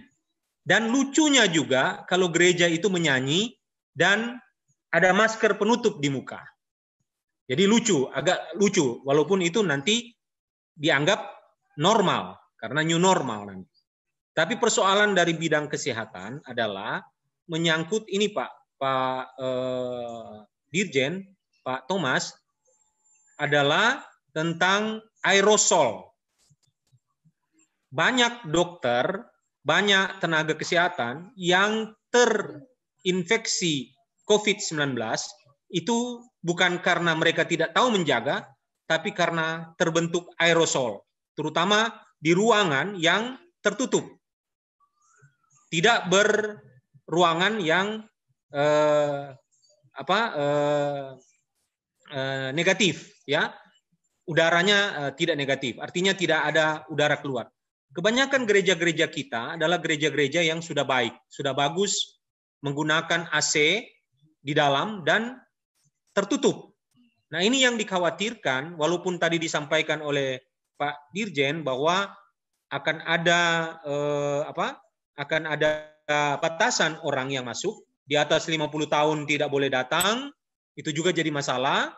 Speaker 9: Dan lucunya juga kalau gereja itu menyanyi dan ada masker penutup di muka. Jadi lucu, agak lucu walaupun itu nanti dianggap normal karena new normal nanti. Tapi persoalan dari bidang kesehatan adalah menyangkut ini Pak, Pak eh, Dirjen, Pak Thomas, adalah tentang aerosol. Banyak dokter, banyak tenaga kesehatan yang terinfeksi COVID-19 itu bukan karena mereka tidak tahu menjaga, tapi karena terbentuk aerosol, terutama di ruangan yang tertutup tidak berruangan yang eh, apa eh, eh, negatif ya udaranya eh, tidak negatif artinya tidak ada udara keluar kebanyakan gereja-gereja kita adalah gereja-gereja yang sudah baik sudah bagus menggunakan AC di dalam dan tertutup nah ini yang dikhawatirkan walaupun tadi disampaikan oleh Pak Dirjen bahwa akan ada eh, apa akan ada batasan orang yang masuk. Di atas 50 tahun tidak boleh datang. Itu juga jadi masalah.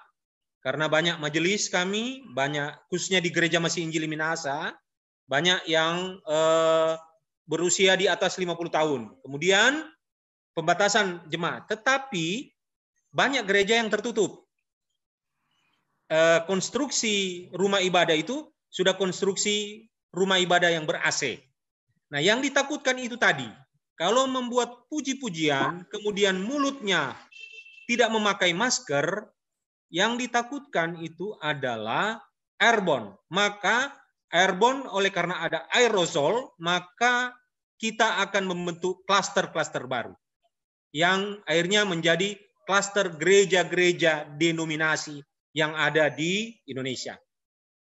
Speaker 9: Karena banyak majelis kami, banyak khususnya di gereja Masih Injil Minasa banyak yang eh, berusia di atas 50 tahun. Kemudian pembatasan jemaat. Tetapi banyak gereja yang tertutup. Eh, konstruksi rumah ibadah itu sudah konstruksi rumah ibadah yang ber-AC. Nah, yang ditakutkan itu tadi. Kalau membuat puji-pujian, kemudian mulutnya tidak memakai masker, yang ditakutkan itu adalah airborne. Maka airborne oleh karena ada aerosol, maka kita akan membentuk klaster-klaster baru. Yang akhirnya menjadi klaster gereja-gereja denominasi yang ada di Indonesia.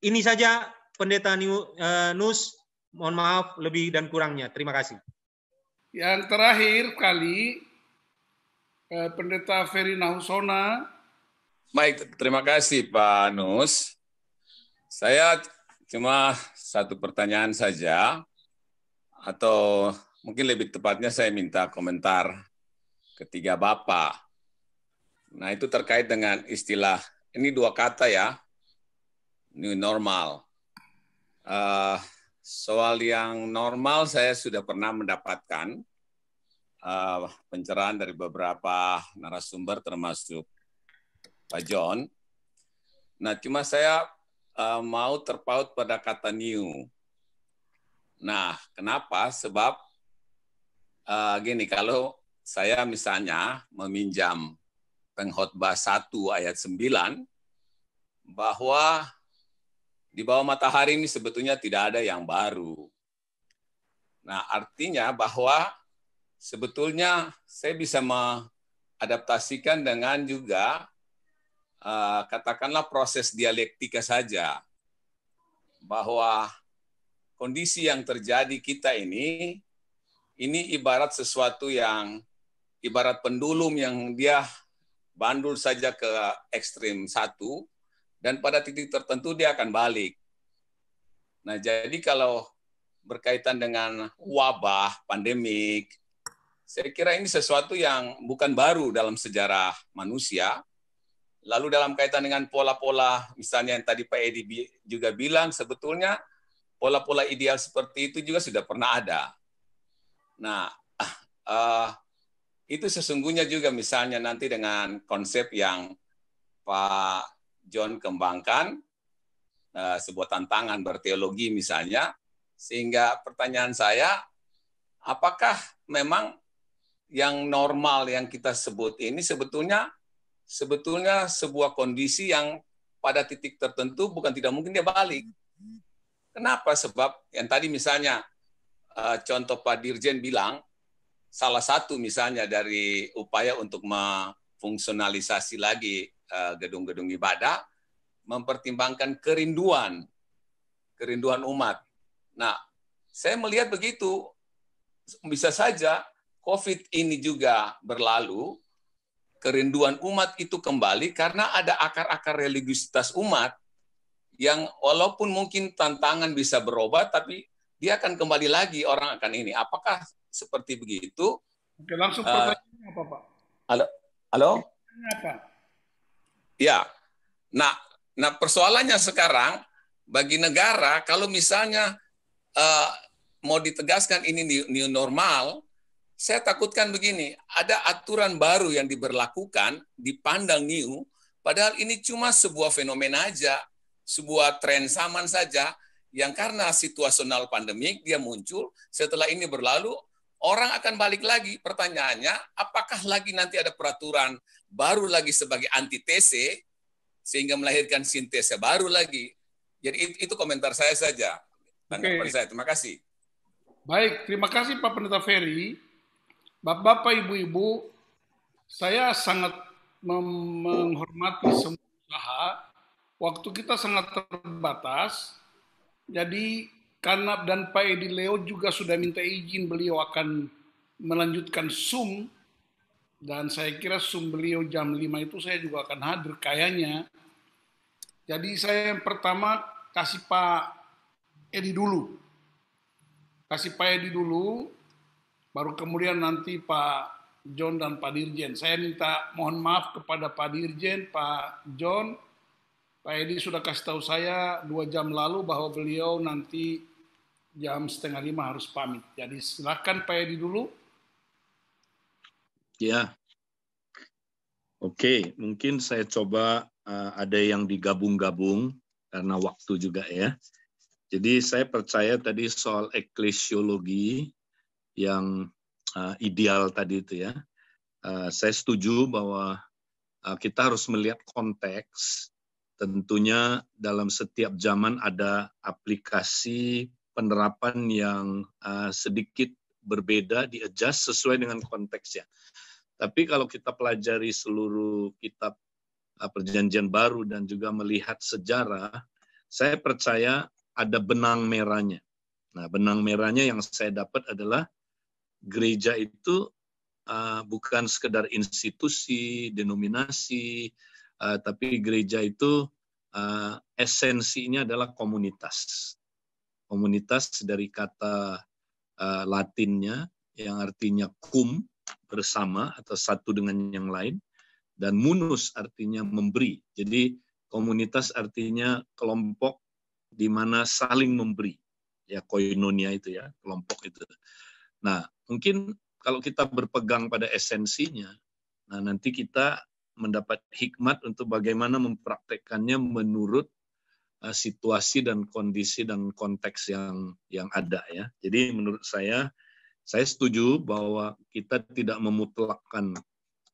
Speaker 9: Ini saja Pendeta eh, Nus Mohon maaf lebih dan kurangnya. Terima kasih. Yang
Speaker 2: terakhir kali eh, Pendeta Ferry Nahusona.
Speaker 11: Baik, terima kasih Pak Nus. Saya cuma satu pertanyaan saja atau mungkin lebih tepatnya saya minta komentar ketiga Bapak. Nah, itu terkait dengan istilah ini dua kata ya, new normal. Uh, soal yang normal saya sudah pernah mendapatkan uh, pencerahan dari beberapa narasumber termasuk Pak John. Nah, cuma saya uh, mau terpaut pada kata new. Nah, kenapa? Sebab uh, gini, kalau saya misalnya meminjam pengkhotbah 1 ayat 9 bahwa di bawah matahari ini sebetulnya tidak ada yang baru. Nah, artinya bahwa sebetulnya saya bisa mengadaptasikan dengan juga eh, katakanlah proses dialektika saja bahwa kondisi yang terjadi kita ini ini ibarat sesuatu yang ibarat pendulum yang dia bandul saja ke ekstrim satu, dan pada titik tertentu dia akan balik. Nah, jadi kalau berkaitan dengan wabah pandemik, saya kira ini sesuatu yang bukan baru dalam sejarah manusia. Lalu dalam kaitan dengan pola-pola, misalnya yang tadi Pak Edi juga bilang, sebetulnya pola-pola ideal seperti itu juga sudah pernah ada. Nah, uh, itu sesungguhnya juga misalnya nanti dengan konsep yang Pak John kembangkan eh, sebuah tantangan berteologi misalnya sehingga pertanyaan saya apakah memang yang normal yang kita sebut ini sebetulnya sebetulnya sebuah kondisi yang pada titik tertentu bukan tidak mungkin dia balik. Kenapa? Sebab yang tadi misalnya eh, contoh Pak Dirjen bilang salah satu misalnya dari upaya untuk memfungsionalisasi lagi Eh, gedung-gedung ibadah mempertimbangkan kerinduan kerinduan umat. Nah, saya melihat begitu bisa saja COVID ini juga berlalu, kerinduan umat itu kembali karena ada akar-akar religiusitas umat yang walaupun mungkin tantangan bisa berubah, tapi dia akan kembali lagi orang akan ini. Apakah seperti begitu? Oke, langsung eh, pertanyaannya uh, apa, Pak? Halo? Halo? Apa? Ya. Nah, nah persoalannya sekarang bagi negara kalau misalnya uh, mau ditegaskan ini new normal, saya takutkan begini, ada aturan baru yang diberlakukan dipandang new, padahal ini cuma sebuah fenomena aja, sebuah tren saman saja yang karena situasional pandemik dia muncul, setelah ini berlalu orang akan balik lagi. Pertanyaannya, apakah lagi nanti ada peraturan baru lagi sebagai antitese sehingga melahirkan sintesa baru lagi? Jadi itu komentar saya saja. Tanggapan okay. saya. Terima kasih.
Speaker 2: Baik, terima kasih Pak Pendeta Ferry. Bapak-bapak, ibu-ibu, saya sangat menghormati semua usaha. Waktu kita sangat terbatas. Jadi Kanab dan Pak Edi Leo juga sudah minta izin beliau akan melanjutkan Zoom dan saya kira Zoom beliau jam 5 itu saya juga akan hadir kayaknya. Jadi saya yang pertama kasih Pak Edi dulu. Kasih Pak Edi dulu, baru kemudian nanti Pak John dan Pak Dirjen. Saya minta mohon maaf kepada Pak Dirjen, Pak John, Pak Edi sudah kasih tahu saya dua jam lalu bahwa beliau nanti jam setengah lima harus pamit. Jadi silakan Pak Edi dulu.
Speaker 5: Ya, oke. Mungkin saya coba uh, ada yang digabung-gabung karena waktu juga ya. Jadi saya percaya tadi soal eklesiologi yang uh, ideal tadi itu ya. Uh, saya setuju bahwa uh, kita harus melihat konteks. Tentunya dalam setiap zaman ada aplikasi penerapan yang uh, sedikit berbeda, di-adjust sesuai dengan konteksnya. Tapi kalau kita pelajari seluruh kitab uh, perjanjian baru dan juga melihat sejarah, saya percaya ada benang merahnya. Nah, benang merahnya yang saya dapat adalah gereja itu uh, bukan sekedar institusi, denominasi, uh, tapi gereja itu uh, esensinya adalah komunitas komunitas dari kata uh, Latinnya yang artinya cum bersama atau satu dengan yang lain dan munus artinya memberi. Jadi komunitas artinya kelompok di mana saling memberi. Ya koinonia itu ya, kelompok itu. Nah, mungkin kalau kita berpegang pada esensinya, nah nanti kita mendapat hikmat untuk bagaimana mempraktekkannya menurut Eh, situasi dan kondisi dan konteks yang yang ada ya. Jadi menurut saya saya setuju bahwa kita tidak memutlakkan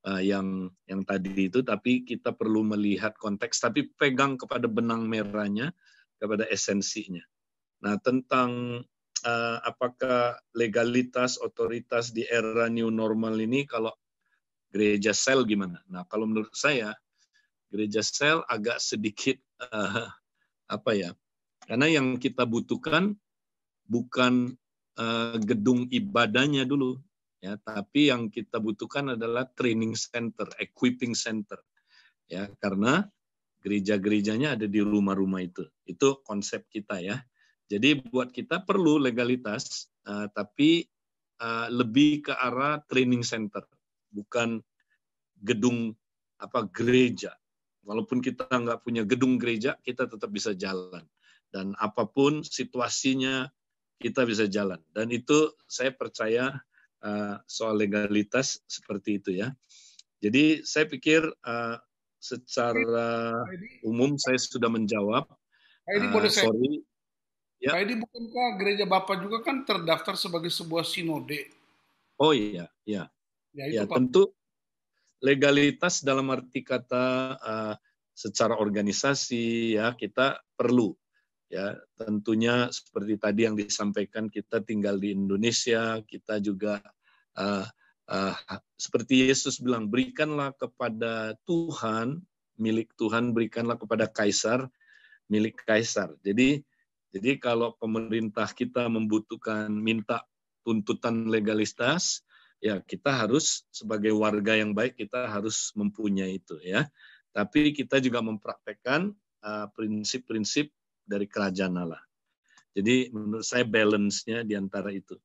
Speaker 5: uh, yang yang tadi itu tapi kita perlu melihat konteks tapi pegang kepada benang merahnya, kepada esensinya. Nah, tentang uh, apakah legalitas otoritas di era new normal ini kalau gereja sel gimana? Nah, kalau menurut saya gereja sel agak sedikit uh, apa ya? Karena yang kita butuhkan bukan uh, gedung ibadahnya dulu, ya, tapi yang kita butuhkan adalah training center, equipping center, ya, karena gereja-gerejanya ada di rumah-rumah itu. Itu konsep kita ya. Jadi buat kita perlu legalitas, uh, tapi uh, lebih ke arah training center, bukan gedung apa gereja Walaupun kita nggak punya gedung gereja, kita tetap bisa jalan. Dan apapun situasinya, kita bisa jalan. Dan itu saya percaya eh, soal legalitas seperti itu ya. Jadi saya pikir eh, secara umum saya sudah menjawab.
Speaker 2: Pak Edi, eh, saya... sorry. Ya. Pak Edi, bukankah gereja Bapak juga kan terdaftar sebagai sebuah sinode?
Speaker 5: Oh iya, iya. Ya, ya itu, ya tentu legalitas dalam arti kata uh, secara organisasi ya kita perlu ya tentunya seperti tadi yang disampaikan kita tinggal di Indonesia kita juga uh, uh, seperti Yesus bilang berikanlah kepada Tuhan milik Tuhan berikanlah kepada kaisar milik kaisar jadi jadi kalau pemerintah kita membutuhkan minta tuntutan legalitas ya kita harus sebagai warga yang baik kita harus mempunyai itu ya. Tapi kita juga mempraktekkan eh, prinsip-prinsip dari kerajaan Allah. Jadi menurut saya balance-nya di antara itu.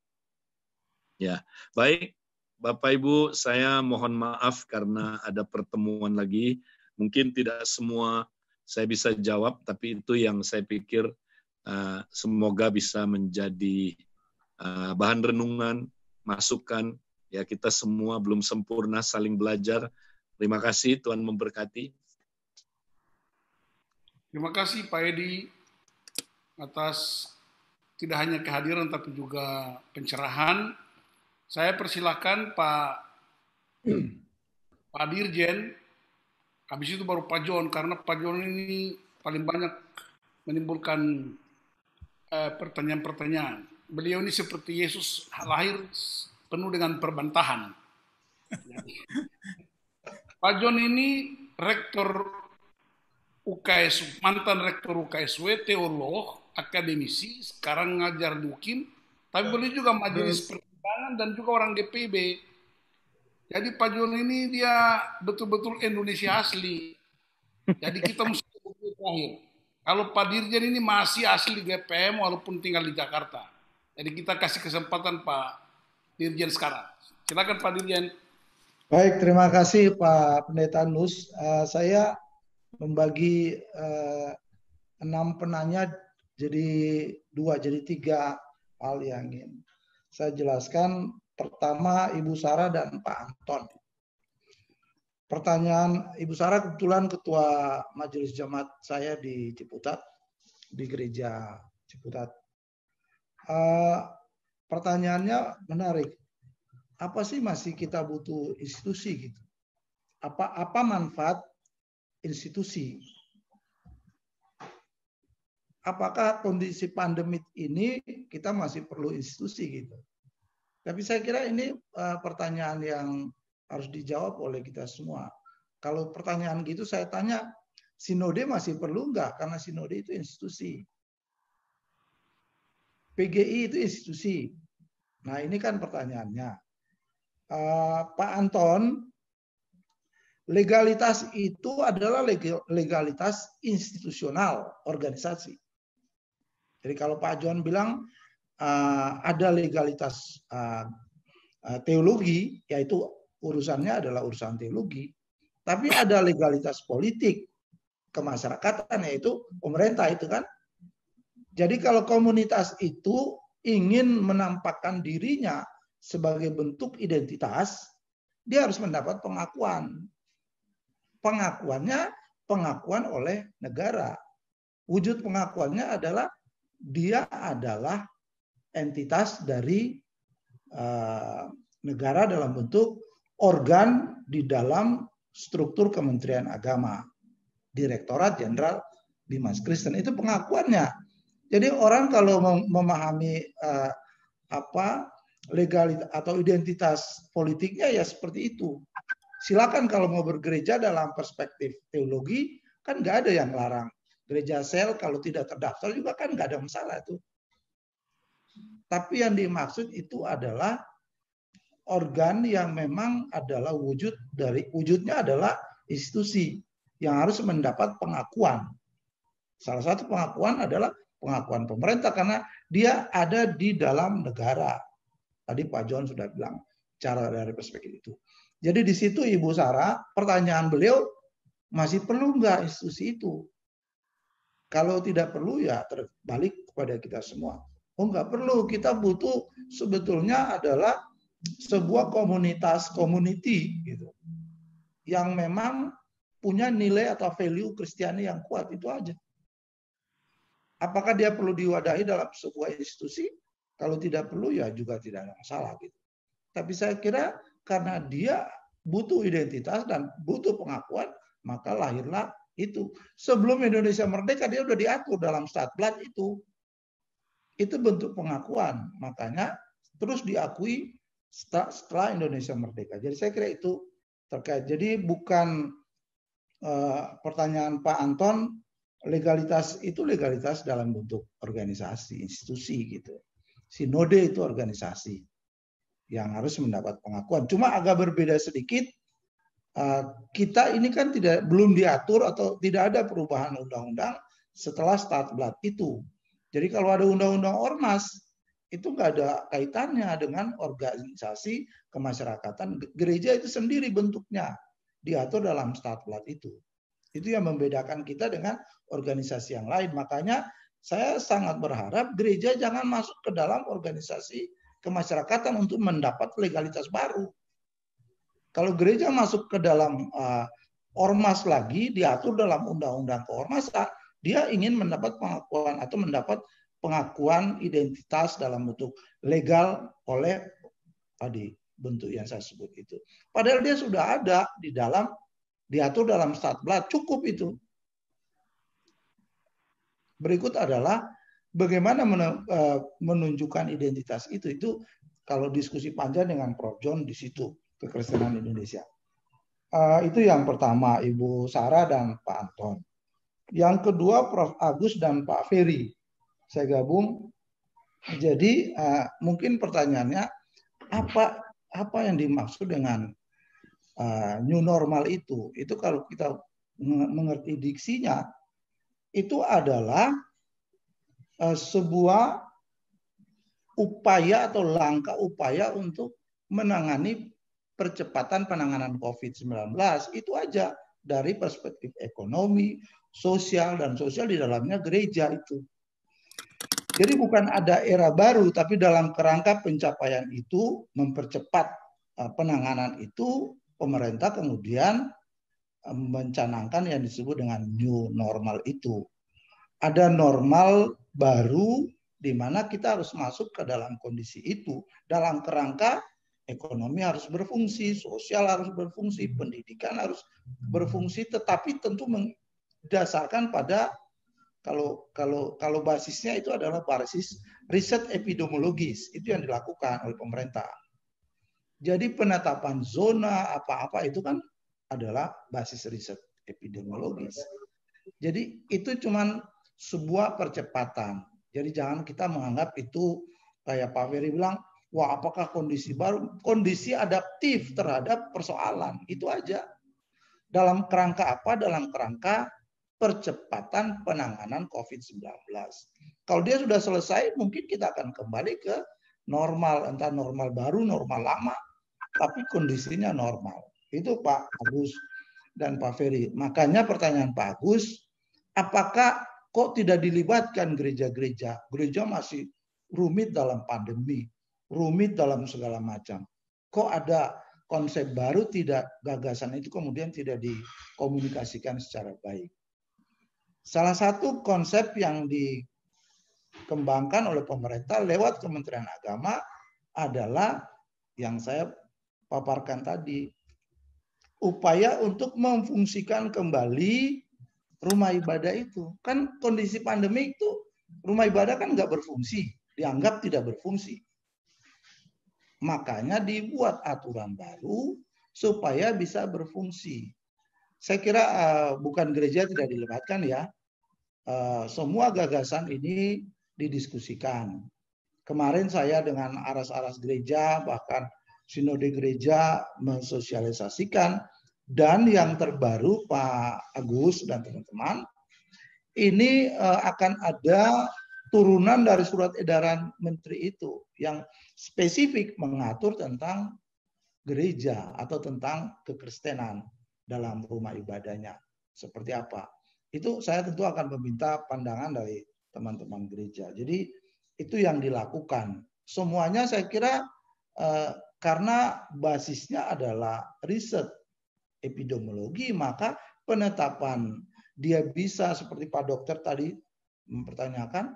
Speaker 5: Ya, baik Bapak Ibu, saya mohon maaf karena ada pertemuan lagi. Mungkin tidak semua saya bisa jawab, tapi itu yang saya pikir uh, semoga bisa menjadi uh, bahan renungan, masukan Ya kita semua belum sempurna saling belajar. Terima kasih Tuhan memberkati.
Speaker 2: Terima kasih Pak Edi atas tidak hanya kehadiran tapi juga pencerahan. Saya persilahkan Pak Pak Dirjen. Habis itu baru Pak John karena Pak John ini paling banyak menimbulkan eh, pertanyaan-pertanyaan. Eh, Beliau ini seperti Yesus lahir penuh dengan perbantahan. Pak John ini rektor UKS, mantan rektor UKSW, teolog, akademisi, sekarang ngajar dukim, tapi beliau juga majelis pertimbangan dan juga orang DPB. Jadi Pak John ini dia betul-betul Indonesia asli. Jadi kita mesti terakhir. Kalau Pak Dirjen ini masih asli GPM walaupun tinggal di Jakarta. Jadi kita kasih kesempatan Pak Dirjen sekarang. Silakan Pak Dirjen.
Speaker 3: Baik, terima kasih Pak Pendeta Nus. Uh, saya membagi uh, enam penanya jadi dua, jadi tiga hal yang ingin saya jelaskan. Pertama, Ibu Sarah dan Pak Anton. Pertanyaan Ibu Sarah kebetulan ketua majelis jemaat saya di Ciputat, di gereja Ciputat. Uh, pertanyaannya menarik. Apa sih masih kita butuh institusi gitu? Apa apa manfaat institusi? Apakah kondisi pandemik ini kita masih perlu institusi gitu? Tapi saya kira ini eh, pertanyaan yang harus dijawab oleh kita semua. Kalau pertanyaan gitu saya tanya, sinode masih perlu nggak? Karena sinode itu institusi. PGI itu institusi. Nah ini kan pertanyaannya. Uh, Pak Anton, legalitas itu adalah legalitas institusional organisasi. Jadi kalau Pak John bilang uh, ada legalitas uh, uh, teologi, yaitu urusannya adalah urusan teologi. Tapi ada legalitas politik kemasyarakatan yaitu pemerintah itu kan jadi kalau komunitas itu ingin menampakkan dirinya sebagai bentuk identitas, dia harus mendapat pengakuan. Pengakuannya pengakuan oleh negara. Wujud pengakuannya adalah dia adalah entitas dari uh, negara dalam bentuk organ di dalam struktur Kementerian Agama. Direktorat Jenderal Bimas Kristen itu pengakuannya jadi orang kalau memahami uh, apa legal atau identitas politiknya ya seperti itu. Silakan kalau mau bergereja dalam perspektif teologi kan nggak ada yang larang. Gereja sel kalau tidak terdaftar juga kan nggak ada masalah itu. Tapi yang dimaksud itu adalah organ yang memang adalah wujud dari wujudnya adalah institusi yang harus mendapat pengakuan. Salah satu pengakuan adalah pengakuan pemerintah karena dia ada di dalam negara. Tadi Pak John sudah bilang cara dari perspektif itu. Jadi di situ Ibu Sarah pertanyaan beliau masih perlu nggak institusi itu? Kalau tidak perlu ya terbalik kepada kita semua. Oh nggak perlu, kita butuh sebetulnya adalah sebuah komunitas community gitu yang memang punya nilai atau value Kristiani yang kuat itu aja. Apakah dia perlu diwadahi dalam sebuah institusi? Kalau tidak perlu ya juga tidak ada masalah gitu. Tapi saya kira karena dia butuh identitas dan butuh pengakuan, maka lahirlah itu. Sebelum Indonesia merdeka dia sudah diatur dalam Statblat itu. Itu bentuk pengakuan. Makanya terus diakui setelah Indonesia merdeka. Jadi saya kira itu terkait. Jadi bukan eh, pertanyaan Pak Anton legalitas itu legalitas dalam bentuk organisasi, institusi gitu. Sinode itu organisasi yang harus mendapat pengakuan. Cuma agak berbeda sedikit. Eh, kita ini kan tidak belum diatur atau tidak ada perubahan undang-undang setelah blood itu. Jadi kalau ada undang-undang ormas itu nggak ada kaitannya dengan organisasi kemasyarakatan gereja itu sendiri bentuknya diatur dalam statblat itu. Itu yang membedakan kita dengan organisasi yang lain. Makanya saya sangat berharap gereja jangan masuk ke dalam organisasi kemasyarakatan untuk mendapat legalitas baru. Kalau gereja masuk ke dalam uh, ormas lagi diatur dalam undang-undang ormas, dia ingin mendapat pengakuan atau mendapat pengakuan identitas dalam bentuk legal oleh tadi bentuk yang saya sebut itu. Padahal dia sudah ada di dalam diatur dalam statblad cukup itu Berikut adalah bagaimana eh, menunjukkan identitas itu. Itu kalau diskusi panjang dengan Prof. John di situ kekristenan Indonesia. Eh, itu yang pertama Ibu Sarah dan Pak Anton. Yang kedua Prof. Agus dan Pak Ferry. Saya gabung. Jadi eh, mungkin pertanyaannya apa apa yang dimaksud dengan new normal itu? Itu kalau kita mengerti diksinya itu adalah uh, sebuah upaya atau langkah upaya untuk menangani percepatan penanganan COVID-19. Itu aja dari perspektif ekonomi, sosial, dan sosial di dalamnya gereja itu. Jadi bukan ada era baru, tapi dalam kerangka pencapaian itu, mempercepat eh, penanganan itu, pemerintah kemudian mencanangkan yang disebut dengan new normal itu. Ada normal baru di mana kita harus masuk ke dalam kondisi itu dalam kerangka ekonomi harus berfungsi, sosial harus berfungsi, pendidikan harus berfungsi tetapi tentu mendasarkan pada kalau kalau kalau basisnya itu adalah basis riset epidemiologis itu yang dilakukan oleh pemerintah. Jadi penetapan zona apa-apa itu kan adalah basis riset epidemiologis. Jadi itu cuman sebuah percepatan. Jadi jangan kita menganggap itu kayak Pak Ferry bilang, wah apakah kondisi baru, kondisi adaptif terhadap persoalan. Itu aja. Dalam kerangka apa? Dalam kerangka percepatan penanganan COVID-19. Kalau dia sudah selesai, mungkin kita akan kembali ke normal, entah normal baru, normal lama, tapi kondisinya normal. Itu Pak Agus dan Pak Ferry. Makanya pertanyaan Pak Agus, apakah kok tidak dilibatkan gereja-gereja? Gereja masih rumit dalam pandemi, rumit dalam segala macam. Kok ada konsep baru tidak gagasan itu kemudian tidak dikomunikasikan secara baik. Salah satu konsep yang dikembangkan oleh pemerintah lewat Kementerian Agama adalah yang saya paparkan tadi, upaya untuk memfungsikan kembali rumah ibadah itu. Kan kondisi pandemi itu rumah ibadah kan nggak berfungsi, dianggap tidak berfungsi. Makanya dibuat aturan baru supaya bisa berfungsi. Saya kira eh, bukan gereja tidak dilibatkan ya. Eh, semua gagasan ini didiskusikan. Kemarin saya dengan aras-aras gereja bahkan Sinode Gereja mensosialisasikan dan yang terbaru Pak Agus dan teman-teman ini eh, akan ada turunan dari surat edaran menteri itu yang spesifik mengatur tentang gereja atau tentang kekristenan dalam rumah ibadahnya. Seperti apa? Itu saya tentu akan meminta pandangan dari teman-teman gereja. Jadi itu yang dilakukan. Semuanya saya kira eh, karena basisnya adalah riset epidemiologi, maka penetapan dia bisa seperti Pak Dokter tadi mempertanyakan,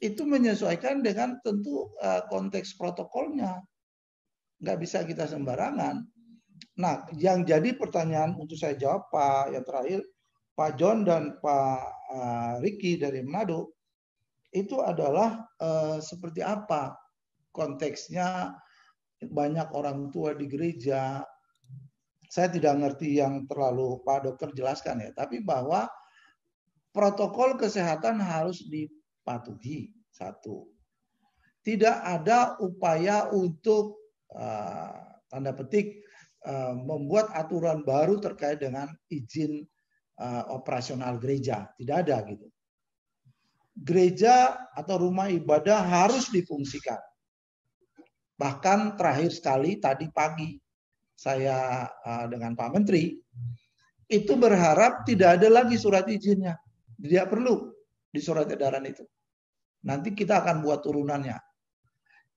Speaker 3: itu menyesuaikan dengan tentu eh, konteks protokolnya. Nggak bisa kita sembarangan. Nah, yang jadi pertanyaan untuk saya jawab Pak yang terakhir, Pak John dan Pak eh, Ricky dari Manado, itu adalah eh, seperti apa konteksnya banyak orang tua di gereja. Saya tidak ngerti yang terlalu Pak Dokter jelaskan ya, tapi bahwa protokol kesehatan harus dipatuhi satu. Tidak ada upaya untuk uh, tanda petik uh, membuat aturan baru terkait dengan izin uh, operasional gereja, tidak ada gitu. Gereja atau rumah ibadah harus difungsikan Bahkan terakhir sekali tadi pagi saya eh, dengan Pak Menteri itu berharap tidak ada lagi surat izinnya. Tidak perlu di surat edaran itu. Nanti kita akan buat turunannya.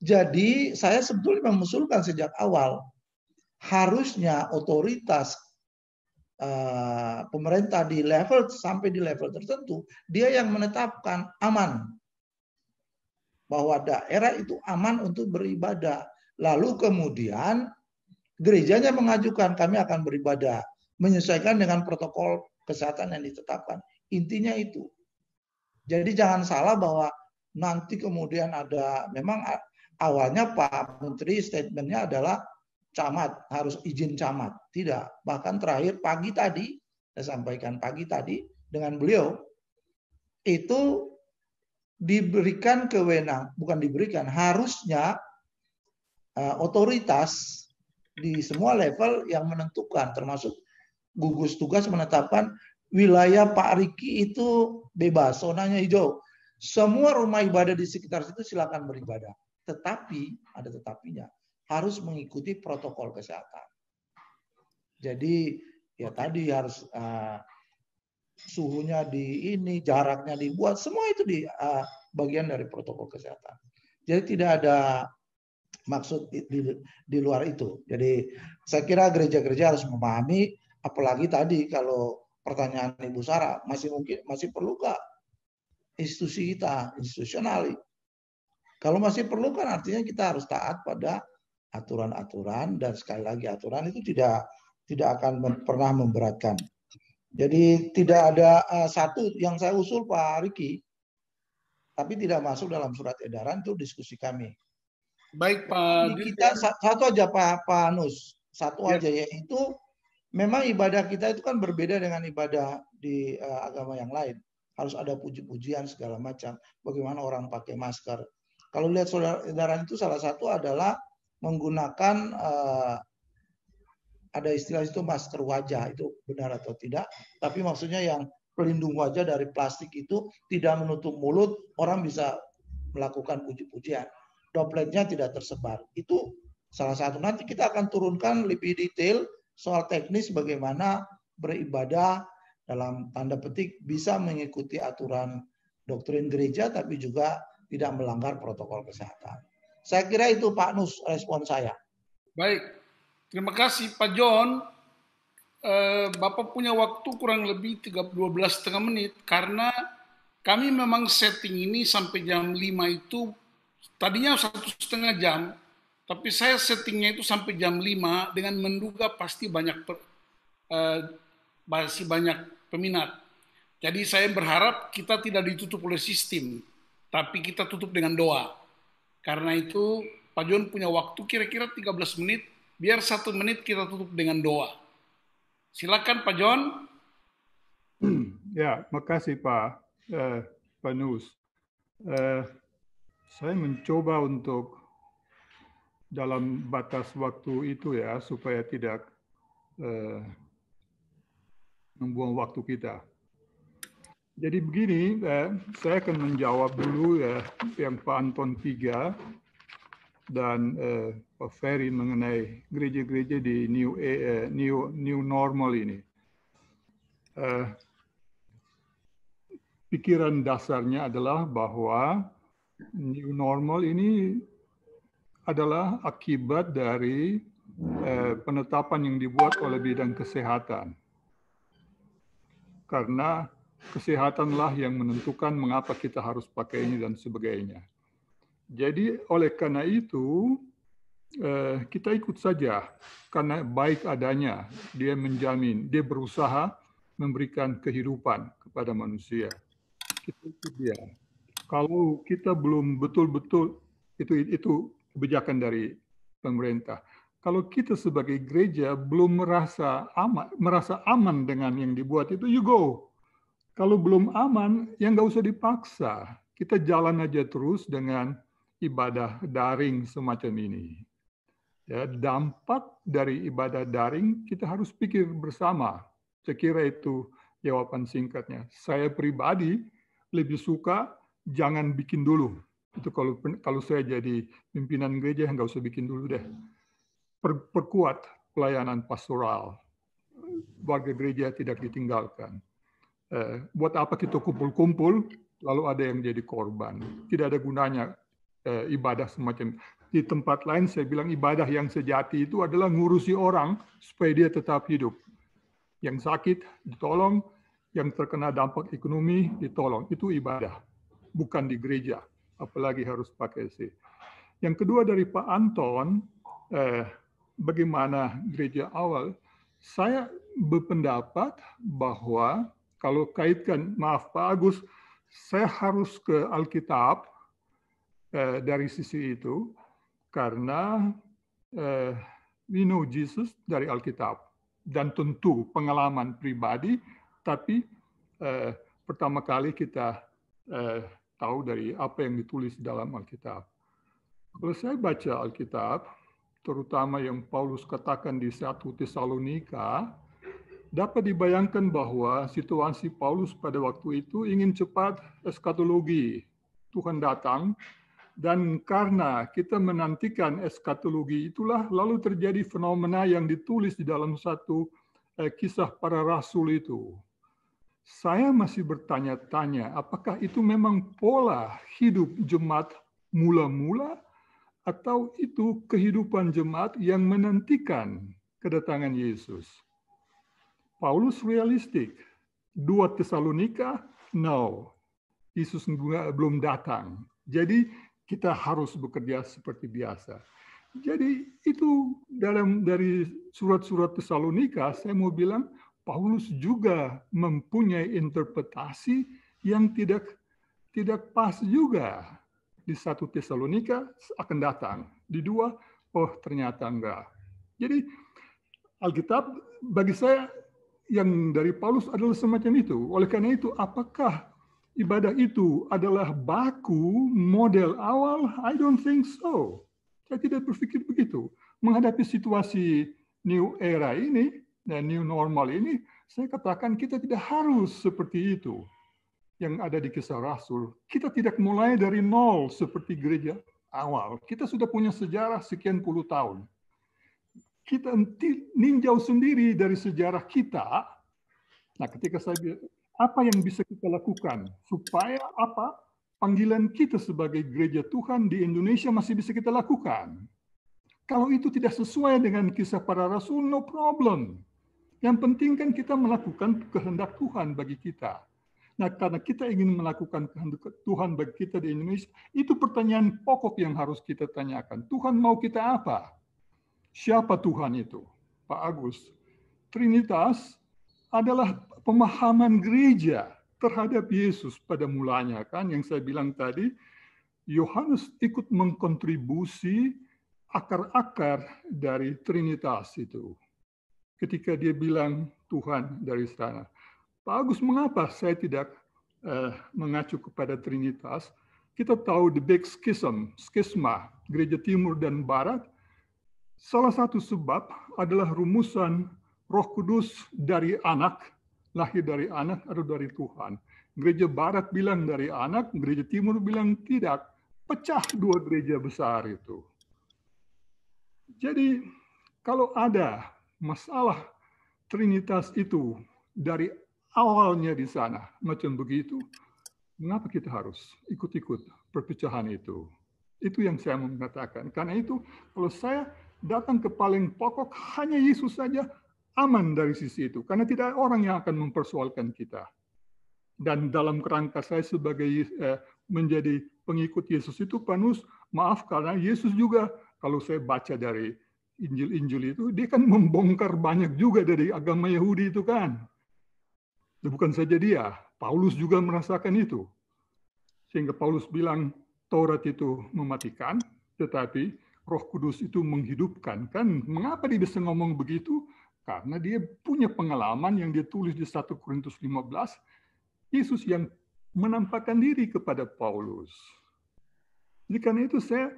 Speaker 3: Jadi saya sebetulnya mengusulkan sejak awal harusnya otoritas uh, pemerintah di level sampai di level tertentu dia yang menetapkan aman bahwa daerah itu aman untuk beribadah. Lalu kemudian gerejanya mengajukan kami akan beribadah menyesuaikan dengan protokol kesehatan yang ditetapkan. Intinya itu. Jadi jangan salah bahwa nanti kemudian ada memang awalnya Pak Menteri statementnya adalah camat harus izin camat. Tidak, bahkan terakhir pagi tadi saya sampaikan pagi tadi dengan beliau itu diberikan kewenang, bukan diberikan, harusnya uh, otoritas di semua level yang menentukan, termasuk gugus tugas menetapkan wilayah Pak Riki itu bebas, zonanya hijau. Semua rumah ibadah di sekitar situ silakan beribadah. Tetapi, ada tetapinya, harus mengikuti protokol kesehatan. Jadi, ya tadi harus uh, suhunya di ini, jaraknya dibuat, semua itu di uh, bagian dari protokol kesehatan. Jadi tidak ada maksud di, di luar itu. Jadi saya kira gereja-gereja harus memahami, apalagi tadi kalau pertanyaan Ibu Sarah masih mungkin masih perlu nggak institusi kita institusional? Kalau masih perlu kan artinya kita harus taat pada aturan-aturan dan sekali lagi aturan itu tidak tidak akan pernah memberatkan jadi tidak ada uh, satu yang saya usul Pak Riki, tapi tidak masuk dalam surat edaran itu diskusi kami. Baik Pak. Jadi kita satu aja Pak Panus, satu ya. aja yaitu memang ibadah kita itu kan berbeda dengan ibadah di uh, agama yang lain. Harus ada puji-pujian segala macam. Bagaimana orang pakai masker. Kalau lihat surat edaran itu salah satu adalah menggunakan eh, ada istilah itu masker wajah itu benar atau tidak tapi maksudnya yang pelindung wajah dari plastik itu tidak menutup mulut orang bisa melakukan puji-pujian dropletnya tidak tersebar itu salah satu nanti kita akan turunkan lebih detail soal teknis bagaimana beribadah dalam tanda petik bisa mengikuti aturan doktrin gereja tapi juga tidak melanggar protokol
Speaker 2: kesehatan. Saya kira itu Pak Nus respon saya. Baik, Terima kasih Pak John. Eh, Bapak punya waktu kurang lebih 12 setengah menit karena kami memang setting ini sampai jam 5 itu tadinya satu setengah jam, tapi saya settingnya itu sampai jam 5 dengan menduga pasti banyak per, uh, eh, pasti banyak peminat. Jadi saya berharap kita tidak ditutup oleh sistem, tapi kita tutup dengan doa. Karena itu Pak John punya waktu kira-kira 13 menit biar satu menit kita tutup dengan doa. Silakan Pak John.
Speaker 4: Ya, makasih Pak uh, Pak Nus. Eh, saya mencoba untuk dalam batas waktu itu ya supaya tidak uh, membuang waktu kita. Jadi begini, eh, saya akan menjawab dulu ya yang Pak Anton tiga dan Pak eh, Ferry mengenai gereja-gereja di new eh, eh, new new normal ini. Pikiran dasarnya adalah bahwa new normal ini adalah akibat dari uh, penetapan yang dibuat oleh bidang kesehatan. Karena kesehatanlah yang menentukan mengapa kita harus pakai ini dan sebagainya. Jadi oleh karena itu eh, kita ikut saja karena baik adanya dia menjamin dia berusaha memberikan kehidupan kepada manusia. Kita ikut dia. Kalau kita belum betul-betul itu itu kebijakan dari pemerintah. Kalau kita sebagai gereja belum merasa aman, merasa aman dengan yang dibuat itu, you go. Kalau belum aman, yang nggak usah dipaksa. Kita jalan aja terus dengan ibadah daring semacam ini. Ya, dampak dari ibadah daring kita harus pikir bersama. Saya kira itu jawaban singkatnya. Saya pribadi lebih suka jangan bikin dulu. Itu kalau kalau saya jadi pimpinan gereja nggak usah bikin dulu deh. Per, perkuat pelayanan pastoral. Warga gereja tidak ditinggalkan. Eh, buat apa kita kumpul-kumpul lalu ada yang jadi korban. Tidak ada gunanya Eh, ibadah semacam di tempat lain saya bilang ibadah yang sejati itu adalah ngurusi orang supaya dia tetap hidup. Yang sakit ditolong, yang terkena dampak ekonomi ditolong. Itu ibadah, bukan di gereja. Apalagi harus pakai si Yang kedua dari Pak Anton, eh, bagaimana gereja awal? Saya berpendapat bahwa kalau kaitkan, maaf Pak Agus, saya harus ke Alkitab Eh, dari sisi itu karena eh, we know Jesus dari Alkitab dan tentu pengalaman pribadi tapi eh, pertama kali kita eh, tahu dari apa yang ditulis dalam Alkitab. Kalau saya baca Alkitab, terutama yang Paulus katakan di 1 Tesalonika, dapat dibayangkan bahwa situasi Paulus pada waktu itu ingin cepat eskatologi. Tuhan datang dan karena kita menantikan eskatologi itulah lalu terjadi fenomena yang ditulis di dalam satu eh, kisah para rasul itu. Saya masih bertanya-tanya apakah itu memang pola hidup jemaat mula-mula atau itu kehidupan jemaat yang menantikan kedatangan Yesus. Paulus realistik. Dua Tesalonika, no. Yesus belum datang. Jadi kita harus bekerja seperti biasa. Jadi itu dalam dari surat-surat Tesalonika saya mau bilang Paulus juga mempunyai interpretasi yang tidak tidak pas juga di satu Tesalonika akan datang, di dua oh ternyata enggak. Jadi Alkitab bagi saya yang dari Paulus adalah semacam itu. Oleh karena itu, apakah ibadah itu adalah baku model awal? I don't think so. Saya tidak berpikir begitu. Menghadapi situasi new era ini dan nah, new normal ini, saya katakan kita tidak harus seperti itu yang ada di kisah Rasul. Kita tidak mulai dari nol seperti gereja awal. Kita sudah punya sejarah sekian puluh tahun. Kita ninjau sendiri dari sejarah kita. Nah, ketika saya apa yang bisa kita lakukan supaya apa panggilan kita sebagai gereja Tuhan di Indonesia masih bisa kita lakukan. Kalau itu tidak sesuai dengan kisah para rasul, no problem. Yang penting kan kita melakukan kehendak Tuhan bagi kita. Nah, karena kita ingin melakukan kehendak Tuhan bagi kita di Indonesia, itu pertanyaan pokok yang harus kita tanyakan. Tuhan mau kita apa? Siapa Tuhan itu? Pak Agus. Trinitas adalah pemahaman gereja terhadap Yesus pada mulanya kan yang saya bilang tadi Yohanes ikut mengkontribusi akar-akar dari Trinitas itu. Ketika dia bilang Tuhan dari sana. Pak Agus, mengapa saya tidak eh, mengacu kepada Trinitas? Kita tahu the big schism, skisma, gereja timur dan barat. Salah satu sebab adalah rumusan roh kudus dari anak lahir dari anak atau dari Tuhan. Gereja Barat bilang dari anak, gereja Timur bilang tidak. Pecah dua gereja besar itu. Jadi kalau ada masalah Trinitas itu dari awalnya di sana macam begitu, mengapa kita harus ikut-ikut perpecahan itu? Itu yang saya mau mengatakan. Karena itu kalau saya datang ke paling pokok hanya Yesus saja, aman dari sisi itu karena tidak ada orang yang akan mempersoalkan kita. Dan dalam kerangka saya sebagai eh, menjadi pengikut Yesus itu panus maaf karena Yesus juga kalau saya baca dari Injil-Injil itu dia kan membongkar banyak juga dari agama Yahudi itu kan. Dan ya, bukan saja dia, Paulus juga merasakan itu. Sehingga Paulus bilang Taurat itu mematikan, tetapi Roh Kudus itu menghidupkan kan. Mengapa dia bisa ngomong begitu? Karena dia punya pengalaman yang dia tulis di 1 Korintus 15, Yesus yang menampakkan diri kepada Paulus. Jadi karena itu saya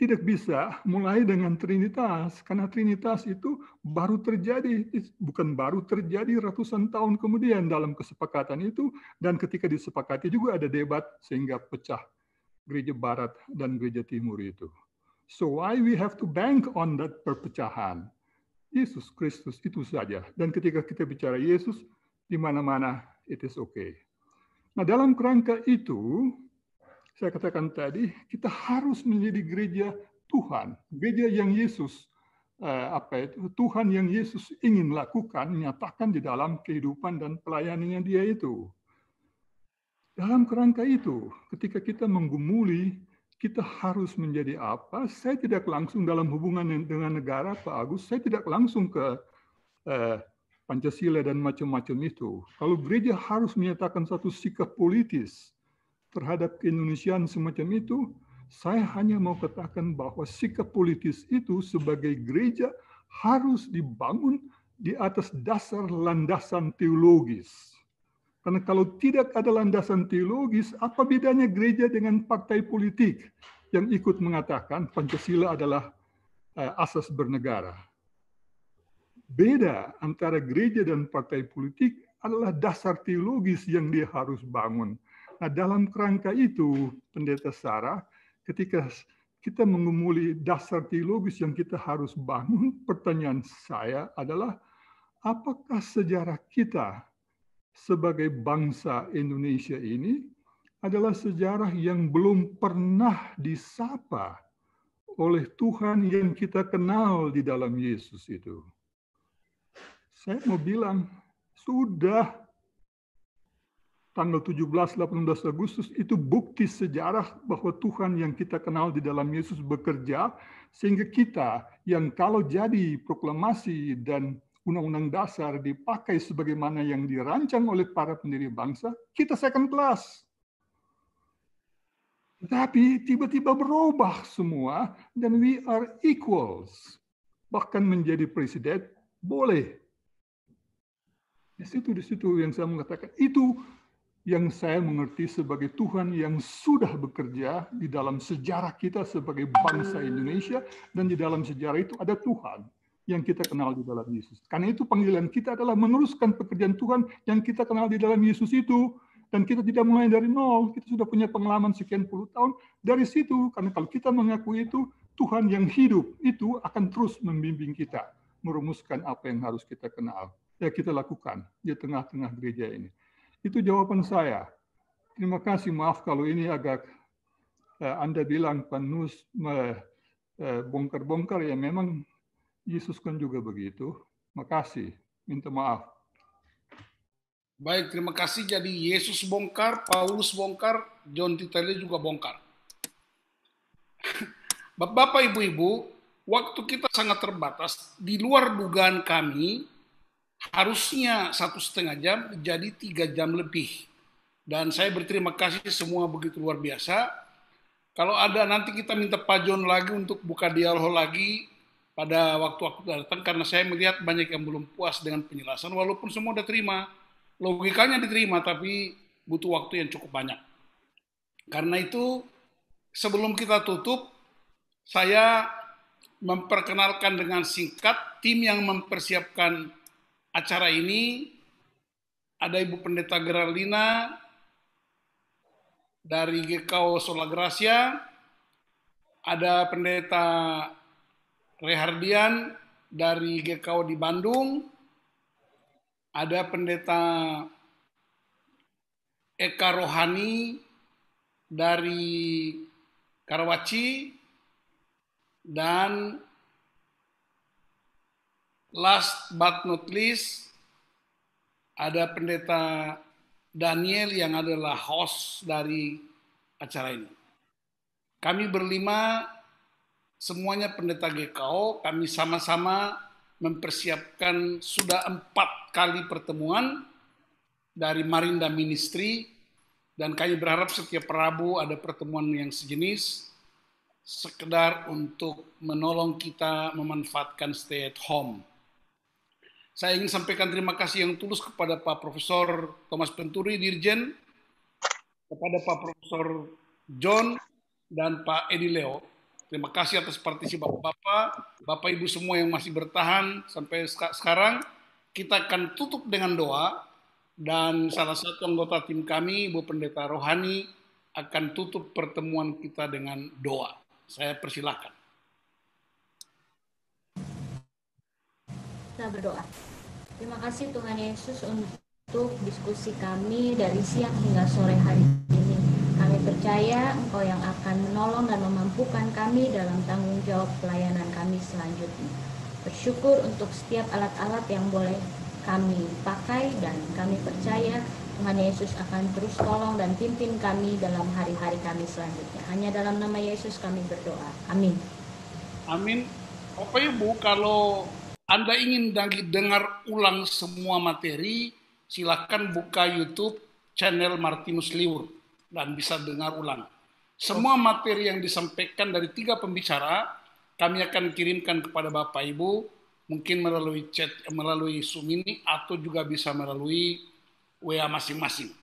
Speaker 4: tidak bisa mulai dengan Trinitas, karena Trinitas itu baru terjadi, bukan baru terjadi ratusan tahun kemudian dalam kesepakatan itu, dan ketika disepakati juga ada debat sehingga pecah gereja barat dan gereja timur itu. So why we have to bank on that perpecahan? Yesus Kristus itu saja. Dan ketika kita bicara Yesus, di mana-mana it is okay. Nah dalam kerangka itu, saya katakan tadi, kita harus menjadi gereja Tuhan. Gereja yang Yesus, eh, apa itu, Tuhan yang Yesus ingin lakukan, menyatakan di dalam kehidupan dan pelayanannya dia itu. Dalam kerangka itu, ketika kita menggumuli kita harus menjadi apa, saya tidak langsung dalam hubungan dengan negara, Pak Agus, saya tidak langsung ke eh, Pancasila dan macam-macam itu. Kalau gereja harus menyatakan satu sikap politis terhadap keindonesiaan semacam itu, saya hanya mau katakan bahwa sikap politis itu sebagai gereja harus dibangun di atas dasar landasan teologis. Karena kalau tidak ada landasan teologis, apa bedanya gereja dengan partai politik yang ikut mengatakan Pancasila adalah eh, asas bernegara? Beda antara gereja dan partai politik adalah dasar teologis yang dia harus bangun. Nah, dalam kerangka itu, Pendeta Sarah, ketika kita mengumuli dasar teologis yang kita harus bangun, pertanyaan saya adalah, apakah sejarah kita sebagai bangsa Indonesia ini adalah sejarah yang belum pernah disapa oleh Tuhan yang kita kenal di dalam Yesus itu. Saya mau bilang, sudah tanggal 17-18 Agustus itu bukti sejarah bahwa Tuhan yang kita kenal di dalam Yesus bekerja sehingga kita yang kalau jadi proklamasi dan undang-undang dasar dipakai sebagaimana yang dirancang oleh para pendiri bangsa, kita second class. Tapi tiba-tiba berubah semua dan we are equals. Bahkan menjadi presiden boleh. Di situ di situ yang saya mengatakan itu yang saya mengerti sebagai Tuhan yang sudah bekerja di dalam sejarah kita sebagai bangsa Indonesia dan di dalam sejarah itu ada Tuhan yang kita kenal di dalam Yesus. Karena itu panggilan kita adalah meneruskan pekerjaan Tuhan yang kita kenal di dalam Yesus itu. Dan kita tidak mulai dari nol, kita sudah punya pengalaman sekian puluh tahun dari situ. Karena kalau kita mengakui itu, Tuhan yang hidup itu akan terus membimbing kita, merumuskan apa yang harus kita kenal. Ya kita lakukan di tengah-tengah gereja ini. Itu jawaban saya. Terima kasih, maaf kalau ini agak eh, Anda bilang penuh eh, bongkar bongkar-bongkar ya memang Yesus kan juga begitu. Makasih, minta maaf. Baik, terima kasih. Jadi Yesus
Speaker 2: bongkar, Paulus bongkar, John Titale juga bongkar. Bapak, Ibu-Ibu, waktu kita sangat terbatas. Di luar dugaan kami, harusnya satu setengah jam jadi tiga jam lebih. Dan saya berterima kasih semua begitu luar biasa. Kalau ada nanti kita minta Pak John lagi untuk buka dialog lagi, pada waktu aku datang karena saya melihat banyak yang belum puas dengan penjelasan walaupun semua udah terima. Logikanya diterima tapi butuh waktu yang cukup banyak. Karena itu sebelum kita tutup saya memperkenalkan dengan singkat tim yang mempersiapkan acara ini ada Ibu Pendeta Geralina dari GKO Solagrasia ada Pendeta Rehardian dari GKO di Bandung, ada pendeta Eka Rohani dari Karawaci, dan last but not least, ada pendeta Daniel yang adalah host dari acara ini. Kami berlima semuanya pendeta GKO, kami sama-sama mempersiapkan sudah empat kali pertemuan dari Marinda Ministry dan kami berharap setiap Rabu ada pertemuan yang sejenis sekedar untuk menolong kita memanfaatkan stay at home. Saya ingin sampaikan terima kasih yang tulus kepada Pak Profesor Thomas Penturi Dirjen, kepada Pak Profesor John dan Pak Edi Leo Terima kasih atas partisi Bapak-Bapak, Bapak Ibu semua yang masih bertahan sampai sekarang. Kita akan tutup dengan doa dan salah satu anggota tim kami, Ibu Pendeta Rohani, akan tutup pertemuan kita dengan doa. Saya persilahkan.
Speaker 8: Kita berdoa. Terima kasih Tuhan Yesus untuk diskusi kami dari siang hingga sore hari ini percaya Engkau yang akan menolong dan memampukan kami dalam tanggung jawab pelayanan kami selanjutnya. Bersyukur untuk setiap alat-alat yang boleh kami pakai dan kami percaya Tuhan Yesus akan terus tolong dan pimpin kami dalam hari-hari kami selanjutnya. Hanya dalam nama Yesus kami berdoa.
Speaker 7: Amin.
Speaker 2: Amin. Bapak Ibu, kalau Anda ingin dengar ulang semua materi, silakan buka YouTube channel Martinus Liur dan bisa dengar ulang. Semua materi yang disampaikan dari tiga pembicara kami akan kirimkan kepada Bapak Ibu mungkin melalui chat
Speaker 1: melalui Zoom ini atau juga bisa melalui WA masing-masing.